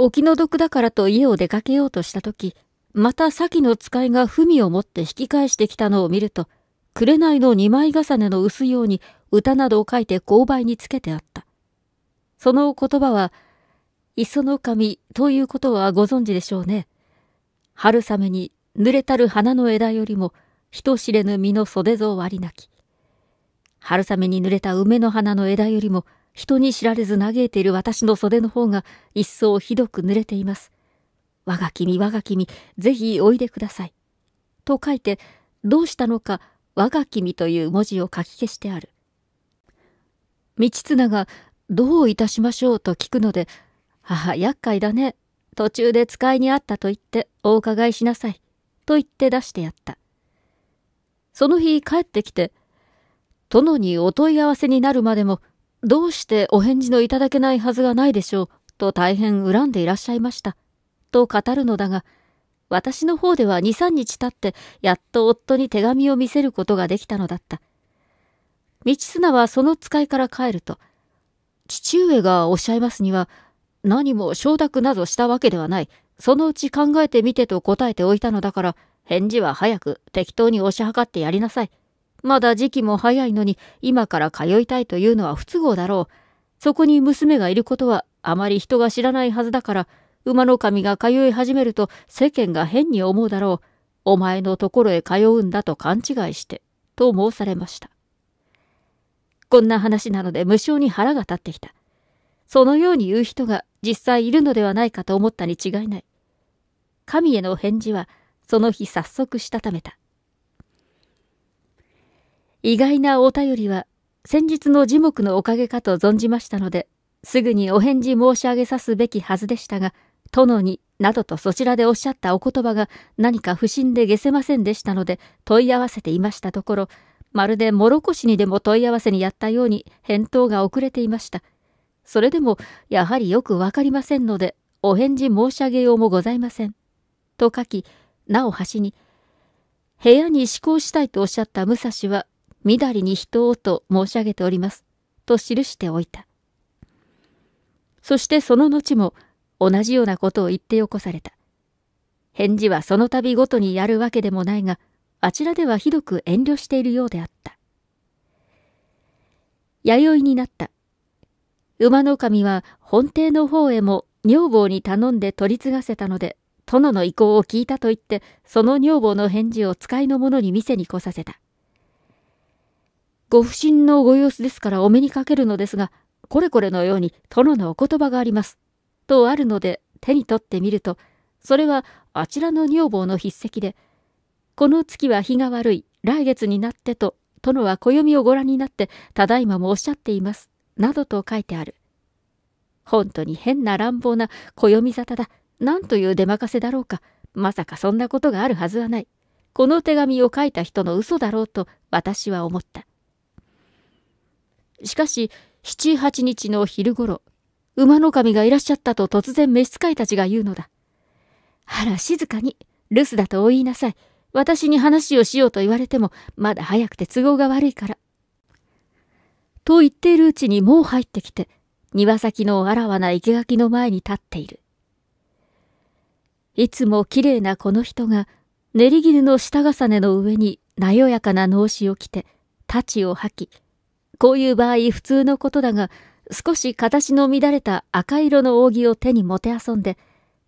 お気の毒だからと家を出かけようとした時、また先の使いが文を持って引き返してきたのを見ると、紅の二枚重ねの薄ように歌などを書いて勾配につけてあった。その言葉は、磯の神ということはご存知でしょうね。春雨に濡れたる花の枝よりも、人知れぬ実の袖像を割りなき。春雨に濡れた梅の花の枝よりも、人に知られず嘆いている私の袖の方が一層ひどく濡れています。我が君、我が君、ぜひおいでください。と書いて、どうしたのか、我が君という文字を書き消してある。道綱が、どういたしましょうと聞くので、母、厄介だね。途中で使いにあったと言って、お伺いしなさい。と言って出してやった。その日帰ってきて、殿にお問い合わせになるまでも、どうしてお返事のいただけないはずがないでしょう、と大変恨んでいらっしゃいました。と語るのだが、私の方では2、3日経って、やっと夫に手紙を見せることができたのだった。道綱はその使いから帰ると、父上がおっしゃいますには、何も承諾などしたわけではない。そのうち考えてみてと答えておいたのだから、返事は早く適当に押し量ってやりなさい。まだ時期も早いのに、今から通いたいというのは不都合だろう。そこに娘がいることは、あまり人が知らないはずだから、馬の神が通い始めると世間が変に思うだろう。お前のところへ通うんだと勘違いして、と申されました。こんな話なので無性に腹が立ってきた。そのように言う人が実際いるのではないかと思ったに違いない。神への返事は、その日早速したためた。意外なお便りは先日の樹木のおかげかと存じましたので、すぐにお返事申し上げさすべきはずでしたが、殿に、などとそちらでおっしゃったお言葉が何か不審で下せませんでしたので問い合わせていましたところ、まるでもろこしにでも問い合わせにやったように返答が遅れていました。それでも、やはりよくわかりませんので、お返事申し上げようもございません。と書き、なお端に、部屋に思考したいとおっしゃった武蔵は、みだりに人をと申し上げております。と記しておいた。そしてその後も同じようなことを言ってよこされた。返事はその度ごとにやるわけでもないが、あちらではひどく遠慮しているようであった。弥生になった。馬の神は本邸の方へも女房に頼んで取り継がせたので、殿の意向を聞いたと言って、その女房の返事を使いの者に店に来させた。ご不審のご様子ですからお目にかけるのですが、これこれのように殿のお言葉があります。とあるので手に取ってみると、それはあちらの女房の筆跡で、この月は日が悪い、来月になってと、殿は暦をご覧になって、ただいまもおっしゃっています、などと書いてある。本当に変な乱暴な暦沙汰だ。なんという出任せだろうか。まさかそんなことがあるはずはない。この手紙を書いた人の嘘だろうと私は思った。しかし、七八日の昼頃、馬の神がいらっしゃったと突然召使いたちが言うのだ。あら、静かに、留守だとお言いなさい。私に話をしようと言われても、まだ早くて都合が悪いから。と言っているうちにもう入ってきて、庭先のあらわな生垣の前に立っている。いつもきれいなこの人が、練り絹の下重ねの上になよやかな脳死を着て、太刀を吐き、こういう場合普通のことだが、少し形の乱れた赤色の扇を手にもてあそんで、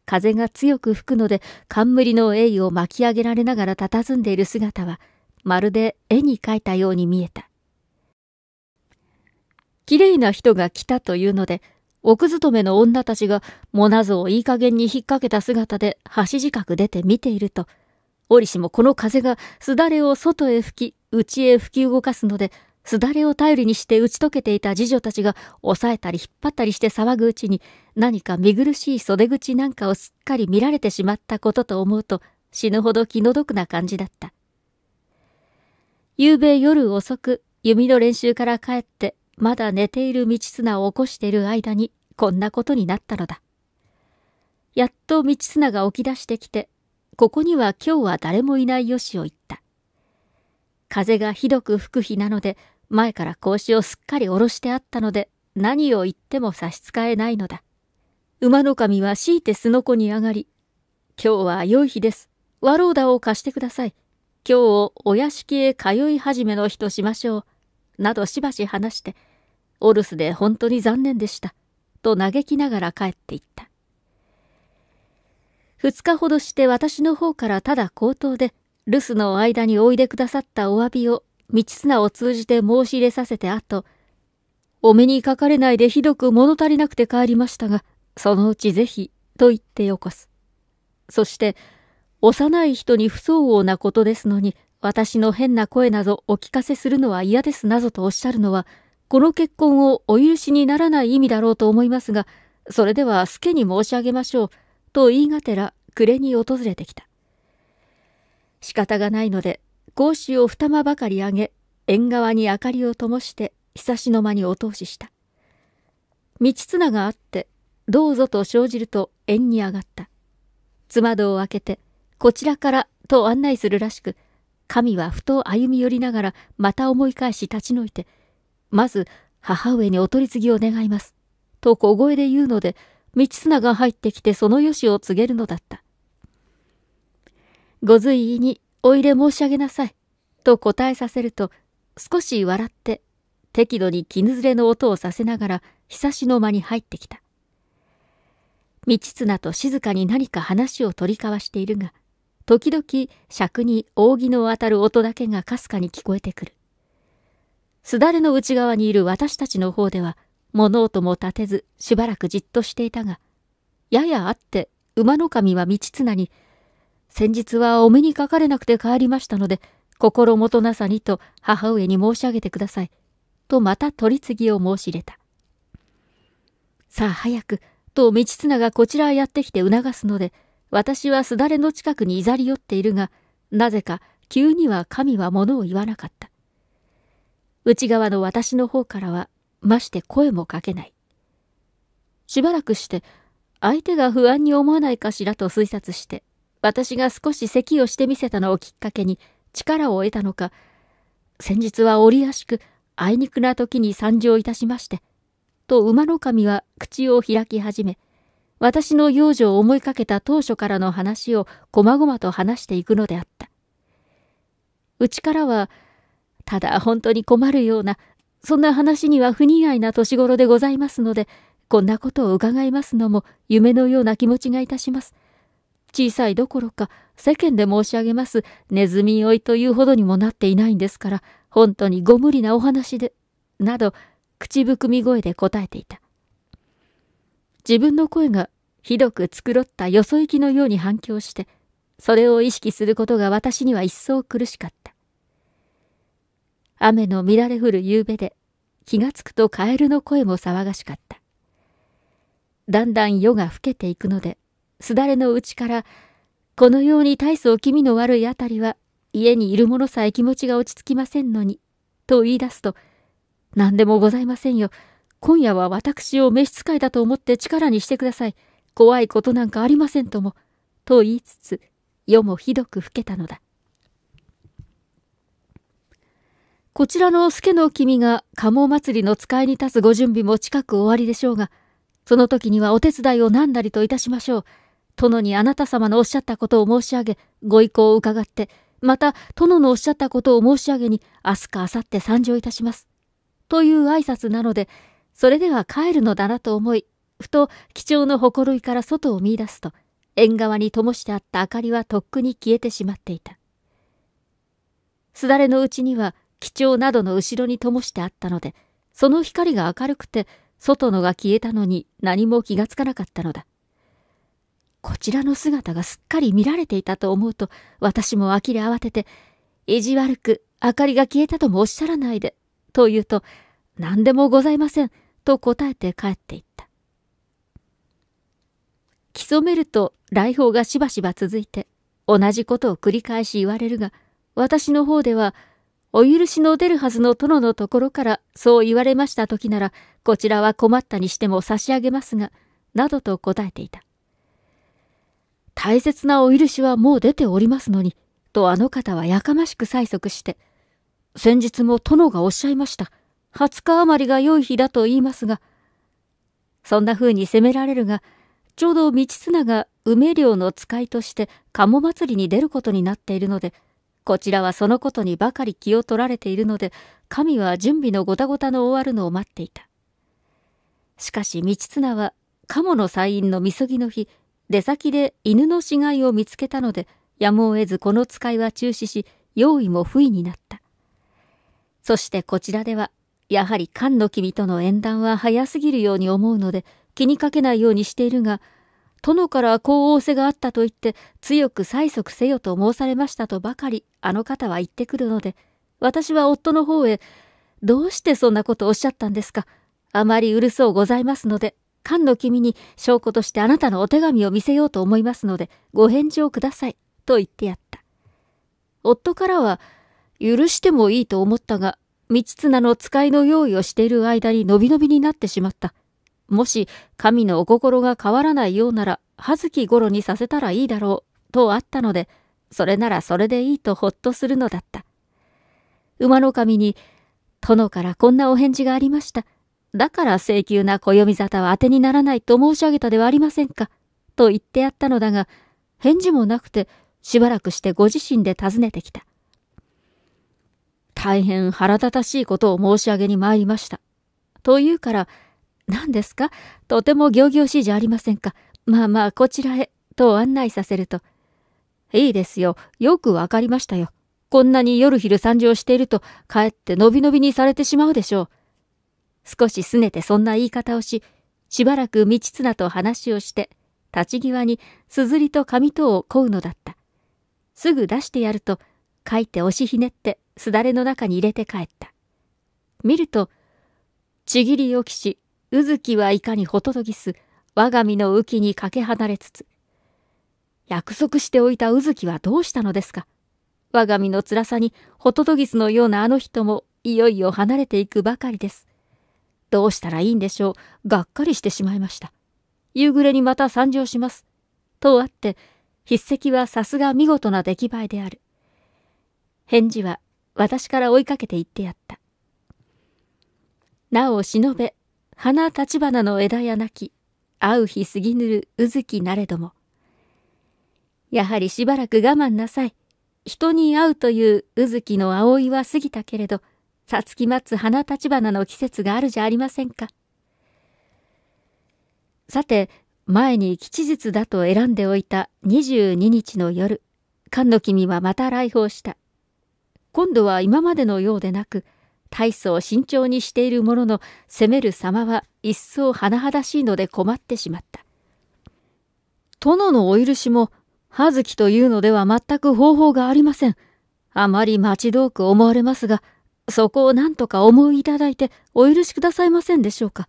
風が強く吹くので冠の栄誉を巻き上げられながら佇んでいる姿は、まるで絵に描いたように見えた。綺麗な人が来たというので、奥勤めの女たちがモナゾをいい加減に引っ掛けた姿で端近く出て見ていると、折しもこの風がすだれを外へ吹き、内へ吹き動かすので、すだれを頼りにして打ち解けていた次女たちが押さえたり引っ張ったりして騒ぐうちに何か見苦しい袖口なんかをすっかり見られてしまったことと思うと死ぬほど気の毒な感じだった。夕べ夜遅く弓の練習から帰ってまだ寝ている道綱を起こしている間にこんなことになったのだ。やっと道綱が起き出してきて、ここには今日は誰もいないよしを言った。風がひどく吹く日なので、前から格子をすっかり下ろしてあったので、何を言っても差し支えないのだ。馬の神は強いてすのこに上がり、今日は良い日です。和老だを貸してください。今日をお屋敷へ通い始めの日としましょう。などしばし話して、お留守で本当に残念でした。と嘆きながら帰っていった。二日ほどして私の方からただ口頭で、留守の間においでくださったお詫びを道綱を通じて申し入れさせてあと、お目にかかれないでひどく物足りなくて帰りましたが、そのうちぜひ、と言ってよこす。そして、幼い人に不相応なことですのに、私の変な声などお聞かせするのは嫌ですなどとおっしゃるのは、この結婚をお許しにならない意味だろうと思いますが、それでは助に申し上げましょう、と言いがてら暮れに訪れてきた。仕方がないので、格子を二間ばかり上げ、縁側に明かりを灯して、久しの間にお通しした。道綱があって、どうぞと生じると縁に上がった。妻戸を開けて、こちらからと案内するらしく、神はふと歩み寄りながら、また思い返し立ち退いて、まず母上にお取り次ぎを願います。と小声で言うので、道綱が入ってきてその良しを告げるのだった。ご随意においで申し上げなさい、と答えさせると、少し笑って、適度に絹ずれの音をさせながら、久しの間に入ってきた。道綱と静かに何か話を取り交わしているが、時々尺に扇の当たる音だけがかすかに聞こえてくる。すだれの内側にいる私たちの方では、物音も立てずしばらくじっとしていたが、ややあって馬の神は道綱に、先日はお目にかかれなくて帰りましたので、心もとなさにと母上に申し上げてください。とまた取り次ぎを申し入れた。さあ早く、と道綱がこちらへやってきて促すので、私はすだれの近くにいざり寄っているが、なぜか急には神は物を言わなかった。内側の私の方からは、まして声もかけない。しばらくして、相手が不安に思わないかしらと推察して、私が少し咳をしてみせたのをきっかけに力を得たのか、先日は折りやしく、あいにくな時に参上いたしまして、と馬の神は口を開き始め、私の養女を思いかけた当初からの話をこまごまと話していくのであった。うちからは、ただ本当に困るような、そんな話には不似合いな年頃でございますので、こんなことを伺いますのも夢のような気持ちがいたします。小さいどころか世間で申し上げますネズミ追いというほどにもなっていないんですから本当にご無理なお話でなど口含み声で答えていた自分の声がひどく繕ったよそ行きのように反響してそれを意識することが私には一層苦しかった雨の乱れ降る夕べで気がつくとカエルの声も騒がしかっただんだん夜が更けていくのですだれのうちから、このように大層気味の悪いあたりは、家にいる者さえ気持ちが落ち着きませんのに、と言い出すと、何でもございませんよ。今夜は私を召使いだと思って力にしてください。怖いことなんかありませんとも。と言いつつ、夜もひどく老けたのだ。こちらの助の君が鴨祭りの使いに立つご準備も近く終わりでしょうが、その時にはお手伝いを何なりといたしましょう。殿にあなた様のおっしゃったことを申し上げ、ご意向を伺って、また、殿のおっしゃったことを申し上げに、明日か明後日参上いたします。という挨拶なので、それでは帰るのだなと思い、ふと貴重のほころいから外を見出すと、縁側に灯してあった明かりはとっくに消えてしまっていた。すだれのうちには、貴重などの後ろに灯してあったので、その光が明るくて、外のが消えたのに何も気がつかなかったのだ。こちらの姿がすっかり見られていたと思うと、私も呆れ慌てて、意地悪く、明かりが消えたともおっしゃらないで、と言うと、何でもございません、と答えて帰っていった。潜めると来訪がしばしば続いて、同じことを繰り返し言われるが、私の方では、お許しの出るはずの殿のところからそう言われました時なら、こちらは困ったにしても差し上げますが、などと答えていた。大切なお許しはもう出ておりますのに、とあの方はやかましく催促して、先日も殿がおっしゃいました。20日余りが良い日だと言いますが、そんな風に責められるが、ちょうど道綱が梅寮の使いとして鴨祭りに出ることになっているので、こちらはそのことにばかり気を取られているので、神は準備のごたごたの終わるのを待っていた。しかし道綱は、鴨の祭院のみそぎの日、出先で犬の死骸を見つけたので、やむを得ずこの使いは中止し、用意も不意になった。そしてこちらでは、やはり菅の君との縁談は早すぎるように思うので、気にかけないようにしているが、殿からこう仰せがあったと言って、強く催促せよと申されましたとばかり、あの方は言ってくるので、私は夫の方へ、どうしてそんなことをおっしゃったんですかあまりうるそうございますので、菅の君に証拠としてあなたのお手紙を見せようと思いますので、ご返事をください、と言ってやった。夫からは、許してもいいと思ったが、道綱の使いの用意をしている間にのびのびになってしまった。もし、神のお心が変わらないようなら、葉月頃にさせたらいいだろう、とあったので、それならそれでいいとほっとするのだった。馬の神に、殿からこんなお返事がありました。だから請求な暦沙汰は当てにならないと申し上げたではありませんか、と言ってやったのだが、返事もなくて、しばらくしてご自身で訪ねてきた。大変腹立たしいことを申し上げに参りました。と言うから、何ですかとても行々しいじゃありませんか。まあまあ、こちらへ、と案内させると。いいですよ。よくわかりましたよ。こんなに夜昼参上していると、かえってのびのびにされてしまうでしょう。少しすねてそんな言い方をし、しばらく道綱と話をして、立ち際に硯と紙とをこうのだった。すぐ出してやると、書いて押しひねってすだれの中に入れて帰った。見ると、ちぎりおきし、うずきはいかにほとどぎす、我が身の浮きにかけ離れつつ。約束しておいたうずきはどうしたのですか我が身の辛さにほととぎすのようなあの人もいよいよ離れていくばかりです。どうしたらいいんでしょう。がっかりしてしまいました。夕暮れにまた参上します。とあって、筆跡はさすが見事な出来栄えである。返事は私から追いかけて行ってやった。なお忍べ、花立花の枝やなき、会う日過ぎぬるうずきなれども。やはりしばらく我慢なさい。人に会うといううずきの葵は過ぎたけれど、さつき待つ花立花の季節があるじゃありませんか。さて、前に吉日だと選んでおいた22日の夜、菅野君はまた来訪した。今度は今までのようでなく、大層慎重にしているものの、攻める様は一層甚だしいので困ってしまった。殿のお許しも、葉月というのでは全く方法がありません。あまり待ち遠く思われますが、そこを何とか思いいただいてお許しくださいませんでしょうか。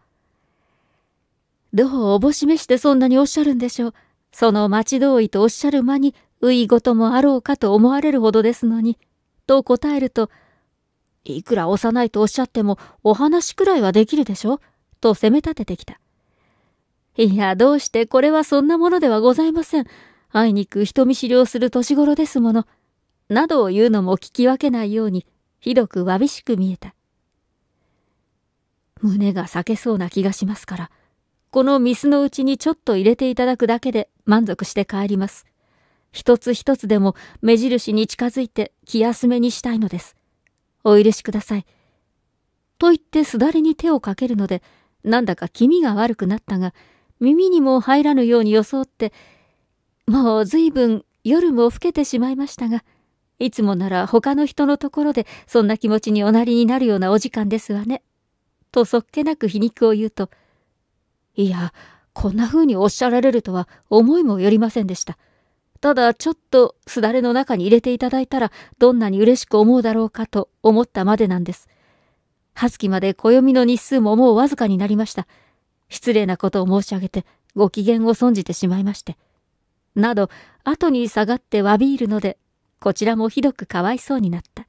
どうおぼしめしてそんなにおっしゃるんでしょう。その待ち遠いとおっしゃる間に、ういごともあろうかと思われるほどですのに、と答えると、いくら幼いとおっしゃっても、お話くらいはできるでしょと責め立ててきた。いや、どうしてこれはそんなものではございません。あいにく人見知りをする年頃ですもの。などを言うのも聞き分けないように、ひどくわびしく見えた。胸が裂けそうな気がしますから、このミスのうちにちょっと入れていただくだけで満足して帰ります。一つ一つでも目印に近づいて気休めにしたいのです。お許しください。と言ってすだれに手をかけるので、なんだか気味が悪くなったが、耳にも入らぬように装って、もう随分夜も更けてしまいましたが、いつもなら他の人のところでそんな気持ちにおなりになるようなお時間ですわね。とそっけなく皮肉を言うと、いや、こんな風におっしゃられるとは思いもよりませんでした。ただちょっとすだれの中に入れていただいたらどんなに嬉しく思うだろうかと思ったまでなんです。はずきまで暦の日数ももうわずかになりました。失礼なことを申し上げてご機嫌を損じてしまいまして。など、後に下がって詫びいるのでこちらもひどくかわいそうになった。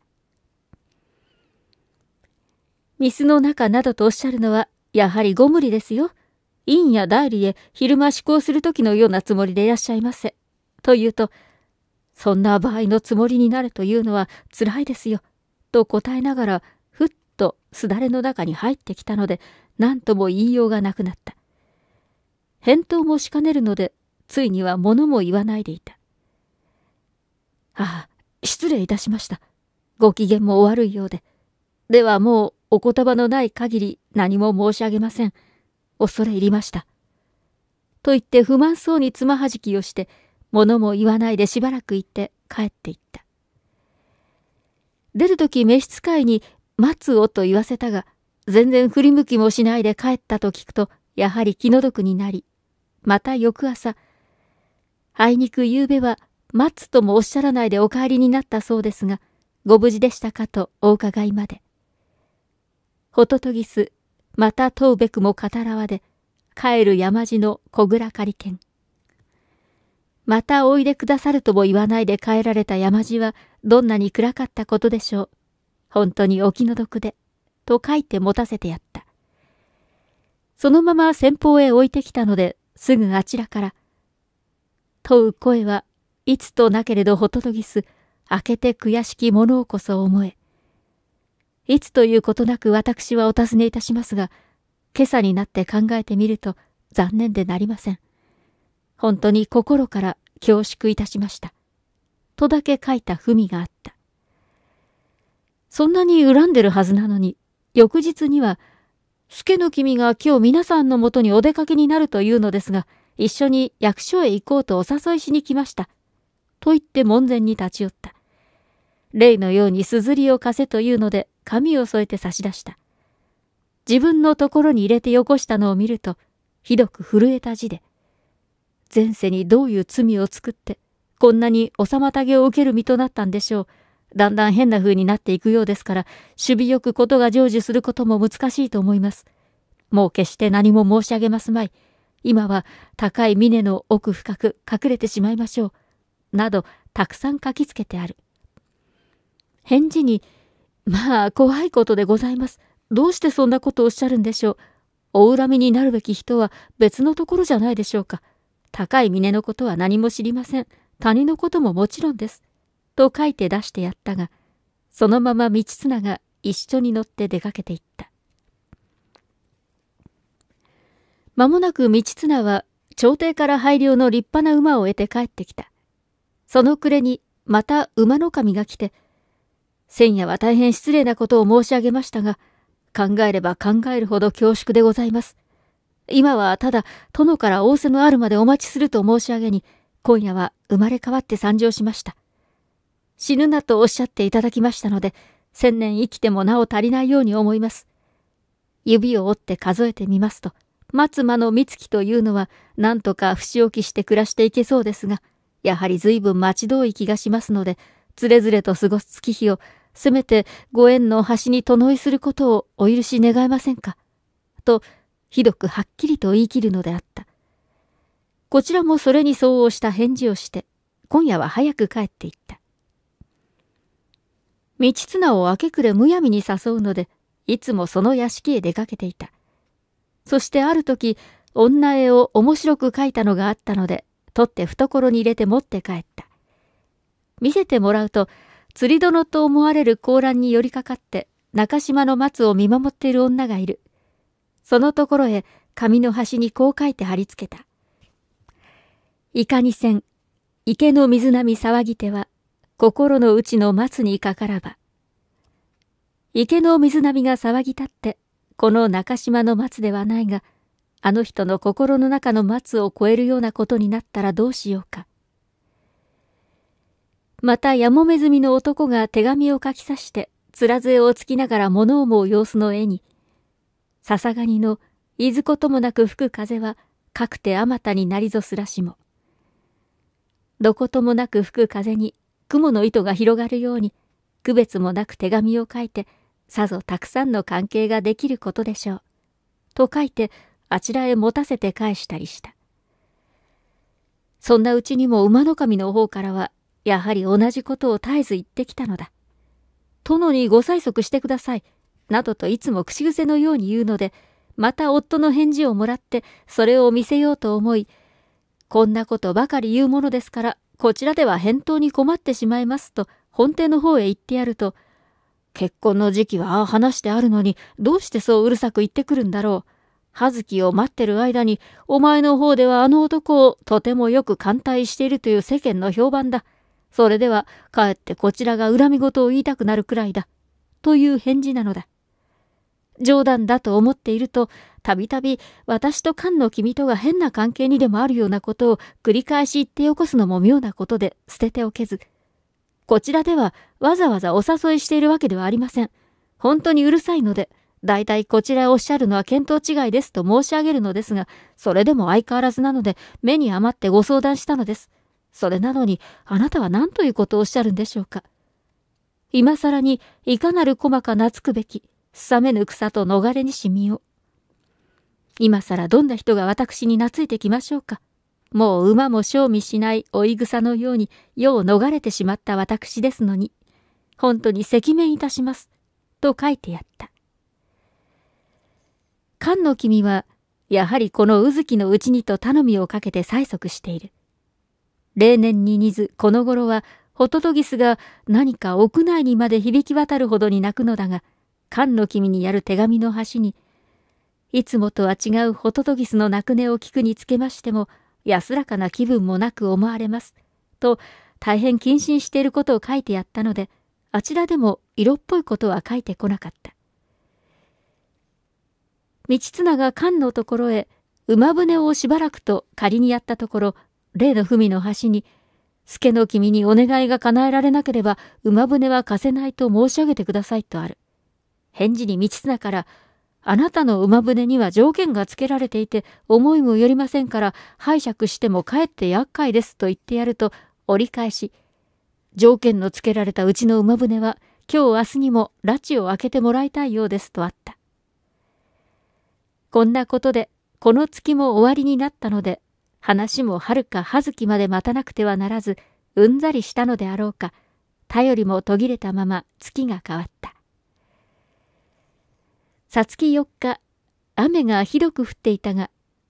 ミスの中などとおっしゃるのは、やはりご無理ですよ。陰や代理へ昼間思考する時のようなつもりでいらっしゃいませ。と言うと、そんな場合のつもりになるというのはつらいですよ。と答えながら、ふっとすだれの中に入ってきたので、何とも言いようがなくなった。返答もしかねるので、ついには物も言わないでいた。ああ、失礼いたしました。ご機嫌もお悪いようで。ではもうお言葉のない限り何も申し上げません。恐れ入りました。と言って不満そうにつまはじきをして、物も言わないでしばらく行って帰っていった。出る時召使いに待つをと言わせたが、全然振り向きもしないで帰ったと聞くと、やはり気の毒になり、また翌朝、あいにく夕べは待つともおっしゃらないでお帰りになったそうですが、ご無事でしたかとお伺いまで。ホトトギス、また問うべくも語らわで、帰る山路の小倉狩りまたおいでくださるとも言わないで帰られた山路は、どんなに暗かったことでしょう。本当にお気の毒で、と書いて持たせてやった。そのまま先方へ置いてきたので、すぐあちらから、問う声はいつとなけれどほととぎす、明けて悔しきものをこそ思え。いつということなく私はお尋ねいたしますが、今朝になって考えてみると残念でなりません。本当に心から恐縮いたしました。とだけ書いた文があった。そんなに恨んでるはずなのに、翌日には、助の君が今日皆さんのもとにお出かけになるというのですが、一緒に役所へ行こうとお誘いしに来ました。と言って門前に立ち寄った。例のように硯を貸せというので、紙を添えて差し出した。自分のところに入れてよこしたのを見ると、ひどく震えた字で、前世にどういう罪を作って、こんなにお妨げを受ける身となったんでしょう。だんだん変な風になっていくようですから、守備よくことが成就することも難しいと思います。もう決して何も申し上げますまい。今は高い峰の奥深く隠れてしまいましょう。などたくさん書きつけてある。返事に、まあ、怖いことでございます。どうしてそんなことをおっしゃるんでしょう。お恨みになるべき人は別のところじゃないでしょうか。高い峰のことは何も知りません。谷のことももちろんです。と書いて出してやったが、そのまま道綱が一緒に乗って出かけていった。間もなく道綱は朝廷から配慮の立派な馬を得て帰ってきた。その暮れにまた馬の神が来て、千夜は大変失礼なことを申し上げましたが、考えれば考えるほど恐縮でございます。今はただ殿から仰せのあるまでお待ちすると申し上げに、今夜は生まれ変わって参上しました。死ぬなとおっしゃっていただきましたので、千年生きてもなお足りないように思います。指を折って数えてみますと、松間の三月というのは、なんとか節置きして暮らしていけそうですが、やはり随分待ち遠い気がしますので、つれづれと過ごす月日を、せめてご縁の端にとのいすることをお許し願えませんか。と、ひどくはっきりと言い切るのであった。こちらもそれに相応した返事をして、今夜は早く帰っていった。道綱を明け暮れむやみに誘うので、いつもその屋敷へ出かけていた。そしてある時、女絵を面白く描いたのがあったので、取って懐に入れて持って帰った。見せてもらうと、釣り殿と思われる甲羅に寄りかかって、中島の松を見守っている女がいる。そのところへ、紙の端にこう書いて貼り付けた。いかにせん、池の水波騒ぎ手は、心の内の松にかからば。池の水波が騒ぎ立って、この中島の松ではないが、あの人の心の中の松を超えるようなことになったらどうしようか。また、やもめずみの男が手紙を書きさして、面杖をつきながら物を思う様子の絵に、笹がにの、いずこともなく吹く風は、かくてあまたになりぞすらしも。どこともなく吹く風に、雲の糸が広がるように、区別もなく手紙を書いて、さぞたくさんの関係ができることでしょう。と書いて、あちらへ持たせて返したりした。そんなうちにも馬の神の方からは、やはり同じことを絶えず言ってきたのだ。殿にご催促してください、などといつも口癖のように言うので、また夫の返事をもらって、それを見せようと思い、こんなことばかり言うものですから、こちらでは返答に困ってしまいますと、本店の方へ行ってやると、結婚の時期はああ話してあるのに、どうしてそううるさく言ってくるんだろう。葉月を待ってる間に、お前の方ではあの男をとてもよく歓待しているという世間の評判だ。それでは、かえってこちらが恨み事を言いたくなるくらいだ。という返事なのだ。冗談だと思っていると、たびたび私と菅の君とが変な関係にでもあるようなことを繰り返し言ってよこすのも妙なことで捨てておけず。こちらではわざわざお誘いしているわけではありません。本当にうるさいので、大体こちらへおっしゃるのは見当違いですと申し上げるのですが、それでも相変わらずなので、目に余ってご相談したのです。それなのに、あなたは何ということをおっしゃるんでしょうか。今更に、いかなる細か懐くべき、さめぬ草と逃れにしみよ。今更どんな人が私に懐いてきましょうか。もう馬も賞味しない追い草のように、世を逃れてしまった私ですのに、本当に赤面いたします。と書いてやった。菅の君は、やはりこのうずきのうちにと頼みをかけて催促している。例年に似ず、この頃は、ホトトギスが何か屋内にまで響き渡るほどに泣くのだが、菅の君にやる手紙の端に、いつもとは違うホトトギスの泣く音を聞くにつけましても、安らかな気分もなく思われます。と、大変謹慎していることを書いてやったので、あちらでも色っぽいことは書いてこなかった。道綱が菅のところへ馬舟をしばらくと仮にやったところ例の文の端に「助の君にお願いが叶えられなければ馬舟は貸せないと申し上げてください」とある返事に道綱から「あなたの馬舟には条件がつけられていて思いもよりませんから拝借してもかえって厄介です」と言ってやると折り返し「条件のつけられたうちの馬舟は今日明日にも拉致を開けてもらいたいようです」とあったこんなことで、この月も終わりになったので、話もはるか葉月まで待たなくてはならず、うんざりしたのであろうか、頼りも途切れたまま月が変わった。さつき4日、雨がひどく降っていたが、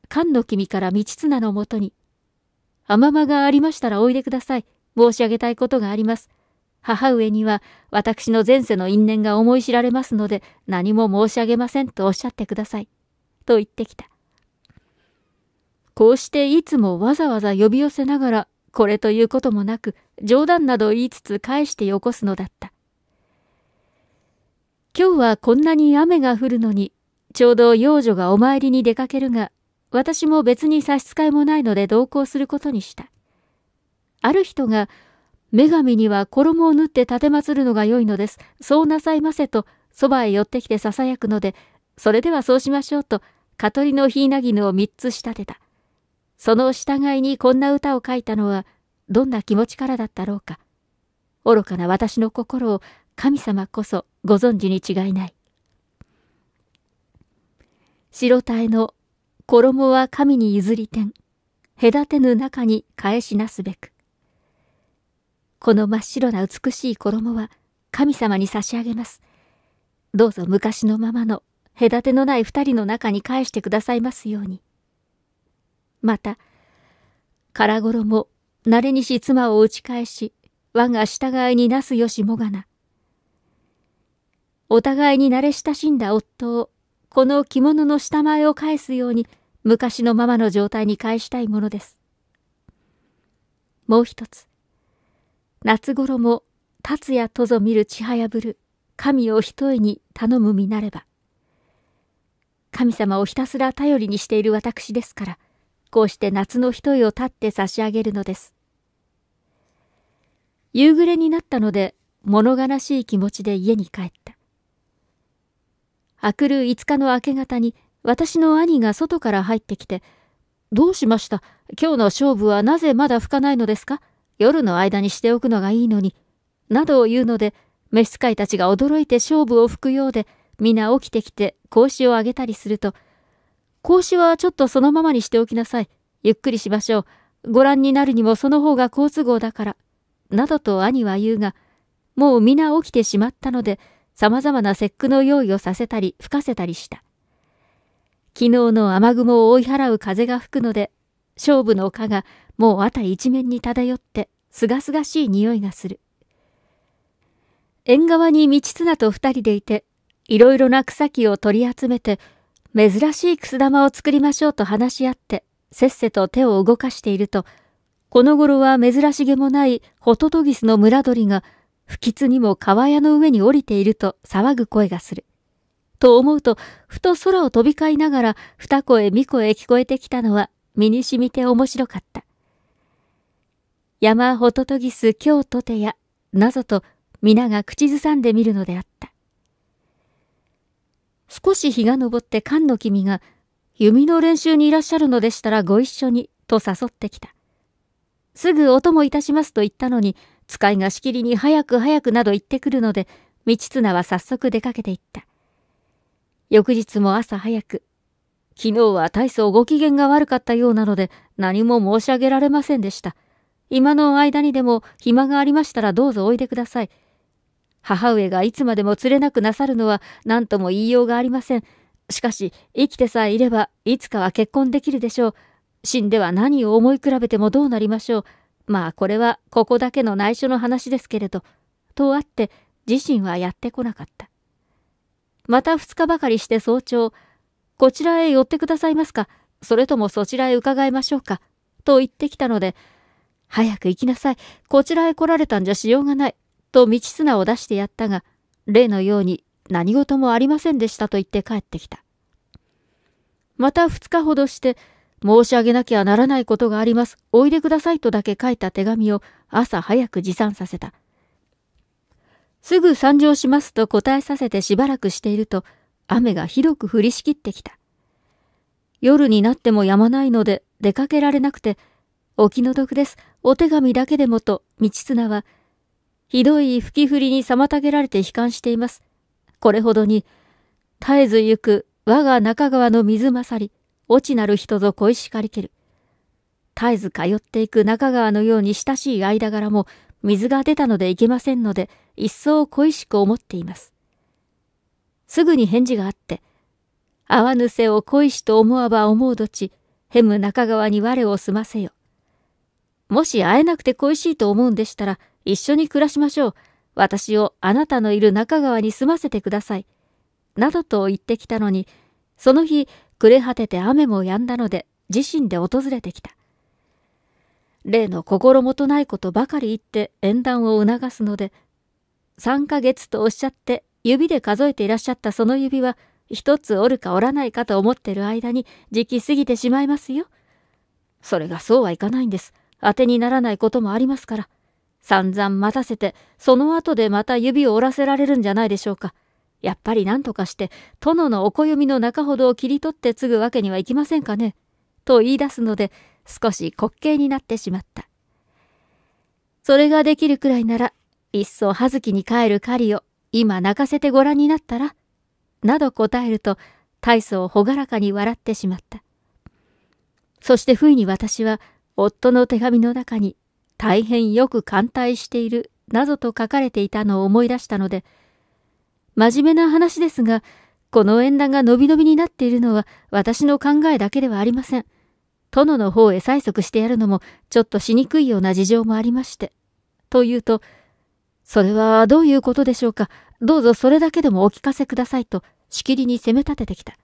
菅の君から道綱のもとに、雨間がありましたらおいでください。申し上げたいことがあります。母上には私の前世の因縁が思い知られますので何も申し上げませんとおっしゃってください。と言ってきた。こうしていつもわざわざ呼び寄せながら、これということもなく、冗談など言いつつ返してよこすのだった。今日はこんなに雨が降るのに、ちょうど幼女がお参りに出かけるが、私も別に差し支えもないので同行することにした。ある人が、女神には衣を縫って奉るのが良いのです。そうなさいませと、そばへ寄ってきて囁くので、それではそうしましょうと、蚊取りのひいな絹を三つ仕立てた。その従いにこんな歌を書いたのは、どんな気持ちからだったろうか。愚かな私の心を神様こそご存知に違いない。白胎の衣は神に譲りてん、隔てぬ中に返しなすべく。この真っ白な美しい衣は神様に差し上げます。どうぞ昔のままの隔てのない二人の中に返してくださいますように。また、唐ろも、慣れにし妻を打ち返し、我が従いになすよしもがな。お互いに慣れ親しんだ夫を、この着物の下前を返すように、昔のままの状態に返したいものです。もう一つ。夏頃も、達也とぞ見るちはやぶる、神を一重に頼むみなれば。神様をひたすら頼りにしている私ですから、こうして夏の一重を立って差し上げるのです。夕暮れになったので、物悲しい気持ちで家に帰った。あくる5日の明け方に、私の兄が外から入ってきて、どうしました今日の勝負はなぜまだ吹かないのですか夜の間にしておくのがいいのに。などを言うので、召使いたちが驚いて勝負を吹くようで、皆起きてきて格子をあげたりすると、格子はちょっとそのままにしておきなさい。ゆっくりしましょう。ご覧になるにもその方が好都合だから。などと兄は言うが、もう皆起きてしまったので、様々な節句の用意をさせたり、吹かせたりした。昨日の雨雲を追い払う風が吹くので、勝負の丘がもう辺り一面に漂って、すがすがしい匂いがする。縁側に道綱と二人でいて、いろいろな草木を取り集めて、珍しいくす玉を作りましょうと話し合って、せっせと手を動かしていると、この頃は珍しげもないホトトギスの村鳥が、不吉にも川屋の上に降りていると騒ぐ声がする。と思うと、ふと空を飛び交いながら二声三声聞こえてきたのは、身に染みて面白かった。山ホトトギス京都てや、なぞと皆が口ずさんでみるのであった。少し日が昇って菅の君が、弓の練習にいらっしゃるのでしたらご一緒に、と誘ってきた。すぐお供いたしますと言ったのに、使いがしきりに早く早くなど言ってくるので、道綱は早速出かけていった。翌日も朝早く、昨日は大層ご機嫌が悪かったようなので何も申し上げられませんでした。今の間にでも暇がありましたらどうぞおいでください。母上がいつまでも釣れなくなさるのは何とも言いようがありません。しかし、生きてさえいれば、いつかは結婚できるでしょう。死んでは何を思い比べてもどうなりましょう。まあ、これはここだけの内緒の話ですけれど。とあって、自身はやってこなかった。また二日ばかりして早朝、こちらへ寄ってくださいますか、それともそちらへ伺いましょうか、と言ってきたので、早く行きなさい。こちらへ来られたんじゃしようがない。と道綱を出してやったが、例のように何事もありませんでしたと言って帰ってきた。また2日ほどして、申し上げなきゃならないことがあります。おいでくださいとだけ書いた手紙を朝早く持参させた。すぐ参上しますと答えさせてしばらくしていると、雨がひどく降りしきってきた。夜になってもやまないので出かけられなくて、お気の毒です。お手紙だけでもと、道綱はひどい吹き振りに妨げられて悲観しています。これほどに、絶えず行く我が中川の水勝り、落ちなる人ぞ恋しかりける。絶えず通っていく中川のように親しい間柄も水が出たのでいけませんので、一層恋しく思っています。すぐに返事があって、合わぬせを恋しと思わば思うどち、ヘム中川に我を済ませよ。もし会えなくて恋しいと思うんでしたら、一緒に暮らしましょう。私をあなたのいる中川に住ませてください。などと言ってきたのに、その日、暮れ果てて雨も止んだので、自身で訪れてきた。例の心もとないことばかり言って縁談を促すので、3ヶ月とおっしゃって指で数えていらっしゃったその指は、一つ折るか折らないかと思ってる間に時期過ぎてしまいますよ。それがそうはいかないんです。当てにならないこともありますから。散々待たせて、その後でまた指を折らせられるんじゃないでしょうか。やっぱり何とかして、殿のお暦の中ほどを切り取って継ぐわけにはいきませんかね。と言い出すので、少し滑稽になってしまった。それができるくらいなら、いっそ葉月に帰る狩りを、今泣かせてご覧になったら、など答えると、大層朗らかに笑ってしまった。そして不意に私は、夫の手紙の中に大変よく歓待しているなどと書かれていたのを思い出したので、真面目な話ですが、この縁談が伸び伸びになっているのは私の考えだけではありません。殿の方へ催促してやるのもちょっとしにくいような事情もありまして。というと、それはどういうことでしょうか。どうぞそれだけでもお聞かせくださいと、しきりに責め立ててきた。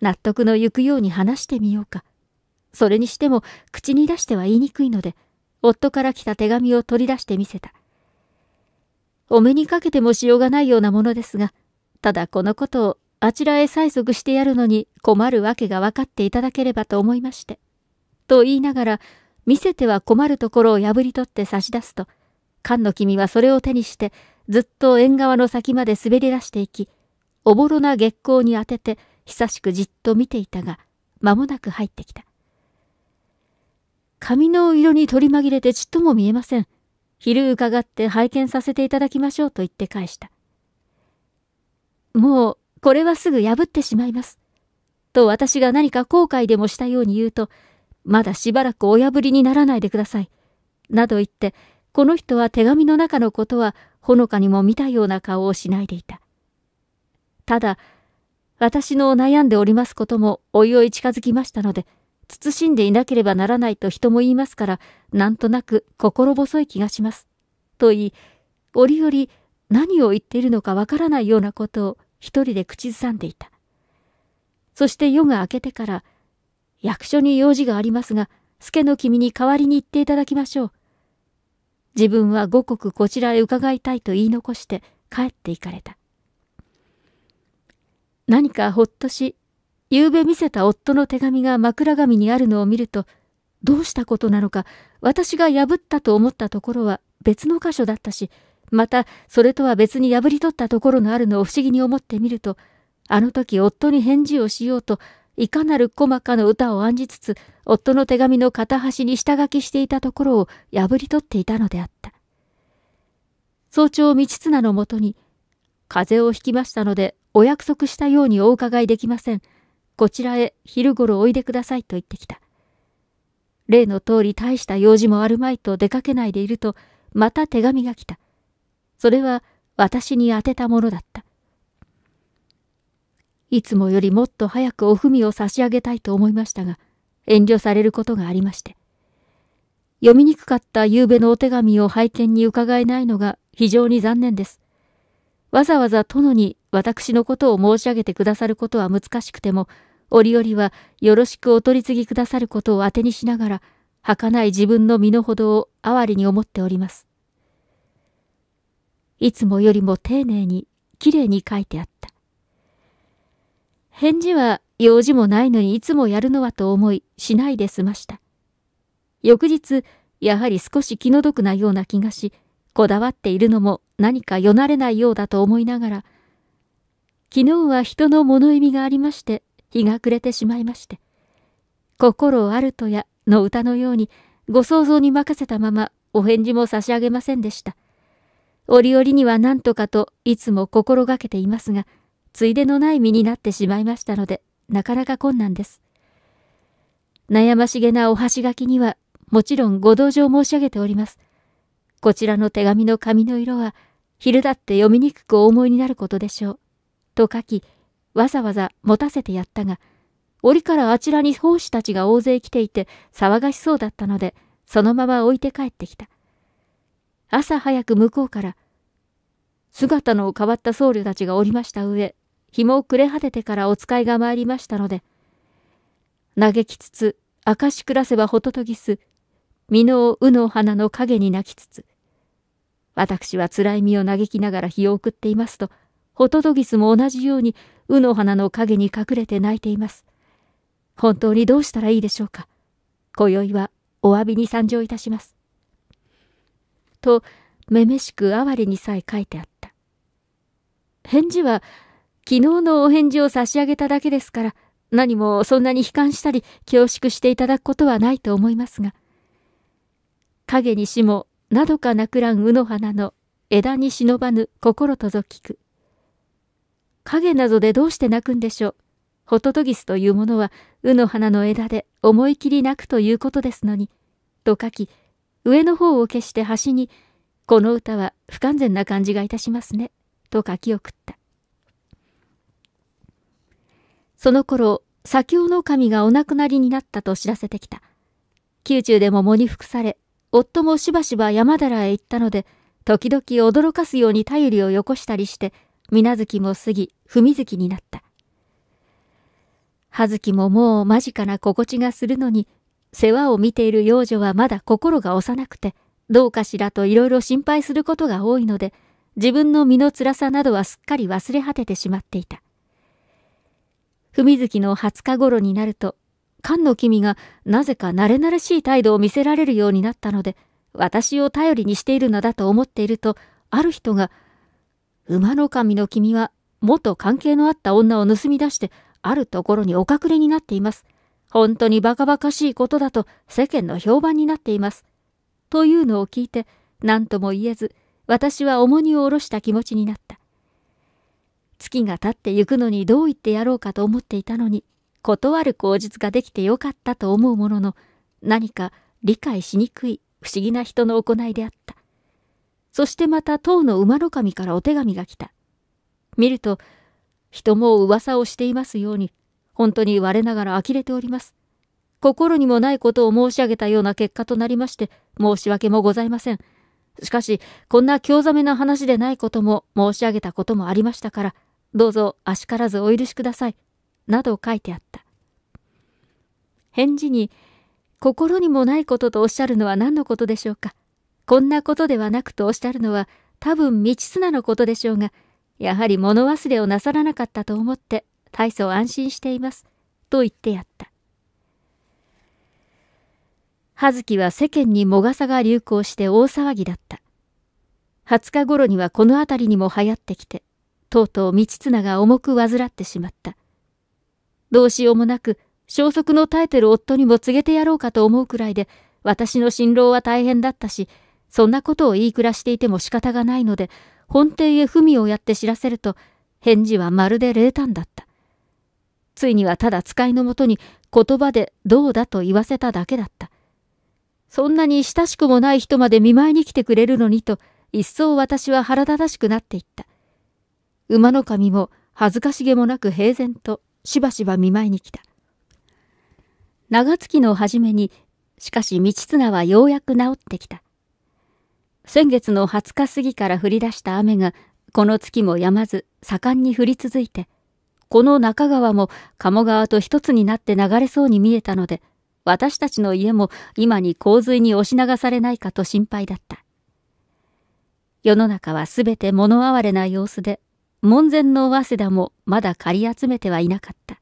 納得のゆくように話してみようか。それにしても口に出しては言いにくいので、夫から来た手紙を取り出してみせた。お目にかけてもしようがないようなものですが、ただこのことをあちらへ催促してやるのに困るわけが分かっていただければと思いまして。と言いながら、見せては困るところを破り取って差し出すと、菅の君はそれを手にして、ずっと縁側の先まで滑り出していき、おぼろな月光に当てて、久しくじっと見ていたが、間もなく入ってきた。髪の色に取り紛れてちっとも見えません。昼伺って拝見させていただきましょうと言って返した。もう、これはすぐ破ってしまいます。と私が何か後悔でもしたように言うと、まだしばらくお破りにならないでください。など言って、この人は手紙の中のことはほのかにも見たような顔をしないでいた。ただ、私の悩んでおりますこともおいおい近づきましたので、慎んでいなければならないと人も言いますから、なんとなく心細い気がします。と言い、折々何を言っているのかわからないようなことを一人で口ずさんでいた。そして夜が明けてから、役所に用事がありますが、助の君に代わりに行っていただきましょう。自分は五国こちらへ伺いたいと言い残して帰って行かれた。何かほっとし、昨べ見せた夫の手紙が枕紙にあるのを見ると、どうしたことなのか、私が破ったと思ったところは別の箇所だったし、また、それとは別に破り取ったところのあるのを不思議に思ってみると、あの時夫に返事をしようと、いかなる細かの歌を案じつつ、夫の手紙の片端に下書きしていたところを破り取っていたのであった。早朝道綱のもとに、風邪をひきましたので、お約束したようにお伺いできません。こちらへ昼ごろおいでくださいと言ってきた。例の通り大した用事もあるまいと出かけないでいると、また手紙が来た。それは私に宛てたものだった。いつもよりもっと早くお文を差し上げたいと思いましたが、遠慮されることがありまして。読みにくかった夕べのお手紙を拝見に伺えないのが非常に残念です。わざわざ殿に私のことを申し上げてくださることは難しくても、折々はよろしくお取り次ぎくださることを当てにしながら、儚い自分の身の程を哀れに思っております。いつもよりも丁寧に、きれいに書いてあった。返事は用事もないのにいつもやるのはと思い、しないで済ました。翌日、やはり少し気の毒なような気がし、こだわっているのも何かよなれないようだと思いながら、昨日は人の物意味がありまして、日が暮れてしまいまして、心あるとやの歌のようにご想像に任せたままお返事も差し上げませんでした。折々には何とかといつも心がけていますが、ついでのない身になってしまいましたので、なかなか困難です。悩ましげなお箸書きには、もちろんご同情申し上げております。こちらの手紙の紙の色は、昼だって読みにくくお思いになることでしょう。と書き、わざわざ持たせてやったが、折からあちらに奉仕たちが大勢来ていて騒がしそうだったので、そのまま置いて帰ってきた。朝早く向こうから、姿の変わった僧侶たちがおりました上、紐をくれ果ててからお使いが参りましたので、嘆きつつ、明かし暮らせばほととぎす、美濃うの花の影に泣きつつ、私は辛い身を嘆きながら日を送っていますと、ホトトギスも同じように、ウの花の影に隠れて泣いています。本当にどうしたらいいでしょうか。今宵はお詫びに参上いたします。と、めめしく哀れにさえ書いてあった。返事は、昨日のお返事を差し上げただけですから、何もそんなに悲観したり恐縮していただくことはないと思いますが、影にしもなどかなくらん卯の花の枝に忍ばぬ心とぞ聞く。影などでどうして泣くんでしょう。ホトトギスというものは、うの花の枝で思い切り泣くということですのに、と書き、上の方を消して端に、この歌は不完全な感じがいたしますね、と書き送った。その頃、左京の神がお亡くなりになったと知らせてきた。宮中でも喪に服され、夫もしばしば山寺へ行ったので、時々驚かすように頼りをよこしたりして、水月も過ぎ、文月になった。葉月ももう間近な心地がするのに、世話を見ている幼女はまだ心が幼くて、どうかしらといろいろ心配することが多いので、自分の身の辛さなどはすっかり忘れ果ててしまっていた。文月の20日頃になると、菅野君がなぜか慣れ慣れしい態度を見せられるようになったので、私を頼りにしているのだと思っていると、ある人が馬の神の君は元関係のあった女を盗み出して、あるところにお隠れになっています。本当にバカバカしいことだと世間の評判になっています。というのを聞いて、何とも言えず、私は重荷を下ろした気持ちになった。月が経ってゆくのにどう言ってやろうかと思っていたのに、断る口実ができてよかったと思うものの、何か理解しにくい不思議な人の行いであった。そしてまた当の馬の神からお手紙が来た。見ると、人も噂をしていますように、本当に我ながら呆れております。心にもないことを申し上げたような結果となりまして、申し訳もございません。しかし、こんな興ざめな話でないことも申し上げたこともありましたから、どうぞあしからずお許しください。など書いてあった。返事に、心にもないこととおっしゃるのは何のことでしょうか。こんなことではなくとおっしゃるのは多分未知のことでしょうが、やはり物忘れをなさらなかったと思って大層安心しています。と言ってやった。葉月は世間にもがさが流行して大騒ぎだった。20日頃にはこの辺りにも流行ってきて、とうとう道綱が重く患ってしまった。どうしようもなく、消息の絶えてる夫にも告げてやろうかと思うくらいで、私の心労は大変だったし、そんなことを言い暮らしていても仕方がないので、本邸へ文をやって知らせると、返事はまるで冷淡だった。ついにはただ使いのもとに言葉でどうだと言わせただけだった。そんなに親しくもない人まで見舞いに来てくれるのにと、一層私は腹立たしくなっていった。馬の髪も恥ずかしげもなく平然としばしば見舞いに来た。長月の初めに、しかし道綱はようやく治ってきた。先月の20日過ぎから降り出した雨が、この月もやまず盛んに降り続いて、この中川も鴨川と一つになって流れそうに見えたので、私たちの家も今に洪水に押し流されないかと心配だった。世の中はすべて物哀れな様子で、門前の早稲田もまだ借り集めてはいなかった。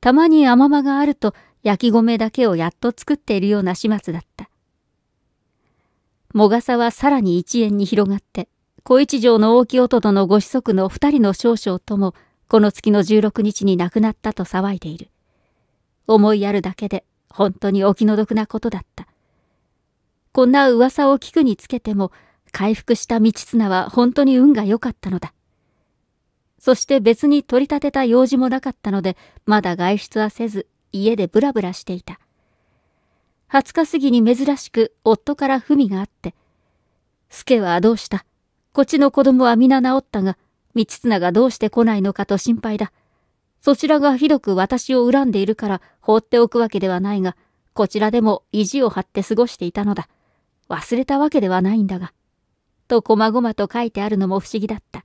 たまに甘間があると焼き米だけをやっと作っているような始末だった。もがさはさらに一円に広がって、小一条の大音殿のご子息の二人の少々とも、この月の16日に亡くなったと騒いでいる。思いやるだけで、本当にお気の毒なことだった。こんな噂を聞くにつけても、回復した道綱は本当に運が良かったのだ。そして別に取り立てた用事もなかったので、まだ外出はせず、家でブラブラしていた。20日過ぎに珍しく夫から文があって、助はどうしたこっちの子供は皆治ったが、道綱がどうして来ないのかと心配だ。そちらがひどく私を恨んでいるから放っておくわけではないが、こちらでも意地を張って過ごしていたのだ。忘れたわけではないんだが。と細々と書いてあるのも不思議だった。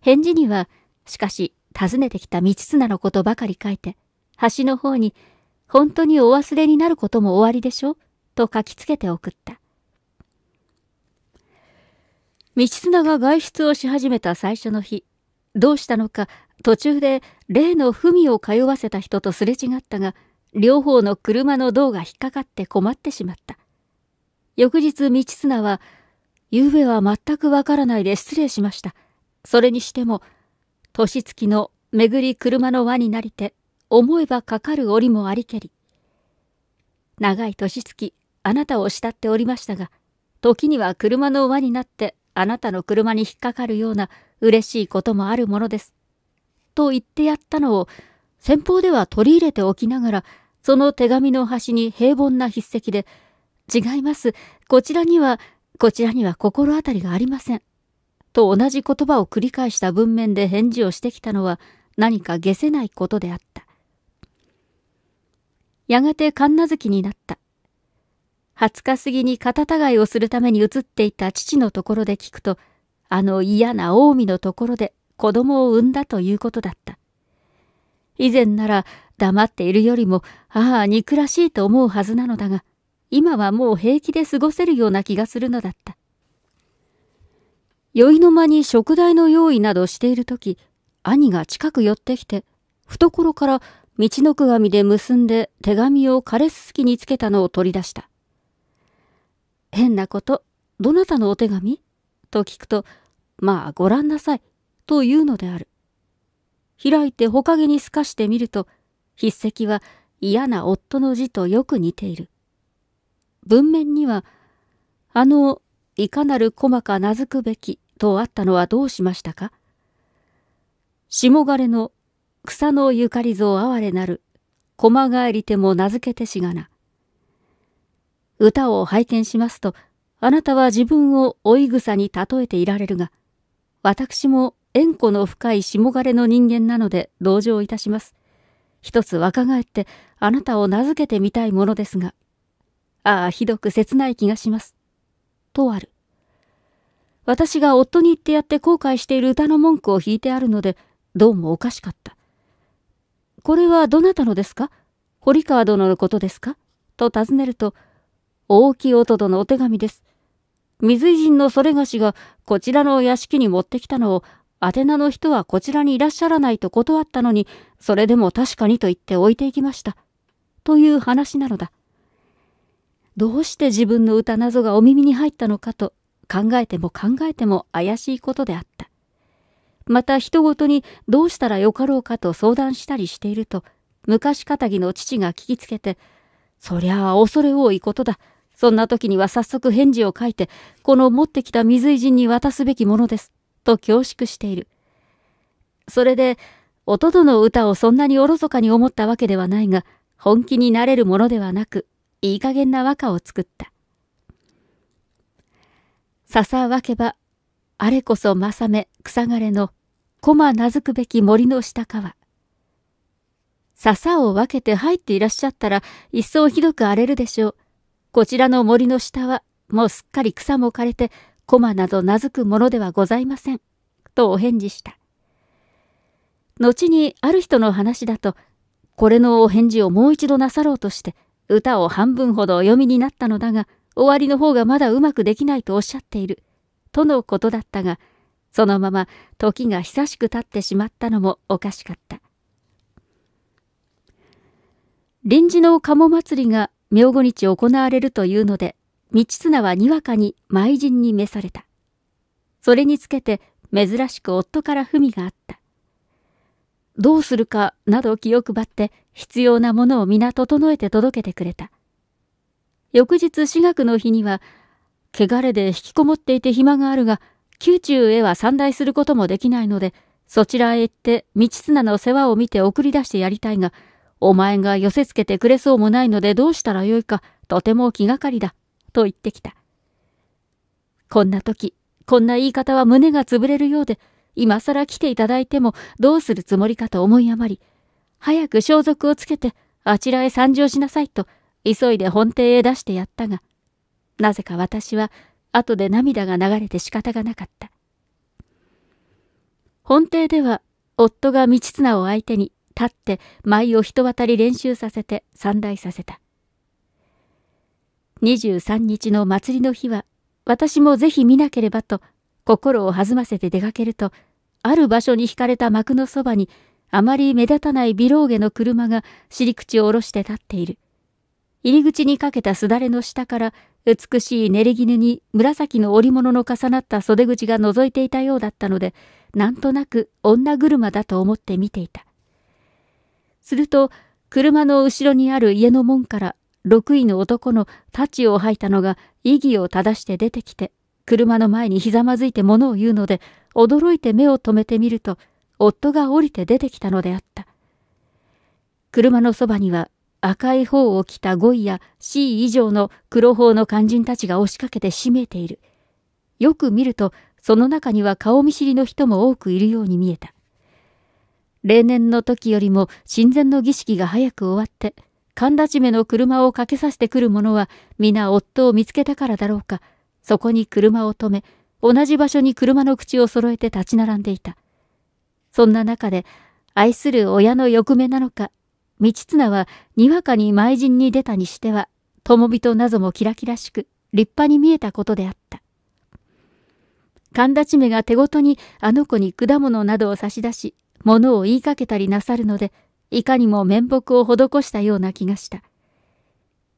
返事には、しかし、訪ねてきた道綱のことばかり書いて、端の方に本当にお忘れになることも終わりでしょと書きつけて送った。道綱が外出をし始めた最初の日、どうしたのか途中で例の文を通わせた人とすれ違ったが、両方の車の胴が引っかかって困ってしまった。翌日道綱は、ゆうべは全くわからないで失礼しました。それにしても、年月の巡り車の輪になりて思えばかかる折もありけり。長い年月、あなたを慕っておりましたが、時には車の輪になってあなたの車に引っかかるような嬉しいこともあるものです。と言ってやったのを、先方では取り入れておきながら、その手紙の端に平凡な筆跡で、違います。こちらには、こちらには心当たりがありません。と同じ言葉を繰り返した文面で返事をしてきたのは何か下せないことであった。やがて神無月になった。20日過ぎに肩違いをするために移っていた父のところで聞くと、あの嫌な近江のところで子供を産んだということだった。以前なら黙っているよりも、ああ、憎らしいと思うはずなのだが、今はもう平気で過ごせるような気がするのだった。酔いの間に食材の用意などしている時、兄が近く寄ってきて、懐から道のく紙で結んで手紙を枯れすすきにつけたのを取り出した。変なこと、どなたのお手紙と聞くと、まあご覧なさい、と言うのである。開いてほかげに透かしてみると、筆跡は嫌な夫の字とよく似ている。文面には、あの、いかなる細かなずくべきとあったのはどうしましたか下枯れの草のゆかりぞ哀れなる、駒返りても名付けてしがな。歌を拝見しますと、あなたは自分を追い草に例えていられるが、私も縁故の深い下枯れの人間なので同情いたします。一つ若返ってあなたを名付けてみたいものですが、ああ、ひどく切ない気がします。とある。私が夫に言ってやって後悔している歌の文句を弾いてあるので、どうもおかしかった。これはどなたのですか堀川殿のことですかと尋ねると、大木音殿のお手紙です。水井人のそれがしがこちらの屋敷に持ってきたのを、宛名の人はこちらにいらっしゃらないと断ったのに、それでも確かにと言って置いていきました。という話なのだ。どうして自分の歌謎がお耳に入ったのかと考えても考えても怪しいことであった。また人ごとにどうしたらよかろうかと相談したりしていると、昔かたぎの父が聞きつけて、そりゃあ恐れ多いことだ。そんな時には早速返事を書いて、この持ってきた水井人に渡すべきものです。と恐縮している。それで、おとどの歌をそんなにおろそかに思ったわけではないが、本気になれるものではなく、いい加減な和歌を作った。笹わけば、あれこそ正め草枯れの駒名付くべき森の下かは。笹を分けて入っていらっしゃったら一層ひどく荒れるでしょう。こちらの森の下はもうすっかり草も枯れて駒など名付くものではございません。とお返事した。後にある人の話だと、これのお返事をもう一度なさろうとして、歌を半分ほどお読みになったのだが、終わりの方がまだうまくできないとおっしゃっている、とのことだったが、そのまま時が久しく経ってしまったのもおかしかった。臨時の鴨祭りが明後日行われるというので、道綱はにわかに舞人に召された。それにつけて珍しく夫から文があった。どうするかなど気を配って必要なものを皆整えて届けてくれた。翌日私学の日には、汚れで引きこもっていて暇があるが、宮中へは参大することもできないので、そちらへ行って道綱の世話を見て送り出してやりたいが、お前が寄せつけてくれそうもないのでどうしたらよいか、とても気がかりだ、と言ってきた。こんな時、こんな言い方は胸が潰れるようで、今更来ていただいてもどうするつもりかと思い余り、早く装束をつけてあちらへ参上しなさいと、急いで本邸へ出してやったが、なぜか私は後で涙が流れて仕方がなかった。本邸では、夫が道綱を相手に立って舞を人渡り練習させて三大させた。二十三日の祭りの日は、私もぜひ見なければと、心を弾ませて出かけると、ある場所に惹かれた幕のそばに、あまり目立たない美老ーの車が尻口を下ろして立っている。入り口にかけたすだれの下から、美しい練り絹に紫の織物の重なった袖口が覗いていたようだったので、なんとなく女車だと思って見ていた。すると、車の後ろにある家の門から、6位の男の太刀を吐いたのが意義を正して出てきて、車の前にひざまずいて物を言うので、驚いて目を留めてみると、夫が降りて出てきたのであった。車のそばには赤い方を着た5位や C 以上の黒方の肝心たちが押しかけて締めている。よく見ると、その中には顔見知りの人も多くいるように見えた。例年の時よりも神前の儀式が早く終わって、神田締めの車をかけさせてくる者は皆夫を見つけたからだろうか、そこに車を止め、同じ場所に車の口を揃えて立ち並んでいた。そんな中で、愛する親の欲目なのか、道綱はにわかに前陣に出たにしては、友人なぞもキラキラしく、立派に見えたことであった。神田ちめが手ごとにあの子に果物などを差し出し、物を言いかけたりなさるので、いかにも面目を施したような気がした。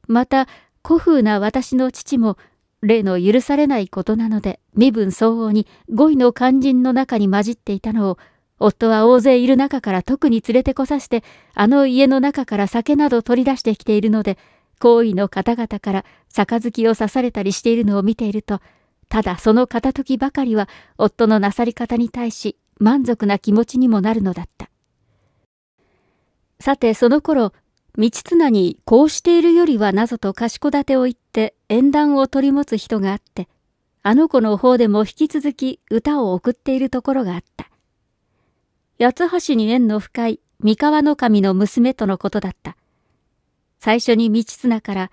また、古風な私の父も、例の許されないことなので、身分相応に語彙の肝心の中に混じっていたのを、夫は大勢いる中から特に連れてこさして、あの家の中から酒など取り出してきているので、好意の方々から杯を刺されたりしているのを見ていると、ただその片時ばかりは夫のなさり方に対し満足な気持ちにもなるのだった。さてその頃、道綱にこうしているよりはなぞと賢立てを言って縁談を取り持つ人があって、あの子の方でも引き続き歌を送っているところがあった。八橋に縁の深い三河の神の娘とのことだった。最初に道綱から、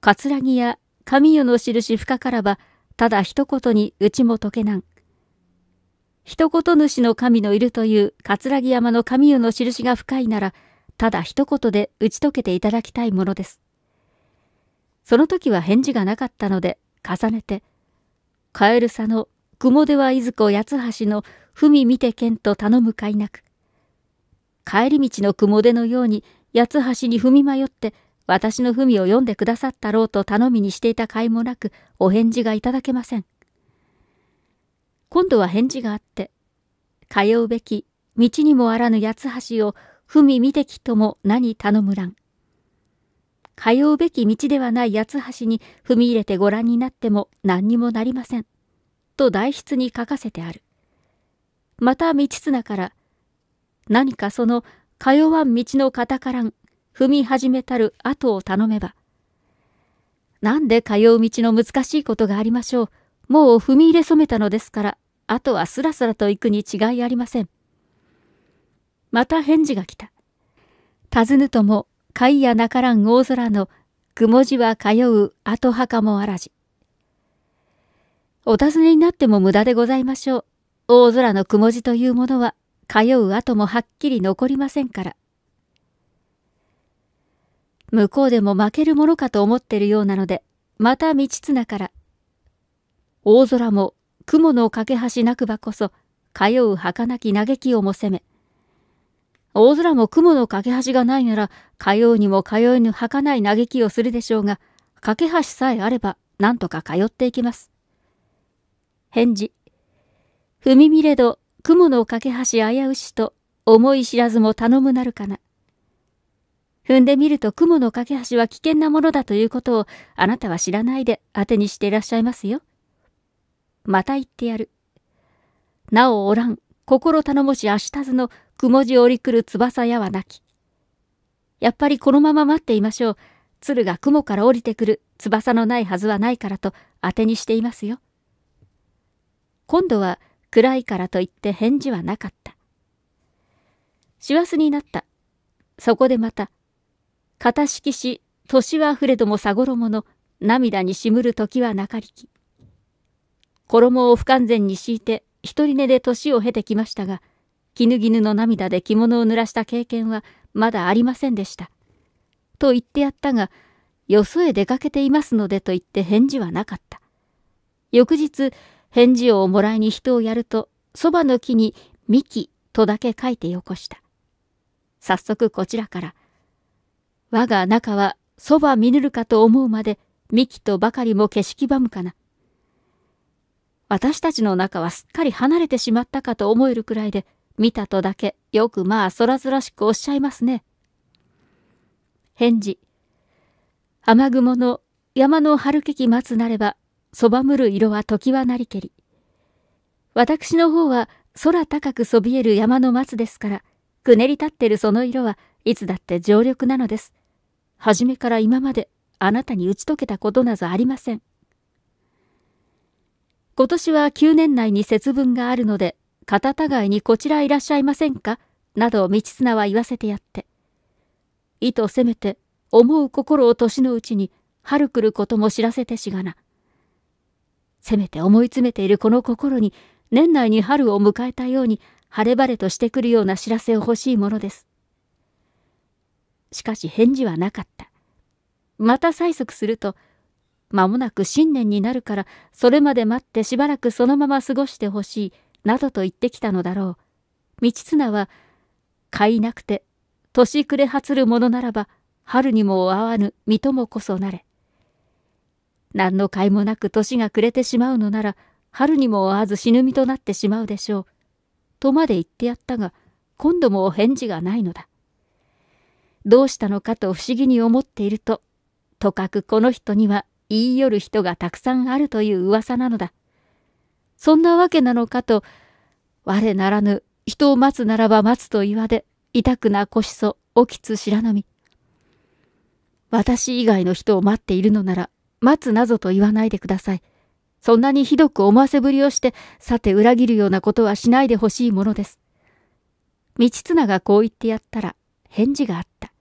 葛城や神代の印深からば、ただ一言にうちも解けなん。一言主の神のいるという葛城山の神代の印が深いなら、ただ一言で打ち解けていただきたいものです。その時は返事がなかったので、重ねて、カエルさの雲出はいずこ八橋の文見てけんと頼むかいなく。帰り道の雲出のように八つ橋に踏み迷って私の文を読んでくださったろうと頼みにしていた甲斐もなくお返事がいただけません。今度は返事があって、通うべき道にもあらぬ八つ橋を文見てきとも何頼むらん。通うべき道ではない八つ橋に踏み入れてご覧になっても何にもなりません。と代筆に書かせてある。また道綱から、何かそのかわん道の方からん、踏み始めたる後を頼めば。なんで通う道の難しいことがありましょう。もう踏み入れ染めたのですから、あとはすらすらと行くに違いありません。また返事が来た。尋ぬとも、貝やなからん大空の、雲字は通う後墓もあらじ。お尋ねになっても無駄でございましょう。大空のくも字というものは通う跡もはっきり残りませんから。向こうでも負けるものかと思ってるようなので、また道綱から。大空も雲の架け橋なくばこそ、通う儚き嘆きをも責め。大空も雲の架け橋がないなら、通うにも通えぬ儚い嘆きをするでしょうが、架け橋さえあれば、なんとか通っていきます。返事。踏みみれど、雲の架け橋危うしと、思い知らずも頼むなるかな。踏んでみると雲の架け橋は危険なものだということをあなたは知らないで当てにしていらっしゃいますよ。また言ってやる。なおおらん、心頼もし足日ずの雲地を降りくる翼やはなき。やっぱりこのまま待っていましょう。鶴が雲から降りてくる翼のないはずはないからと当てにしていますよ。今度は暗いからと言って返事はなかった。師走になった。そこでまた、型式し、年はあふれどもさごろもの涙にしむる時はなかりき。衣を不完全に敷いて、一人寝で年を経てきましたが、絹絹の涙で着物を濡らした経験はまだありませんでした。と言ってやったが、よそへ出かけていますのでと言って返事はなかった。翌日、返事をもらいに人をやると、そばの木に幹とだけ書いてよこした。早速こちらから、我が中はそば見ぬるかと思うまで、幹とばかりも景色ばむかな。私たちの中はすっかり離れてしまったかと思えるくらいで、見たとだけよくまあそらずらしくおっしゃいますね。返事。雨雲の山の春けきつなればそばむる色は時はなりけり。私の方は空高くそびえる山の松ですから、くねり立ってるその色はいつだって常緑なのです。初めから今まであなたに打ち解けたことなぞありません。今年は9年内に節分があるので、片互いにこちらいらっしゃいませんかなど道綱は言わせてやって。意図せめて、思う心を年のうちに、春来ることも知らせてしがな。せめて思い詰めているこの心に、年内に春を迎えたように、晴れ晴れとしてくるような知らせを欲しいものです。しかし返事はなかった。また催促すると、間もなく新年になるから、それまで待ってしばらくそのまま過ごしてほしい、などと言ってきたのだろう。道綱は、買いなくて、年暮れはつるものならば、春にも会わぬ水戸もこそなれ。何の甲斐もなく年が暮れてしまうのなら、春にも追わず死ぬ身となってしまうでしょう。とまで言ってやったが、今度もお返事がないのだ。どうしたのかと不思議に思っていると、とかくこの人には言い寄る人がたくさんあるという噂なのだ。そんなわけなのかと、我ならぬ人を待つならば待つと言わで、痛くな腰そ、おきつ白波。私以外の人を待っているのなら、待つなぞと言わないでください。そんなにひどく思わせぶりをして、さて裏切るようなことはしないでほしいものです。道綱がこう言ってやったら、返事があった。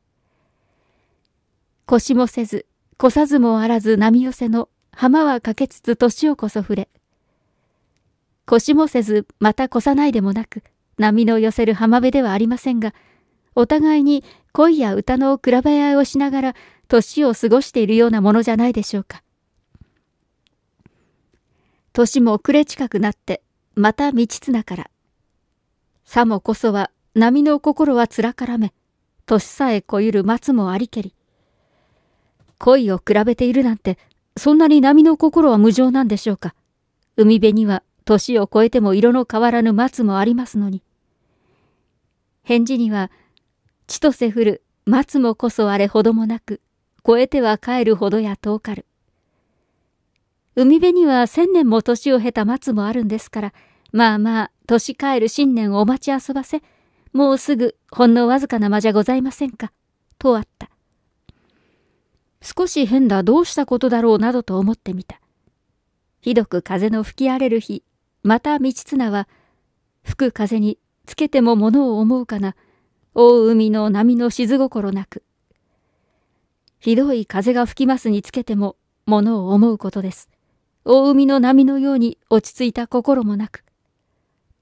腰もせず、こさずもあらず波寄せの、浜はかけつつ年をこそ触れ。腰もせず、またこさないでもなく、波の寄せる浜辺ではありませんが、お互いに恋や歌の比べ合いをしながら、年を過ごしているようなものじゃないでしょうか。年も暮れ近くなって、また道綱から。さもこそは波の心はつらからめ、年さえこゆる松もありけり。恋を比べているなんて、そんなに波の心は無情なんでしょうか。海辺には年を超えても色の変わらぬ松もありますのに。返事には、千歳降る松もこそあれほどもなく、越えては帰るほどや遠かる。海辺には千年も年を経た松もあるんですから、まあまあ、年帰る新年をお待ち遊ばせ、もうすぐほんのわずかな間じゃございませんか、とあった。少し変だ、どうしたことだろうなどと思ってみた。ひどく風の吹き荒れる日、また道綱は、吹く風につけても物を思うかな、大海の波の静心なく、ひどい風が吹きますにつけても、ものを思うことです。大海の波のように落ち着いた心もなく。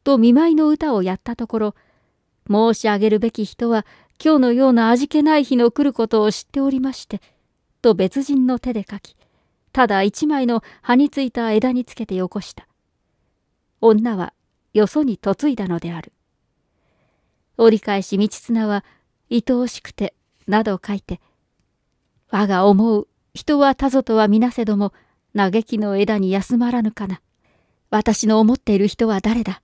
と見舞いの歌をやったところ、申し上げるべき人は今日のような味気ない日の来ることを知っておりまして、と別人の手で書き、ただ一枚の葉についた枝につけてよこした。女はよそに嫁いだのである。折り返し道綱は愛おしくて、など書いて、我が思う、人は他ぞとはみなせども、嘆きの枝に休まらぬかな。私の思っている人は誰だ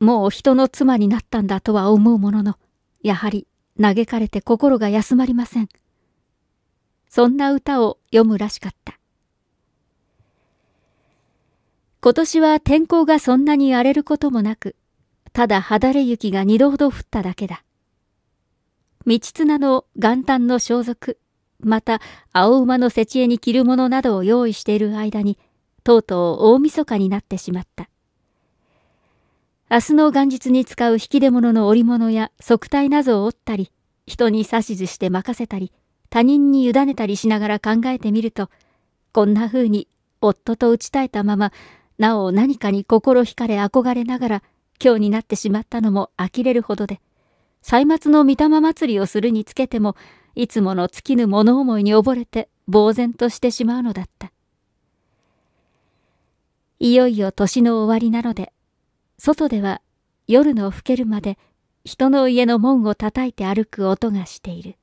もう人の妻になったんだとは思うものの、やはり嘆かれて心が休まりません。そんな歌を読むらしかった。今年は天候がそんなに荒れることもなく、ただ肌れ雪が二度ほど降っただけだ。道綱の元旦の装束、また青馬の設営に着るものなどを用意している間にとうとう大晦日になってしまった明日の元日に使う引き出物の織物や側帯などを織ったり人に指図して任せたり他人に委ねたりしながら考えてみるとこんな風に夫と打ち絶えたままなお何かに心惹かれ憧れながら今日になってしまったのも呆れるほどで歳末の御霊祭りをするにつけても、いつもの尽きぬ物思いに溺れて、呆然としてしまうのだった。いよいよ年の終わりなので、外では夜の更けるまで人の家の門を叩いて歩く音がしている。